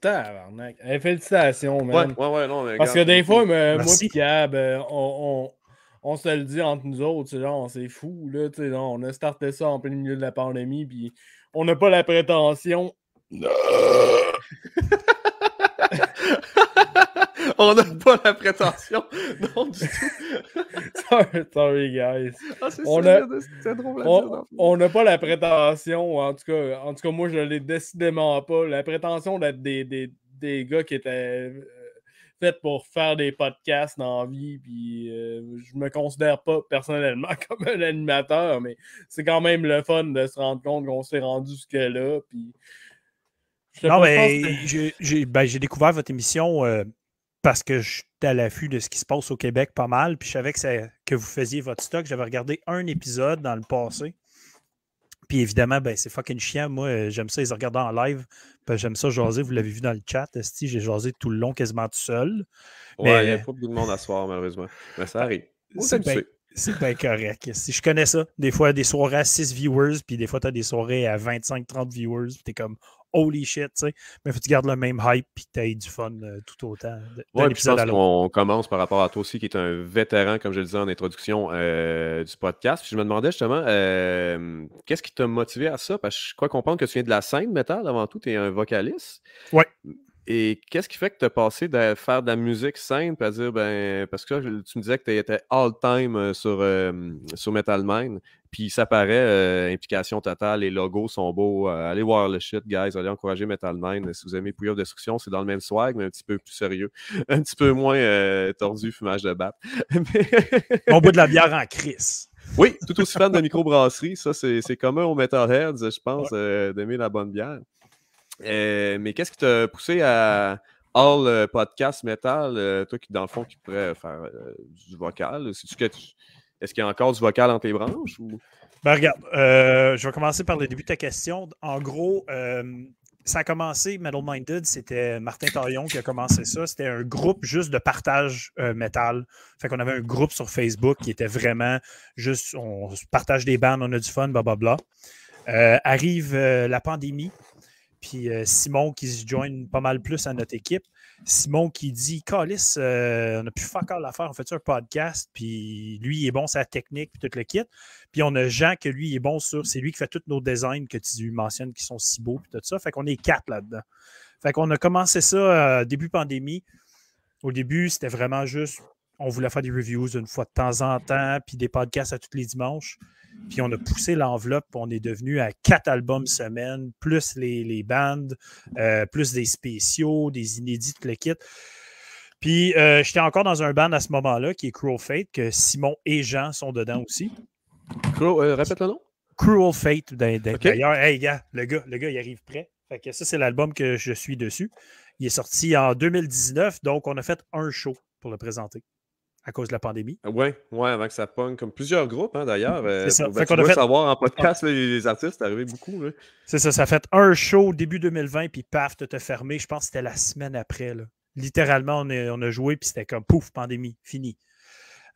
Tabarnak. félicitations, man. Ouais, ouais, non, Parce que des fois, moi et Gab, euh, on, on, on, se le dit entre nous autres, genre, c'est fou, là, tu sais, on a starté ça en plein milieu de la pandémie, puis on n'a pas la prétention. On n'a pas la prétention. Non, du tout. sorry, guys. Ah, on n'a pas la prétention, en tout cas, en tout cas moi, je ne l'ai décidément pas, la prétention d'être des, gars qui étaient euh, faits pour faire des podcasts dans la vie. Puis euh, je me considère pas personnellement comme un animateur, mais c'est quand même le fun de se rendre compte qu'on s'est rendu jusque-là. Puis. non, mais ben, j'ai découvert votre émission euh, parce que je suis à l'affût de ce qui se passe au Québec pas mal, puis je savais que, vous faisiez votre stock. J'avais regardé un épisode dans le passé. Puis évidemment, ben, c'est fucking chiant. Moi, euh, j'aime ça les regarder en live. j'aime ça jaser. Vous l'avez vu dans le chat. Si j'ai jasé tout le long quasiment tout seul. Ouais, il n'y a pas beaucoup de monde à soir, malheureusement. Mais ça arrive. Ah, c'est bien, correct. Si je connais ça, des fois, des soirées à 6 viewers, puis des fois, tu as des soirées à 25-30 viewers, puis tu es comme, holy shit, tu sais. Mais faut que tu gardes le même hype et que tu aies du fun euh, tout autant. Oui, puis qu'on commence par rapport à toi aussi, qui est un vétéran, comme je le disais en introduction euh, du podcast. je me demandais justement, euh, qu'est-ce qui t'a motivé à ça? Parce que je crois comprendre que tu viens de la scène métal avant tout, tu es un vocaliste. Ouais. Et qu'est-ce qui fait que tu as passé de faire de la musique scène à dire, ben, parce que tu me disais que tu étais all-time sur, sur Metal Mind. Puis ça paraît, euh, implication totale, les logos sont beaux. Euh, allez voir le shit, guys. Allez encourager Metal Mind. Si vous aimez Pouillard Destruction, c'est dans le même swag, mais un petit peu plus sérieux. Un petit peu moins euh, tordu, fumage de batte. On bout de la bière en crise. Oui, tout aussi fan de microbrasserie. Ça, c'est commun aux Heads, je pense, d'aimer la bonne bière. mais qu'est-ce qui t'a poussé à, All Podcast Metal, toi qui, dans le fond, qui pourrait faire du vocal, c'est-tu que tu est-ce qu'il y a encore du vocal entre les branches? Ben regarde, euh, je vais commencer par le début de ta question. En gros, ça euh, a commencé, Metal Minded, c'était Martin Tarion qui a commencé ça. C'était un groupe juste de partage euh, métal. Fait qu'on avait un groupe sur Facebook qui était vraiment juste, on partage des bandes, on a du fun, blablabla. arrive la pandémie, puis Simon qui se joint pas mal plus à notre équipe. Simon qui dit Calis, euh, on a plus faire encore l'affaire, on fait un podcast, puis lui, il est bon sur la technique, puis tout le kit. Puis on a Jean que lui, est bon sur, c'est lui qui fait tous nos designs que tu lui mentionnes qui sont si beaux, puis tout ça. Fait qu'on est quatre là-dedans. Fait qu'on a commencé ça euh, début pandémie. Au début, c'était vraiment juste on voulait faire des reviews une fois de temps en temps, puis des podcasts à tous les dimanches. Puis on a poussé l'enveloppe, on est devenu à quatre albums semaine, plus les, les bandes, euh, plus des spéciaux, des inédits, tout le kit. Puis euh, j'étais encore dans un band à ce moment-là qui est Cruel Fate, que Simon et Jean sont dedans aussi. Cruel, euh, répète le nom. Cruel Fate, ben, ben, d'ailleurs. Hey, gars, le gars, il arrive prêt. Fait que ça, c'est l'album que je suis dessus. Il est sorti en 2019, donc on a fait un show pour le présenter à cause de la pandémie. Oui, ouais, avant que ça pogne, comme plusieurs groupes hein, d'ailleurs. Euh, ça. Ben, fait savoir en podcast, les, artistes, c'est arrivé beaucoup. C'est ça, ça fait un show début 2020, puis paf, tu te fermé. Je pense que c'était la semaine après. Littéralement, on, on a joué, puis c'était comme pouf, pandémie, fini.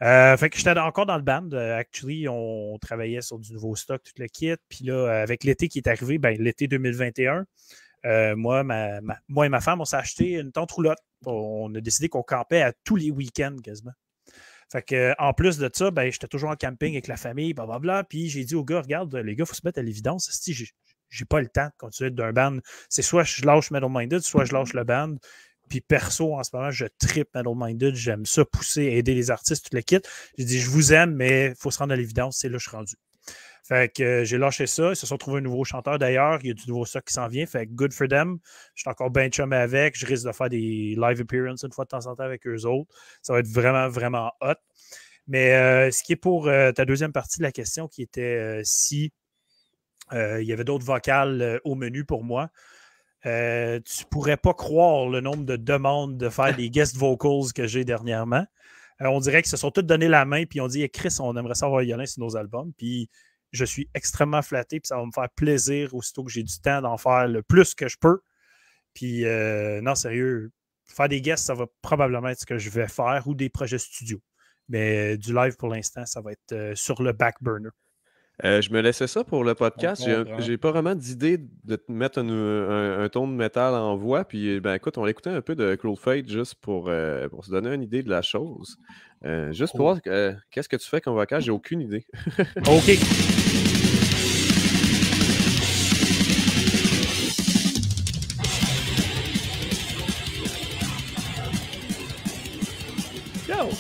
Euh, fait que j'étais encore dans le band. Euh, actually, on travaillait sur du nouveau stock, tout le kit. Puis là, avec l'été qui est arrivé, ben, l'été 2021, moi, moi et ma femme, on s'est acheté une tente roulotte. On a décidé qu'on campait à tous les week-ends quasiment. Fait que, euh, en plus de ça, ben, j'étais toujours en camping avec la famille, blablabla. Puis j'ai dit aux gars, regarde, les gars, il faut se mettre à l'évidence. Si j'ai, pas le temps de continuer d'un band, c'est soit je lâche Metal Minded, soit je lâche le band. Puis perso, en ce moment, je tripe Metal Minded. J'aime ça, pousser, aider les artistes, tout le kit. J'ai dit, je vous aime, mais il faut se rendre à l'évidence. C'est là que je suis rendu. Fait que euh, j'ai lâché ça. Ils se sont trouvés un nouveau chanteur d'ailleurs. Il y a du nouveau ça qui s'en vient. Fait que good for them. Je suis encore bien chum avec. Je risque de faire des live appearances une fois de temps en temps avec eux autres. Ça va être vraiment, vraiment hot. Mais euh, ce qui est pour euh, ta deuxième partie de la question qui était si il y avait d'autres vocales au menu pour moi. tu pourrais pas croire le nombre de demandes de faire des guest vocals que j'ai dernièrement. on dirait qu'ils se sont tous donné la main puis on dit Chris, on aimerait savoir Yolin sur nos albums. Puis je suis extrêmement flatté, puis ça va me faire plaisir aussitôt que j'ai du temps d'en faire le plus que je peux. Puis, euh, non, sérieux, faire des guests, ça va probablement être ce que je vais faire ou des projets studio. Mais euh, du live pour l'instant, ça va être euh, sur le back burner. je me laissais ça pour le podcast. J'ai pas vraiment d'idée de mettre un, ton de métal en voix. Puis, ben écoute, on écouter un peu de Cruel Fate juste pour se donner une idée de la chose. Euh, juste pour oh. voir, euh, qu'est-ce que tu fais comme vocal? J'ai aucune idée. OK. Yo!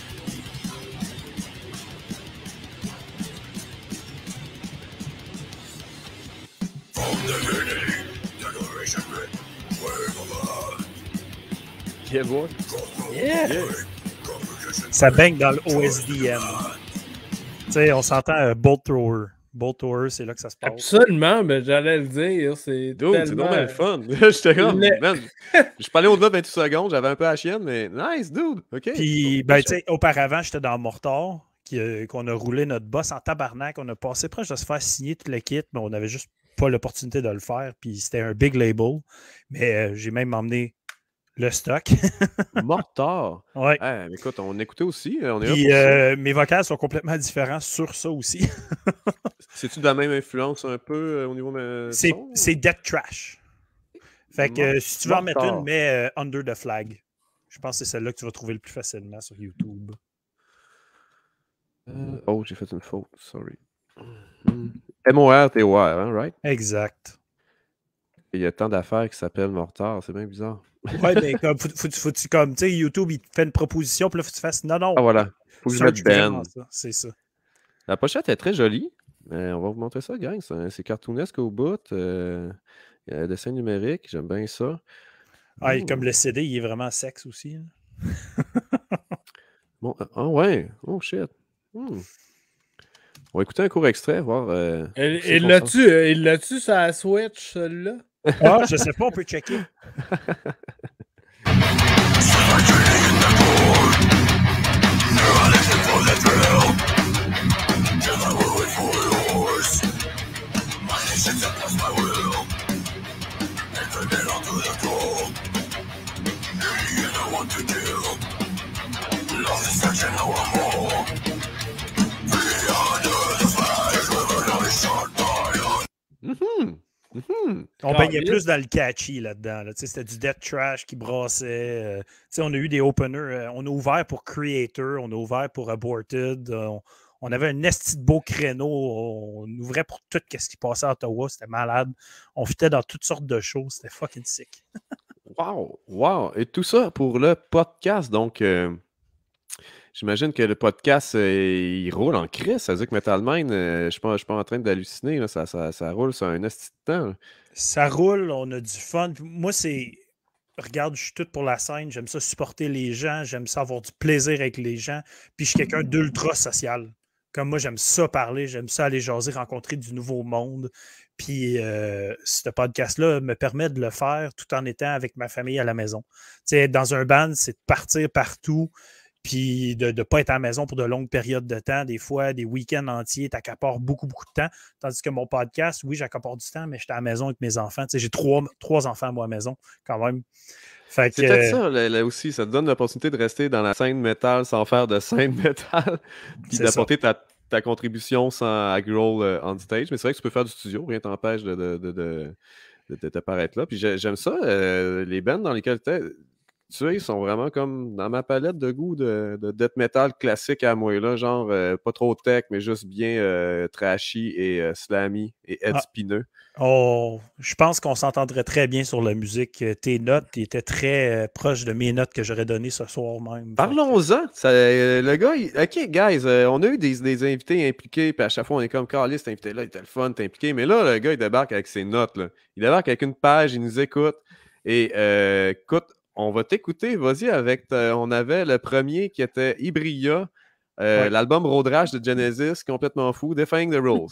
Yeah, boy. Yeah. yeah ça baigne dans le OSDM. Tu sais, on s'entend euh, Bolt Thrower. Bolt Thrower, c'est là que ça se passe. Absolument, mais j'allais le dire. C'est tellement... c'est fun. J'étais comme, allé je parlais au-delà de 28 secondes, j'avais un peu à chienne, mais nice, dude. OK. Puis, ben, tu sais, auparavant, j'étais dans Mortar, euh, qu'on a roulé notre boss en tabarnak. On a passé proche de se faire signer tout le kit, mais on n'avait juste pas l'opportunité de le faire. Puis, c'était un big label. Mais euh, j'ai même emmené le stock. Mortar. Ouais. Eh, écoute, on écoutait aussi. Euh, Puis, euh, mes vocales sont complètement différents sur ça aussi. C'est-tu de la même influence un peu euh, au niveau de. C'est Death Trash. Fait que si tu veux en mettre une, mets Under the Flag. Je pense que c'est celle-là que tu vas trouver le plus facilement sur YouTube. oh, j'ai fait une faute, sorry. Hmm. m o r t o hein, right? Exact. Il y a tant d'affaires qui s'appellent mortard, c'est bien bizarre. ouais, mais ben, comme, faut, tu, comme, tu sais, YouTube, il te fait une proposition, puis là, faut que tu fasses non, non. Ah, voilà. Faut que je mette Ben. C'est ça. La pochette est très jolie. Ben, on va vous montrer ça, gang. C'est cartoonesque au bout. Euh, il y a un dessin numérique, j'aime bien ça. Ah, comme le CD, il est vraiment sexe aussi. Hein. bon, euh, ah oh ouais, oh shit. Hmm. On va écouter un court extrait, voir. Euh, il l'a-tu, il l'a-tu sur Switch, celui-là? Ah, je sais pas, on peut checker. Mm-hmm. On baignait plus dans le catchy là-dedans. C'était du dead trash qui brassait. Euh, on a eu des openers. Euh, on a ouvert pour Creator, on a ouvert pour Aborted. on, avait un esti de beau créneau. On, ouvrait pour tout ce qui passait à Ottawa. C'était malade. On fitait dans toutes sortes de choses. C'était fucking sick. wow! Wow! Et tout ça pour le podcast. Donc, euh, J'imagine que le podcast, euh, il roule en crise. Ça veut dire que Metal Mind, euh, je ne suis, pas en train d'halluciner. Ça, roule sur un hostie de temps. Ça roule, on a du fun. Moi, c'est. Regarde, je suis tout pour la scène. J'aime ça supporter les gens. J'aime ça avoir du plaisir avec les gens. Puis je suis quelqu'un d'ultra social. Comme moi, j'aime ça parler. J'aime ça aller jaser, rencontrer du nouveau monde. Puis euh, ce podcast-là me permet de le faire tout en étant avec ma famille à la maison. Tu sais, être dans un band, c'est de partir partout puis de ne pas être à la maison pour de longues périodes de temps, des fois, des week-ends entiers, tu accapares beaucoup, beaucoup de temps. Tandis que mon podcast, oui, j'accapare du temps, mais j'étais à la maison avec mes enfants. Tu sais, j'ai trois, trois enfants, moi, à la maison, quand même. C'est peut-être euh, ça, là, aussi. Ça te donne l'opportunité de rester dans la scène métal sans faire de scène métal, puis d'apporter ta, contribution sans aggro euh, on stage. Mais c'est vrai que tu peux faire du studio, rien t'empêche de, de, de, t'apparaître là. Puis j'aime ça, euh, les bands dans lesquelles. tu tu ils sont vraiment comme dans ma palette de goût de, de death metal classique à moi, là, genre euh, pas trop tech, mais juste bien euh, trashy et euh, slammy et ah. edspineux. Oh, je pense qu'on s'entendrait très bien sur la musique. Tes notes étaient très proches de mes notes que j'aurais données ce soir même. Parlons-en. le gars, OK, guys, on a eu des, invités impliqués, puis à chaque fois, on est comme, Carlis, t'es invité là, il était le fun, t'es impliqué. Mais là, le gars, il débarque avec ses notes. Il débarque avec une page, il nous écoute. Et écoute, on va t'écouter. Vas-y avec. On avait le premier qui était Ibria, euh, l'album Road Rash de Genesis, complètement fou, Defying the Rules.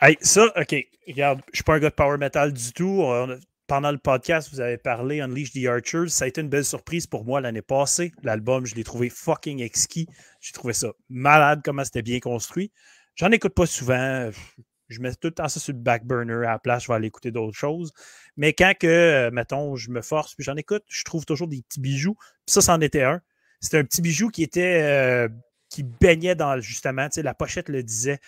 Hey, ça, OK. Regarde, je ne suis pas un gars de power metal du tout. pendant le podcast, vous avez parlé Unleash the Archers. Ça a été une belle surprise pour moi l'année passée. L'album, je l'ai trouvé fucking exquis. J'ai trouvé ça malade, comment c'était bien construit. J'en écoute pas souvent je mets tout le temps ça sur le back burner à la place, je vais aller écouter d'autres choses. Mais quand que, euh, mettons, je me force, puis j'en écoute, je trouve toujours des petits bijoux. Puis ça, c'en était un. C'était un petit bijou qui était euh, qui baignait dans justement, tu la pochette le disait.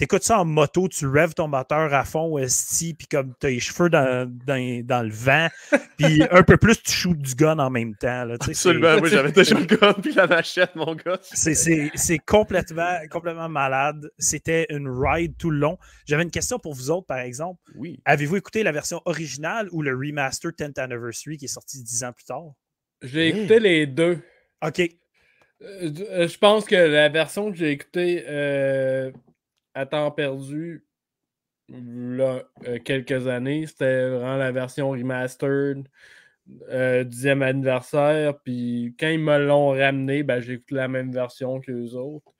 T'écoutes ça en moto, tu rêves ton moteur à fond, esti, puis comme t'as les cheveux dans, le vent, puis un peu plus, tu shoots du gun en même temps. Absolument, oui, j'avais déjà le gun, puis la machette, mon gars. C'est complètement, complètement malade. C'était une ride tout le long. J'avais une question pour vous autres, par exemple. Oui. Avez-vous écouté la version originale ou le remaster 10th Anniversary qui est sorti 10 ans plus tard? J'ai écouté les deux. OK. Euh, je pense que la version que j'ai écoutée, euh, à temps perdu, là, euh, quelques années, c'était vraiment la version remastered, euh, dixième anniversaire. Puis quand ils me l'ont ramené, ben, j'ai écouté la même version que les autres.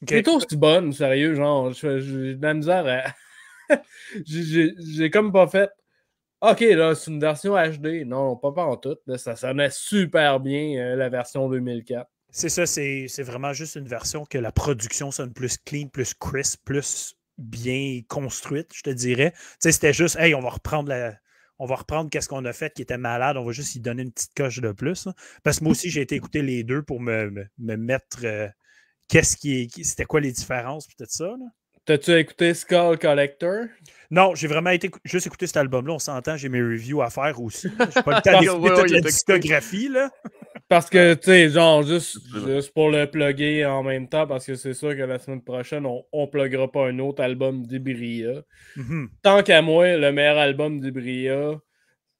C'est Plutôt si bonne, sérieux, genre, j'ai de la misère à... j'ai comme pas fait. Ok, là, c'est une version HD. Non, pas, pas en tout. ça sonnait super bien, euh, la version 2004. C'est ça, c'est vraiment juste une version que la production sonne plus clean, plus crisp, plus bien construite, je te dirais. Tu sais, c'était juste, hey, on va reprendre la, on va reprendre qu'est-ce qu'on a fait qui était malade, on va juste y donner une petite coche de plus. Hein. Parce que moi aussi, j'ai été écouter les deux pour me, mettre euh, qu'est-ce qui est, c'était quoi les différences, peut-être ça. T'as-tu écouté Skull Collector? Non, j'ai vraiment été juste écouté cet album-là. On s'entend, j'ai mes reviews à faire aussi. J'ai pas le temps ah, d'écouter la discographie. Là. Parce que, tu sais, genre, juste, juste pour le plugger en même temps, parce que c'est sûr que la semaine prochaine, on, ne pluggera pas un autre album d'Ibria. Mhm. Tant qu'à moi, le meilleur album d'Ibria,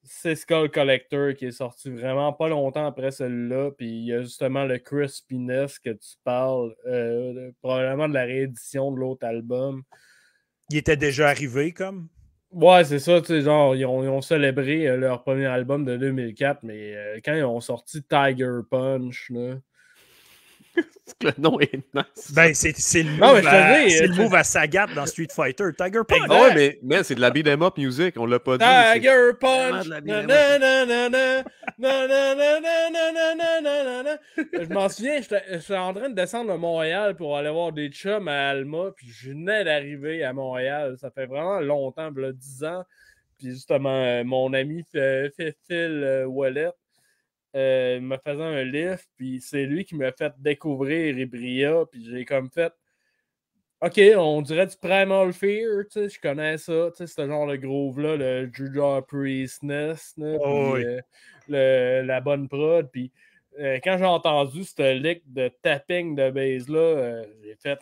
c'est Skull Collector qui est sorti vraiment pas longtemps après celui-là. Puis il y a justement le crispiness que tu parles, euh, probablement de la réédition de l'autre album. Il était déjà arrivé comme Ouais, c'est ça, tu sais, genre, ils ont, ont, célébré euh, leur premier album de 2004, mais euh, quand ils ont sorti Tiger Punch, là, le nom est nice. Ben, c'est le, non, move à, le move à Sagat dans Street Fighter. Tiger Punch. ouais, mais, c'est de la beat'em up music, on l'a pas dit. Tiger Punch. Je m'en souviens, j'étais en train de descendre à Montréal pour aller voir des chums à Alma, puis je venais d'arriver à Montréal. Ça fait vraiment longtemps, là, 10 ans. Puis justement, mon ami Phil Wallet il euh, me faisant un lift puis c'est lui qui m'a fait découvrir Ibria, puis j'ai comme fait OK, on dirait du Primal Fear, tu sais, je connais ça, tu sais, c'était genre le groove-là, le Judah Priestness, oh euh, la bonne prod, puis euh, quand j'ai entendu ce lick de tapping de base-là, j'ai fait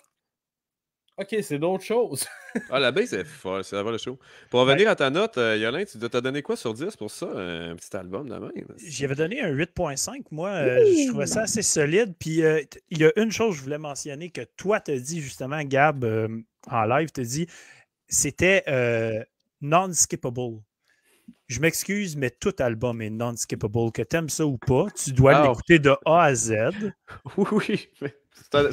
OK, c'est d'autres choses. ah, la base est folle, c'est avant le show. Pour revenir ben à ta note, euh, tu t'as donné quoi sur 10 pour ça, euh, un petit album de même? J'avais donné un 8.5, moi. Euh, je trouvais ça assez solide. Puis il y a une chose que je voulais mentionner que toi t'as dit justement, Gab, en live, t'as dit c'était non-skippable je m'excuse, mais tout album est non-skippable. Que t'aimes ça ou pas, tu dois ah, l'écouter de A à Z. Oui,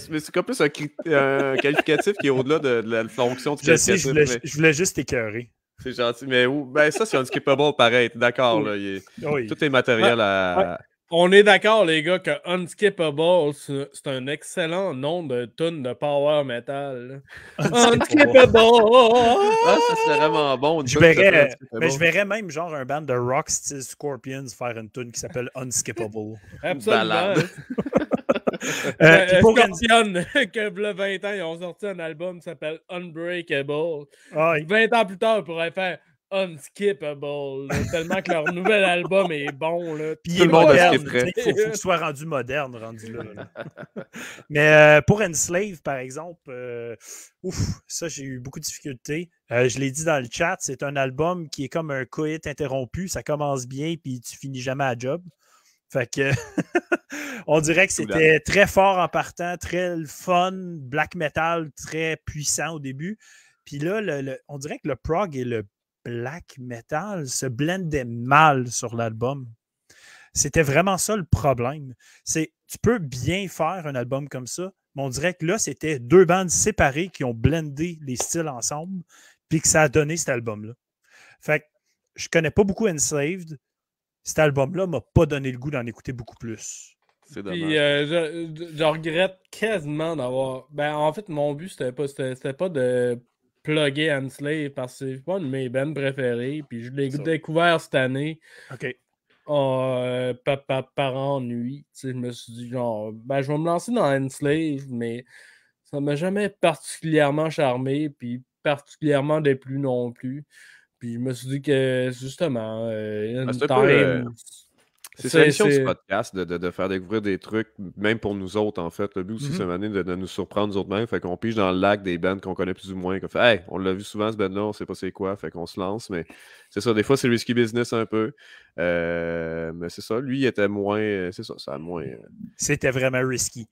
mais c'est comme plus un, qualificatif qui est au-delà de, la fonction du je qualificatif. je, voulais, juste écœurer. C'est gentil, mais ben, ça, c'est un skippable pareil, d'accord. Tout est matériel à, on est d'accord, les gars, que Unskippable, c'est un excellent nom de tune de power metal. Ah, Unskippable! Ah, ça serait vraiment bon. Je verrais, mais je verrais même genre un band de rock Steel Scorpions faire une tune qui s'appelle Unskippable. Absolument. euh, euh pour Scorpion, que le 20 ans, ils ont sorti un album qui s'appelle Unbreakable. 20 ah, ans plus tard, ils pourraient faire unskippable, tellement que leur nouvel album est bon. Là. Puis il est moderne. Il faut, qu'il soit rendu moderne, rendu Mais euh, pour Enslave, par exemple, euh, ouf, ça, j'ai eu beaucoup de difficultés. Euh, je l'ai dit dans le chat, c'est un album qui est comme un coït interrompu. Ça commence bien, puis tu finis jamais à job. Fait que on dirait que c'était très fort en partant, très fun, black metal, très puissant au début. Puis là, on dirait que le prog est le black metal se blendait mal sur l'album. C'était vraiment ça le problème. C'est tu peux bien faire un album comme ça, mais on dirait que là, c'était deux bandes séparées qui ont blendé les styles ensemble, puis que ça a donné cet album-là. Fait que je connais pas beaucoup Enslaved. Cet album-là m'a pas donné le goût d'en écouter beaucoup plus. Puis, euh, je, regrette quasiment d'avoir. Ben, en fait, mon but, c'était pas, c'était pas de plugger Enslave parce que c'est pas une de mes bandes préférées. Puis je l'ai découvert cette année. OK. Euh, par, par, nuit. ennui. Je me suis dit, genre, ben, je vais me lancer dans Enslave, mais ça m'a jamais particulièrement charmé, puis particulièrement déplu non plus. Puis je me suis dit que, justement, euh, ben, time, euh, c'est ça, mission de ce podcast, de, faire découvrir des trucs, même pour nous autres, en fait. Le but aussi, mm-hmm. c'est de, nous surprendre nous autres-mêmes. Fait qu'on pige dans le lac des bands qu'on connaît plus ou moins. fait, on l'a vu souvent, ce band-là, on sait pas c'est quoi. Fait qu'on se lance. Mais c'est ça, des fois, c'est risky business un peu. Euh, mais c'est ça, lui, il était moins. Euh, c'est ça, ça moins. Euh, C'était vraiment risky.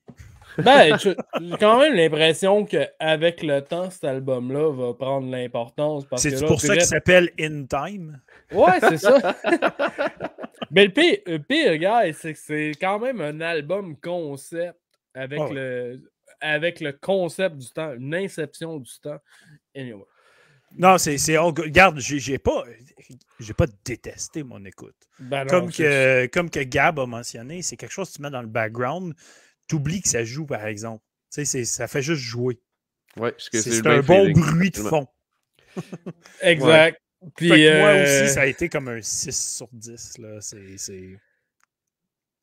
ben, j'ai quand même l'impression qu'avec le temps, cet album-là va prendre l'importance. C'est pour ça qu'il s'appelle In Time. Ouais, c'est ça. Mais le pire, le c'est que c'est quand même un album concept avec, ah le, avec le concept du temps, une inception du temps. Non, c'est. Regarde, j'ai pas. J'ai pas détesté mon écoute. Ben comme, que, Gab a mentionné, c'est quelque chose que tu mets dans le background, tu oublies que ça joue, par exemple. Tu sais, ça fait juste jouer. Ouais, c'est un bon bruit de fond. exact. Puis, moi aussi, euh, ça a été comme un 6 sur 10.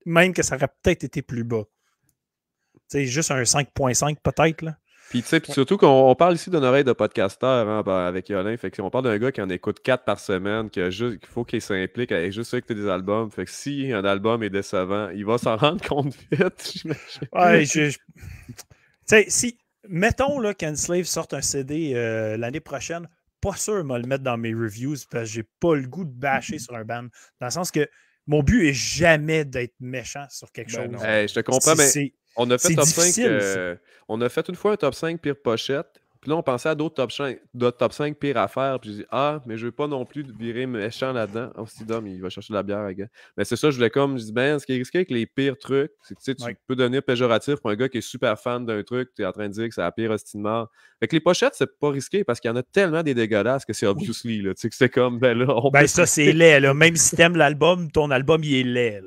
Même que ça aurait peut-être été plus bas. c'est juste un 5.5 peut-être. Puis, surtout qu'on parle ici d'une oreille de podcasteur hein, ben, avec Yolin. Fait on parle d'un gars qui en écoute 4 par semaine, qu'il faut qu'il s'implique avec juste écouter des albums. Fait que si un album est décevant, il va s'en rendre compte vite, je... si, mettons là, qu'Enslave sorte un CD euh, l'année prochaine, sûr de le mettre dans mes reviews parce que j'ai pas le goût de bâcher mm-hmm. sur un band. Dans le sens que mon but est jamais d'être méchant sur quelque ben chose. je te comprends, mais on a fait top euh, on a fait une fois un top 5 pire pochette, puis là, on pensait à d'autres top 5, pires affaires. faire. Puis j'ai dit, ah, mais je veux pas non plus virer mes chants là-dedans. Oh, si Dom, il va chercher de la bière, gars. Mais c'est ça, je voulais comme, je dis, ben, ce qui est risqué avec les pires trucs, c'est que tu, peux devenir péjoratif pour un gars qui est super fan d'un truc, tu es en train de dire que c'est la pire hostie de mort. Fait que les pochettes, c'est pas risqué parce qu'il y en a tellement des dégueulasses que c'est obviously, là. Tu sais, que c'est comme, ben là, Ben, ça, c'est laid, là. Même si t'aimes l'album, ton album, il est laid,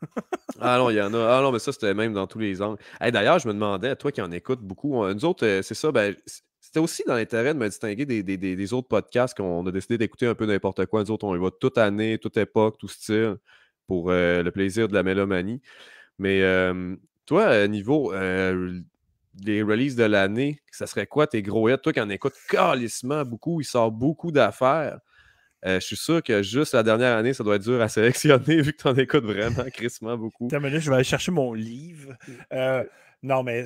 ah non, il y en a. Ah non, mais ça, c'était même dans tous les angles. Et D'ailleurs, je me demandais, toi qui en écoutes beaucoup, euh, nous autre, euh, c'est ça, ben, c'était aussi dans l'intérêt de me distinguer des, autres podcasts qu'on a décidé d'écouter un peu n'importe quoi. Nous autres, on y va toute année, toute époque, tout style, pour euh, le plaisir de la mélomanie. Mais toi, niveau euh, les releases de l'année, ça serait quoi tes gros hits? Toi qui en écoutes calissement beaucoup, il sort beaucoup d'affaires. Euh, je suis sûr que juste la dernière année, ça doit être dur à sélectionner vu que tu en écoutes vraiment crissement beaucoup. je vais aller chercher mon livre. Mmh. non, mais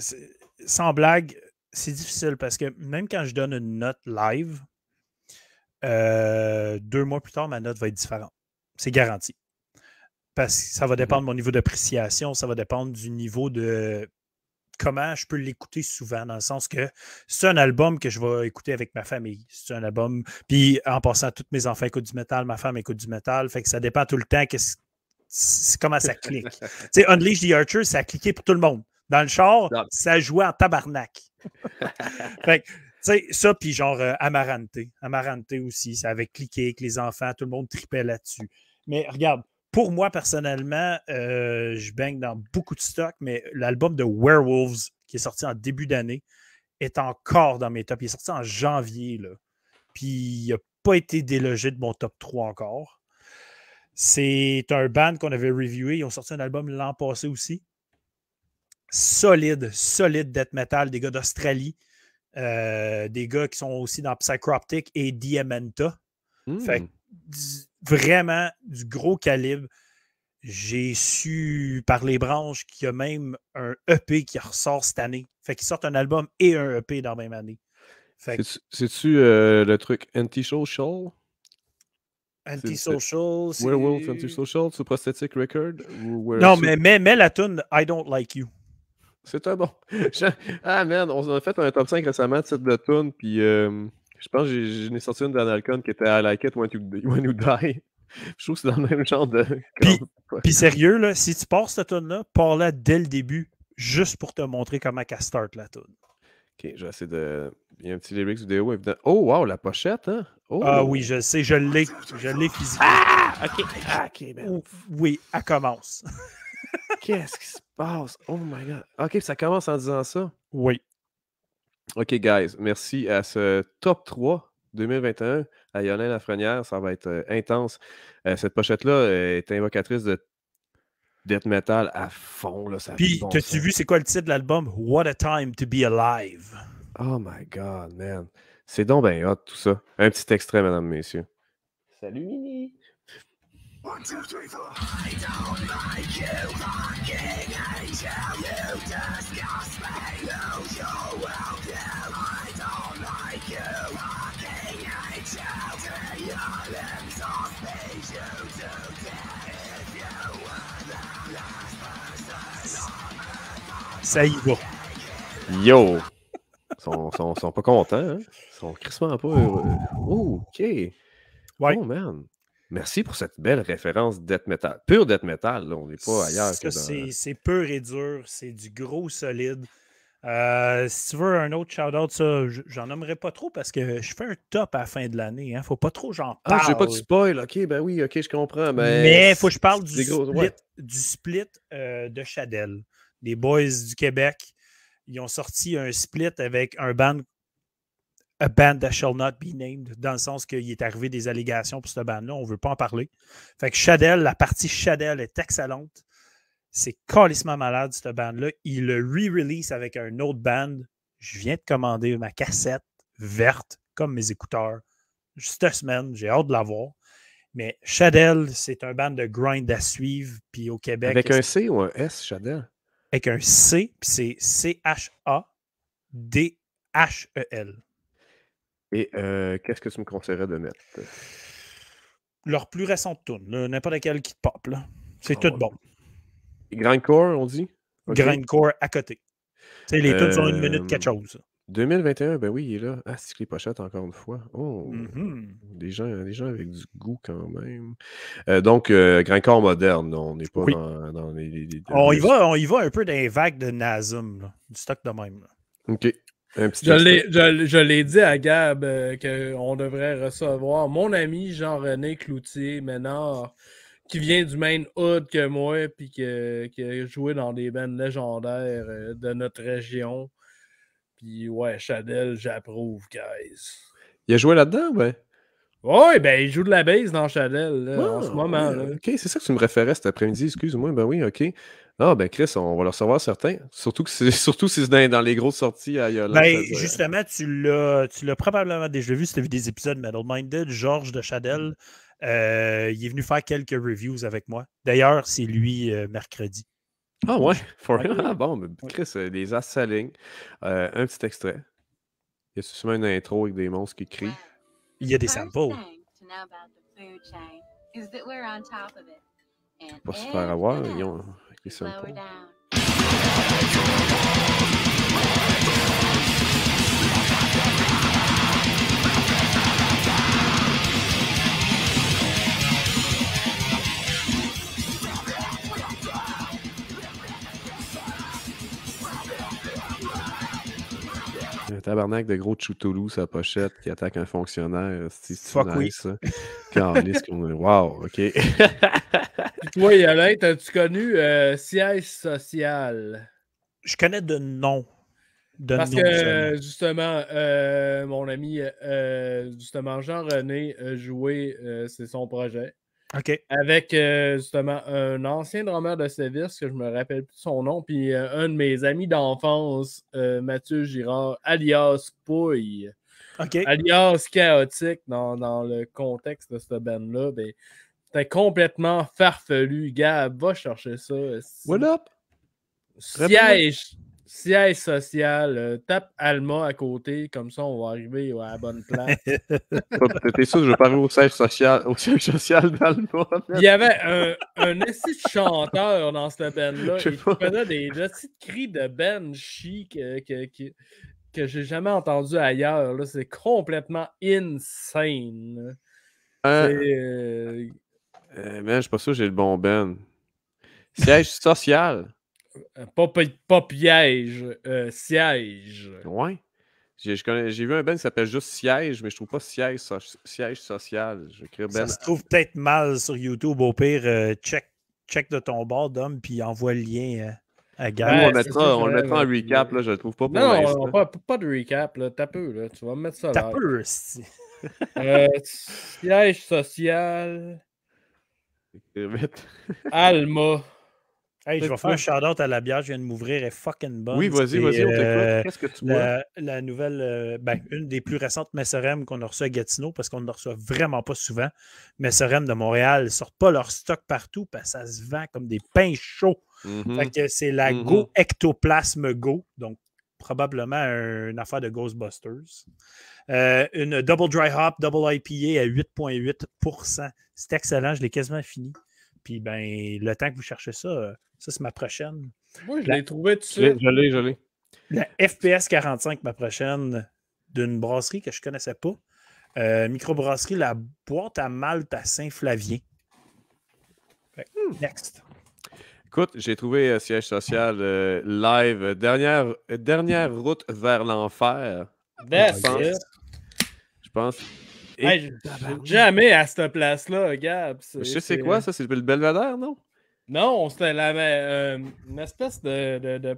sans blague, c'est difficile parce que même quand je donne une note live, euh, deux mois plus tard, ma note va être différente. C'est garanti. Parce que ça va mmh dépendre de mon niveau d'appréciation, ça va dépendre du niveau de comment je peux l'écouter souvent, dans le sens que c'est un album que je vais écouter avec ma famille. C'est un album. Puis en passant, tous mes enfants écoutent du métal, ma femme écoute du métal. Fait que ça dépend tout le temps comment ça clique. tu sais, Unleash the Archer, ça a cliqué pour tout le monde. Dans le char, ça jouait en tabarnak. ça, puis genre euh, Amarante. aussi, ça avait cliqué avec les enfants, tout le monde tripait là-dessus. Mais regarde, pour moi, personnellement, euh, je baigne dans beaucoup de stocks, mais l'album de Werewolves, qui est sorti en début d'année, est encore dans mes tops. Il est sorti en janvier, là. Puis il n'a pas été délogé de mon top 3 encore. C'est un band qu'on avait reviewé. Ils ont sorti un album l'an passé aussi solide, solide death metal, des gars d'Australie, euh, des gars qui sont aussi dans Psychroptic et Diamanta. Fait hmm. vraiment du gros calibre. J'ai su par les branches qu'il y a même un EP qui ressort cette année. Fait qu'ils sortent un album et un EP dans la même année. C'est-tu euh, le truc Antisocial? social Antisocial. Werewolf Antisocial sur Prosthetic Record? non, mais, mais, la tune I Don't Like You. C'est un bon. ah, merde, on a fait un top 5 récemment de cette de puis euh, je pense que j'en ai sorti une d'Analcon qui était à like it when you, die. je trouve que c'est dans le même genre de. Puis, sérieux, là, si tu pars cette tune-là, pars-la dès le début, juste pour te montrer comment qu'elle start la tune. Ok, je vais de. Il y a un petit lyrics vidéo, évidemment. Oh, wow, la pochette, hein? Oh. Ah oui, je sais, je l'ai. Je l'ai ah! physiquement. Ah! Ok, ok, Oui, elle commence. Qu'est-ce qui se Oh my god. Ok, ça commence en disant ça. Oui. Ok, guys, merci à ce top 3 2021 à Yolin Lafrenière. Ça va être euh, intense. Euh, cette pochette-là euh, est invocatrice de death metal à fond. Là, Puis, t'as-tu vu c'est quoi le titre de l'album? What a time to be alive. Oh my God, man. C'est donc bien hot tout ça. Un petit extrait, mesdames, messieurs. Salut Mini. One, two, three, four. I don't like you, I don't like you, Ça y Yo. Ils sont, sont, pas contents, hein? Ils sont crissement pas. Oh, OK. Ouais. Oh, man. Merci pour cette belle référence death metal. pur death metal, on n'est pas ailleurs. C'est pur et dur, c'est du gros solide. Euh, si tu veux un autre shout-out, ça, j'en nommerai pas trop parce que je fais un top à la fin de l'année. Hein. Faut pas trop j'en parle. Ah, j'ai pas de spoil. OK, ben oui, OK, je comprends. Ben Mais Mais faut que je parle du split, du split euh, de Chadel. Les boys du Québec, ils ont sorti un split avec un band a band that shall not be named, dans le sens qu'il est arrivé des allégations pour cette bande-là. On ne veut pas en parler. Fait que Chadel, la partie Chadel est excellente. C'est calissement malade, cette band là Il le re-release avec un autre band. Je viens de commander ma cassette verte, comme mes écouteurs. Cette semaine, j'ai hâte de l'avoir. Mais Chadel, c'est un band de grind à suivre. Puis au Québec. Avec un C ou un S, Chadel? Avec un C, puis c'est C-H-A-D-H-E-L. Et euh, qu'est-ce que tu me conseillerais de mettre? Leur plus récente tune, n'importe laquelle qui te pop. C'est ah tout bon. Grindcore, on dit? Grand Grindcore à côté. T'sais, les tunes sont une minute quelque euh, chose. 2021, ben oui, il est là. Ah, c'est les pochettes, encore une fois. Oh, mm-hmm. des, gens, des gens avec du goût quand même. Euh, donc, Grand core moderne, on n'est pas dans, les. on, y va, on y va un peu dans les vagues de Nazum, du stock de même. OK. Je l'ai dit à Gab que euh, qu'on devrait recevoir mon ami Jean-René Cloutier-Ménard, qui vient du même hood que moi, puis qui a joué dans des bandes légendaires euh, de notre région. Puis ouais, Chadel, j'approuve, guys. Il a joué là-dedans, ouais? Oui, ben il joue de la base dans Chadel en ah, ce moment. Ok, c'est ça que tu me référais cet après-midi, excuse-moi. Ben oui, ok. Ah, ben Chris, on va le recevoir certains. Surtout, si c'est dans, les grosses sorties à ben, justement, tu l'as, tu l'as probablement déjà vu si tu as vu des épisodes Metal Minded. Georges de Chadel, mm. euh, il est venu faire quelques reviews avec moi. D'ailleurs, c'est lui euh, mercredi. Ah ouais, Ah bon, ben, Chris, euh, les des un petit extrait. Il y a sûrement une intro avec des monstres qui crient. Il y a des samples. Pas se faire avoir. Ils ont... be so Lower down. Un tabarnak de gros choutoulou, sa pochette, qui attaque un fonctionnaire. C'est Fuck nice, oui. Wow, OK. toi, Yolette, as-tu connu euh, siège social? Je connais de nom. Parce que, justement, euh, mon ami, euh, justement, Jean-René euh, jouait, c'est son projet. Avec euh, justement un ancien drummer de service que je me rappelle plus son nom, puis euh, un de mes amis d'enfance, euh, Mathieu Girard, alias Pouille, alias chaotique dans, dans, le contexte de ce band-là. Ben, c'était complètement farfelu, Gab Va chercher ça. What up? Siège siège social, euh, tape Alma à côté, comme ça on va arriver à la bonne place. T'es sûr que je vais parler au siège social, au siège social d'Alma? Il y avait un, un de chanteur dans cette band-là. Il faisait des, des petits cris de Ben que, que, que, j'ai jamais entendu ailleurs. C'est complètement insane. Je euh... euh, euh je suis pas sûr que j'ai le bon Ben. Siège social. Pas, piège, euh, siège. Ouais. J'ai, vu un Ben qui s'appelle juste Siège, mais je trouve pas Siège, siège social. Ça ben se trouve peut-être mal sur YouTube. Au pire, euh, check, check de ton bord, d'homme puis envoie le lien. Euh, à Gary. on, mettra, on le mettra en recap, là, je le trouve pas pour Non, pas, de recap, là, t'as peu, là, tu vas me mettre ça là. peu, Siège social. Alma. Hey, je vais faire un shout-out à la bière, je viens de m'ouvrir, elle est fucking bonne. Oui, vas-y, vas-y, on t'écoute. Euh, Qu'est-ce que tu bois? La, nouvelle, euh, ben, une des plus récentes Messerem qu'on a reçu à Gatineau, parce qu'on ne reçoit vraiment pas souvent. Messerem de Montréal, ne sortent pas leur stock partout, parce que ça se vend comme des pains chauds. Mhm. c'est la mhm. Go Ectoplasme Go, donc probablement une affaire de Ghostbusters. Euh, une Double Dry Hop, Double IPA à 8,8 C'est excellent, je l'ai quasiment fini. Puis ben, le temps que vous cherchez ça, euh, ça c'est ma prochaine. Oui, je l'ai trouvé tout de Je l'ai, je l'ai. La FPS 45, ma prochaine, d'une brasserie que je ne connaissais pas. Euh, microbrasserie La Boîte à Malte à Saint-Flavien. Hmm. Next. Écoute, j'ai trouvé un euh, siège social live. Dernière, dernière route vers l'enfer. Je pense jamais à cette place-là, Gab. Je sais c'est quoi ça, c'est le belvédère, non? Non, c'était la, euh, une espèce de,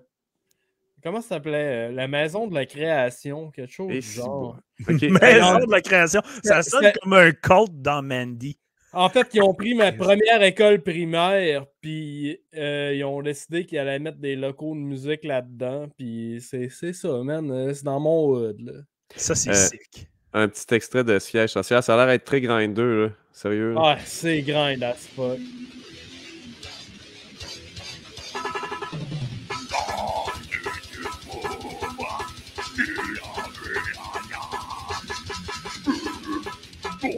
Comment ça s'appelait? Euh, la maison de la création, quelque chose genre. maison ben, de la création. Ça sonne comme un cult dans Mandy. En fait, ils ont pris ma première école primaire, puis euh, ils ont décidé qu'ils allaient mettre des locaux de musique là-dedans, puis c'est ça, man. C'est dans mon hood, Ça, c'est sick un petit extrait de siège social. Ça a l'air d'être très grindeux, là. Sérieux. Ah, c'est grind as fuck.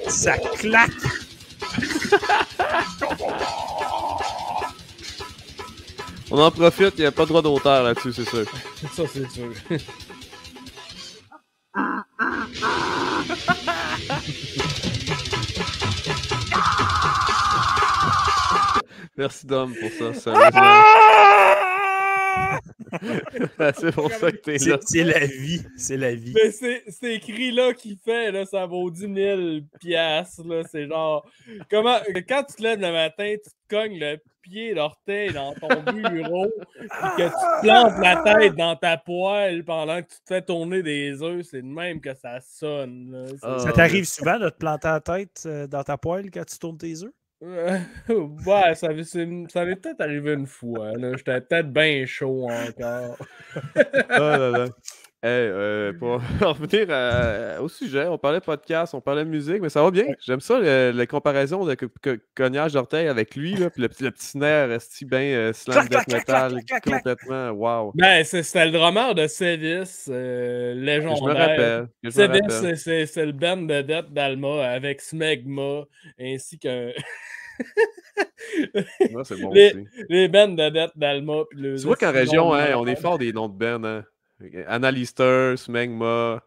Ça claque! On en profite, il n'y a pas de droit d'auteur là-dessus, c'est sûr. Ça, c'est sûr. Merci Dom pour ça. Ah! Ah, c'est pour ça que t'es là. C'est la vie. C'est la vie. Mais ces cris-là qu'il fait, là, ça vaut 10 000 piastres. C'est genre. Comment... Quand tu te lèves le matin, tu te cognes le pied, l'orteil dans ton bureau, et que tu plantes la tête dans ta poêle pendant que tu te fais tourner des œufs, c'est de même que ça sonne. Ah, ça t'arrive souvent de te planter la tête euh, dans ta poêle quand tu tournes tes œufs? ouais, ça, ça m'est peut-être arrivé une fois. J'étais peut-être bien chaud encore. ah là là. Euh, pour mmh. revenir euh, au sujet, on parlait podcast, on parlait de musique, mais ça va bien. J'aime ça, les comparaisons de Cognac avec lui, puis le, petit nerf si bien euh, slam death metal, complètement, wow. Ben, c'était le drummer de Sevis, euh, légendaire. Je me rappelle. Sevis, c'est le band de Death d'Alma avec Smegma, ainsi qu'un... Ah, c'est bon les, aussi. les bands de Death d'Alma. Tu vois qu'en région, hein, on est fort des noms de Ben hein. Analyster, Smegma.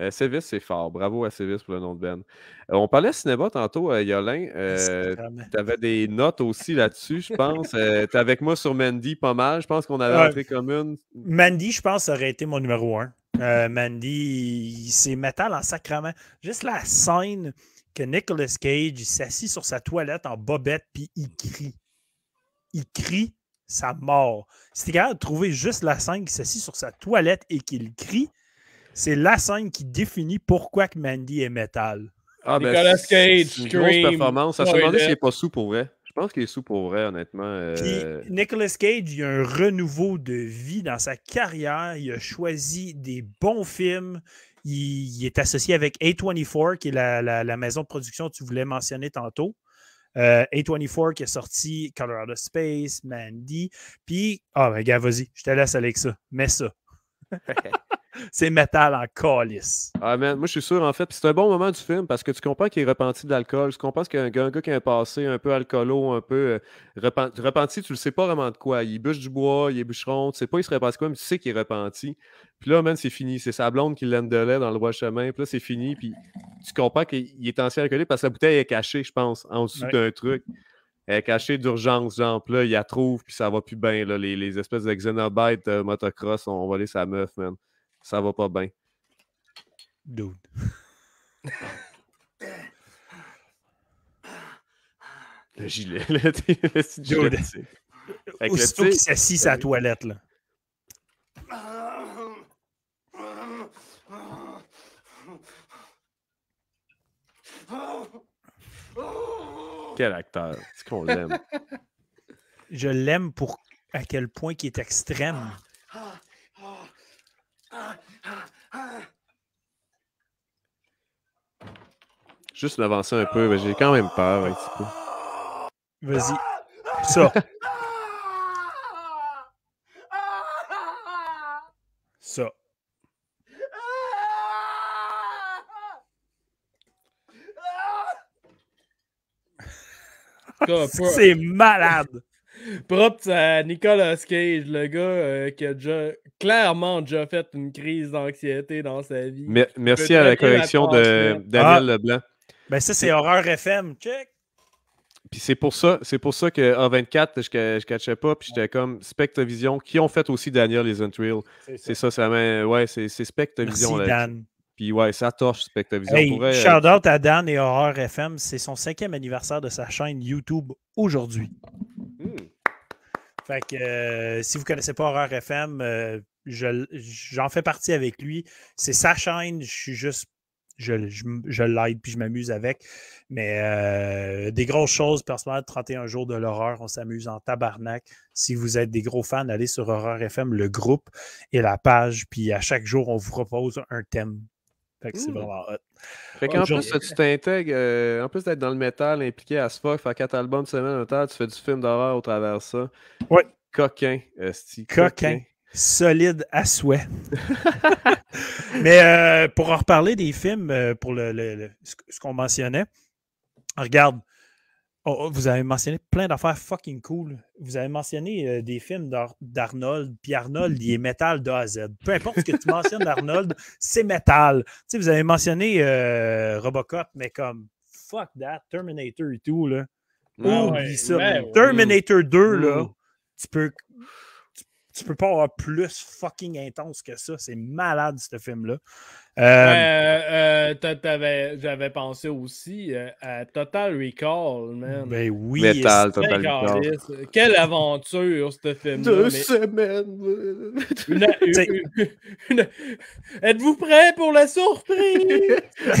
Euh, c'est fort. Bravo à Sévis pour le nom de Ben. Euh, on parlait cinéma tantôt, euh, Yolin. Euh, tu avais des notes aussi là-dessus, je pense. tu es avec moi sur Mandy pas mal. Je pense qu'on avait entrée commune. Mandy, je pense, aurait été mon numéro un. Mandy, c'est métal en sacrement. Juste la scène que Nicolas Cage s'assit sur sa toilette en bobette puis il crie. Il crie sa mort. Si tu de trouver juste la scène qui s'assit sur sa toilette et qu'il crie, c'est la scène qui définit pourquoi Mandy est métal. Ah, ben, Cage, une grosse performance. Ça se demandait s'il n'est pas sous pour vrai. Je pense qu'il est sous pour vrai, honnêtement. Euh. Nicolas Cage, il a un renouveau de vie dans sa carrière. Il a choisi des bons films. Il, est associé avec A24, qui est la, la, maison de production que tu voulais mentionner tantôt. Euh, A24 qui est sorti Colorado Space, Mandy. Puis, ah, oh, ben, gars, vas-y, je te laisse avec ça. Mets ça c'est métal en colis ah, moi, je suis sûr, en fait. c'est un bon moment du film parce que tu comprends qu'il est repenti de l'alcool. Tu comprends qu'il a un gars, qui a un passé un peu alcoolo, un peu euh, repenti, Tu le sais pas vraiment de quoi. Il bûche du bois, il est bûcheron. Tu sais pas, il se repenti quoi, mais tu sais qu'il est repenti. Puis là, même c'est fini. C'est sa blonde qui lait dans le droit chemin. Puis là, c'est fini. Puis tu comprends qu'il est ancien alcoolique parce que la bouteille est cachée, je pense, en dessous d'un truc. Elle est cachée d'urgence, genre, là, il la trouve, puis ça va plus bien, là. Les, les, espèces de xenobytes euh, motocross motocross ont volé sa meuf, man. Ça va pas bien. Dude. le gilet, le, le gilet. Aussitôt qu'il s'assit sa euh, toilette, là. Quel acteur. C'est qu'on l'aime. Je l'aime pour à quel point qui est extrême. Juste d'avancer un peu, mais j'ai quand même peur Vas-y. Ça. C'est malade! Propre à Nicolas Cage, le gars euh, qui a clairement déjà fait une crise d'anxiété dans sa vie. merci à la collection de Daniel ah. Leblanc. Ben ça, c'est Horreur FM, check! Puis c'est pour ça, c'est pour ça que en 24, je, ne catchais pas, puis j'étais comme Spectavision, qui ont fait aussi Daniel les Unreal. C'est ça, ça, ouais, c'est Spectavision. Puis ouais, ça torche Spectavision. Hey, euh, shout out à Dan et Horror FM. C'est son cinquième anniversaire de sa chaîne YouTube aujourd'hui. Hmm. Fait que euh, si vous ne connaissez pas Horror FM, euh, j'en fais partie avec lui. C'est sa chaîne, je suis juste. Je, je, l'aide puis je m'amuse avec. Mais des grosses choses, personnellement, 31 jours de l'horreur, on s'amuse en tabarnak. Si vous êtes des gros fans, allez sur Horreur FM, le groupe et la page. Puis à chaque jour, on vous propose un thème fait mmh. vraiment hot. Ah, qu'en plus, tu t'intègres, euh, en plus d'être dans le métal impliqué à ce faire quatre albums de semaine temps, tu fais du film d'horreur au travers ça. Oui. Coquin, Coquin. Solide à souhait. Mais euh, pour en reparler des films, euh, pour le ce qu'on mentionnait, regarde, Oh, oh, vous avez mentionné plein d'affaires fucking cool. Vous avez mentionné euh, des films d'Arnold, puis Arnold, il est métal de A à Z. Peu importe ce que tu mentionnes d'Arnold, c'est métal. Tu sais, vous avez mentionné euh, Robocop, mais comme fuck that, Terminator et tout, là. Oh Oublie ça. Terminator 2, là, tu peux tu peux pas avoir plus fucking intense que ça. C'est malade, ce film-là. Euh, euh, euh, j'avais pensé aussi à Total Recall, man. Ben oui. Metal, Total Recall. Quelle aventure, ce film-là. Deux semaines. Êtes-vous prêt pour la surprise?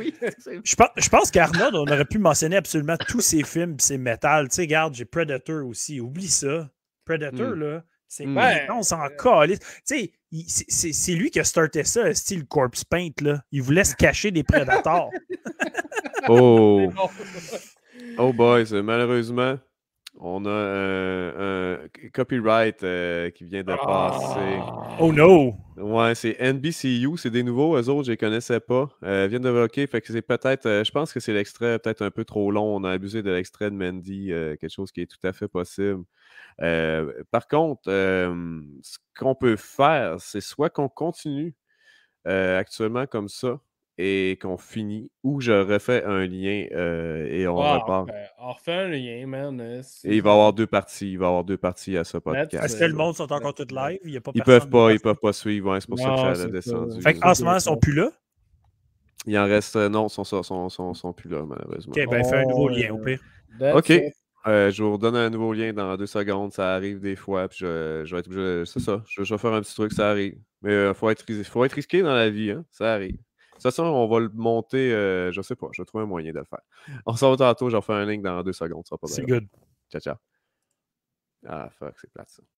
je, pense, je qu'Arnold, on aurait pu mentionner absolument tous ses films et ses métals. Tu sais, regarde, j'ai Predator aussi. Oublie ça. Predator, mm. là, c'est mm. on s'en calisse. Tu sais, c'est lui qui a starté ça, style corpse paint, là. Il voulait se cacher des prédateurs. oh! oh boys! malheureusement, on a un copyright euh, qui vient de passer. Ah. Oh no! Ouais, c'est NBCU, c'est des nouveaux, eux autres, je les connaissais pas. Euh, viennent de rocker, fait que c'est peut-être, euh, je pense que c'est l'extrait peut-être un peu trop long, on a abusé de l'extrait de Mandy, euh, quelque chose qui est tout à fait possible. Euh, par contre, ce qu'on peut faire, c'est soit qu'on continue actuellement comme ça et qu'on finit, ou je refais un lien et on ah, repart. On refait un lien, man. Hein, et il va y avoir deux parties. Il va y avoir deux parties à ce podcast. Est-ce que le monde sont encore tout live? Il y a pas ils peuvent pas, ils peuvent pas suivre. c'est pour ça que ça a Fait en ce moment, ils sont plus là? Il en reste. Non, ils sont, sont, plus là, malheureusement. Ok, ben fais un nouveau lien au pire. ok. Euh, je vous redonne un nouveau lien dans deux secondes. Ça arrive des fois. Puis je, je vais C'est ça. Je, vais faire un petit truc. Ça arrive. Mais il euh, faut, être, faut être risqué dans la vie. Hein, ça arrive. De toute façon, on va le monter. Euh, je sais pas. Je vais trouver un moyen de le faire. On se retrouve tantôt. Je vais faire un link dans deux secondes. C'est good. Ciao, ciao. Ah, fuck. C'est plate ça.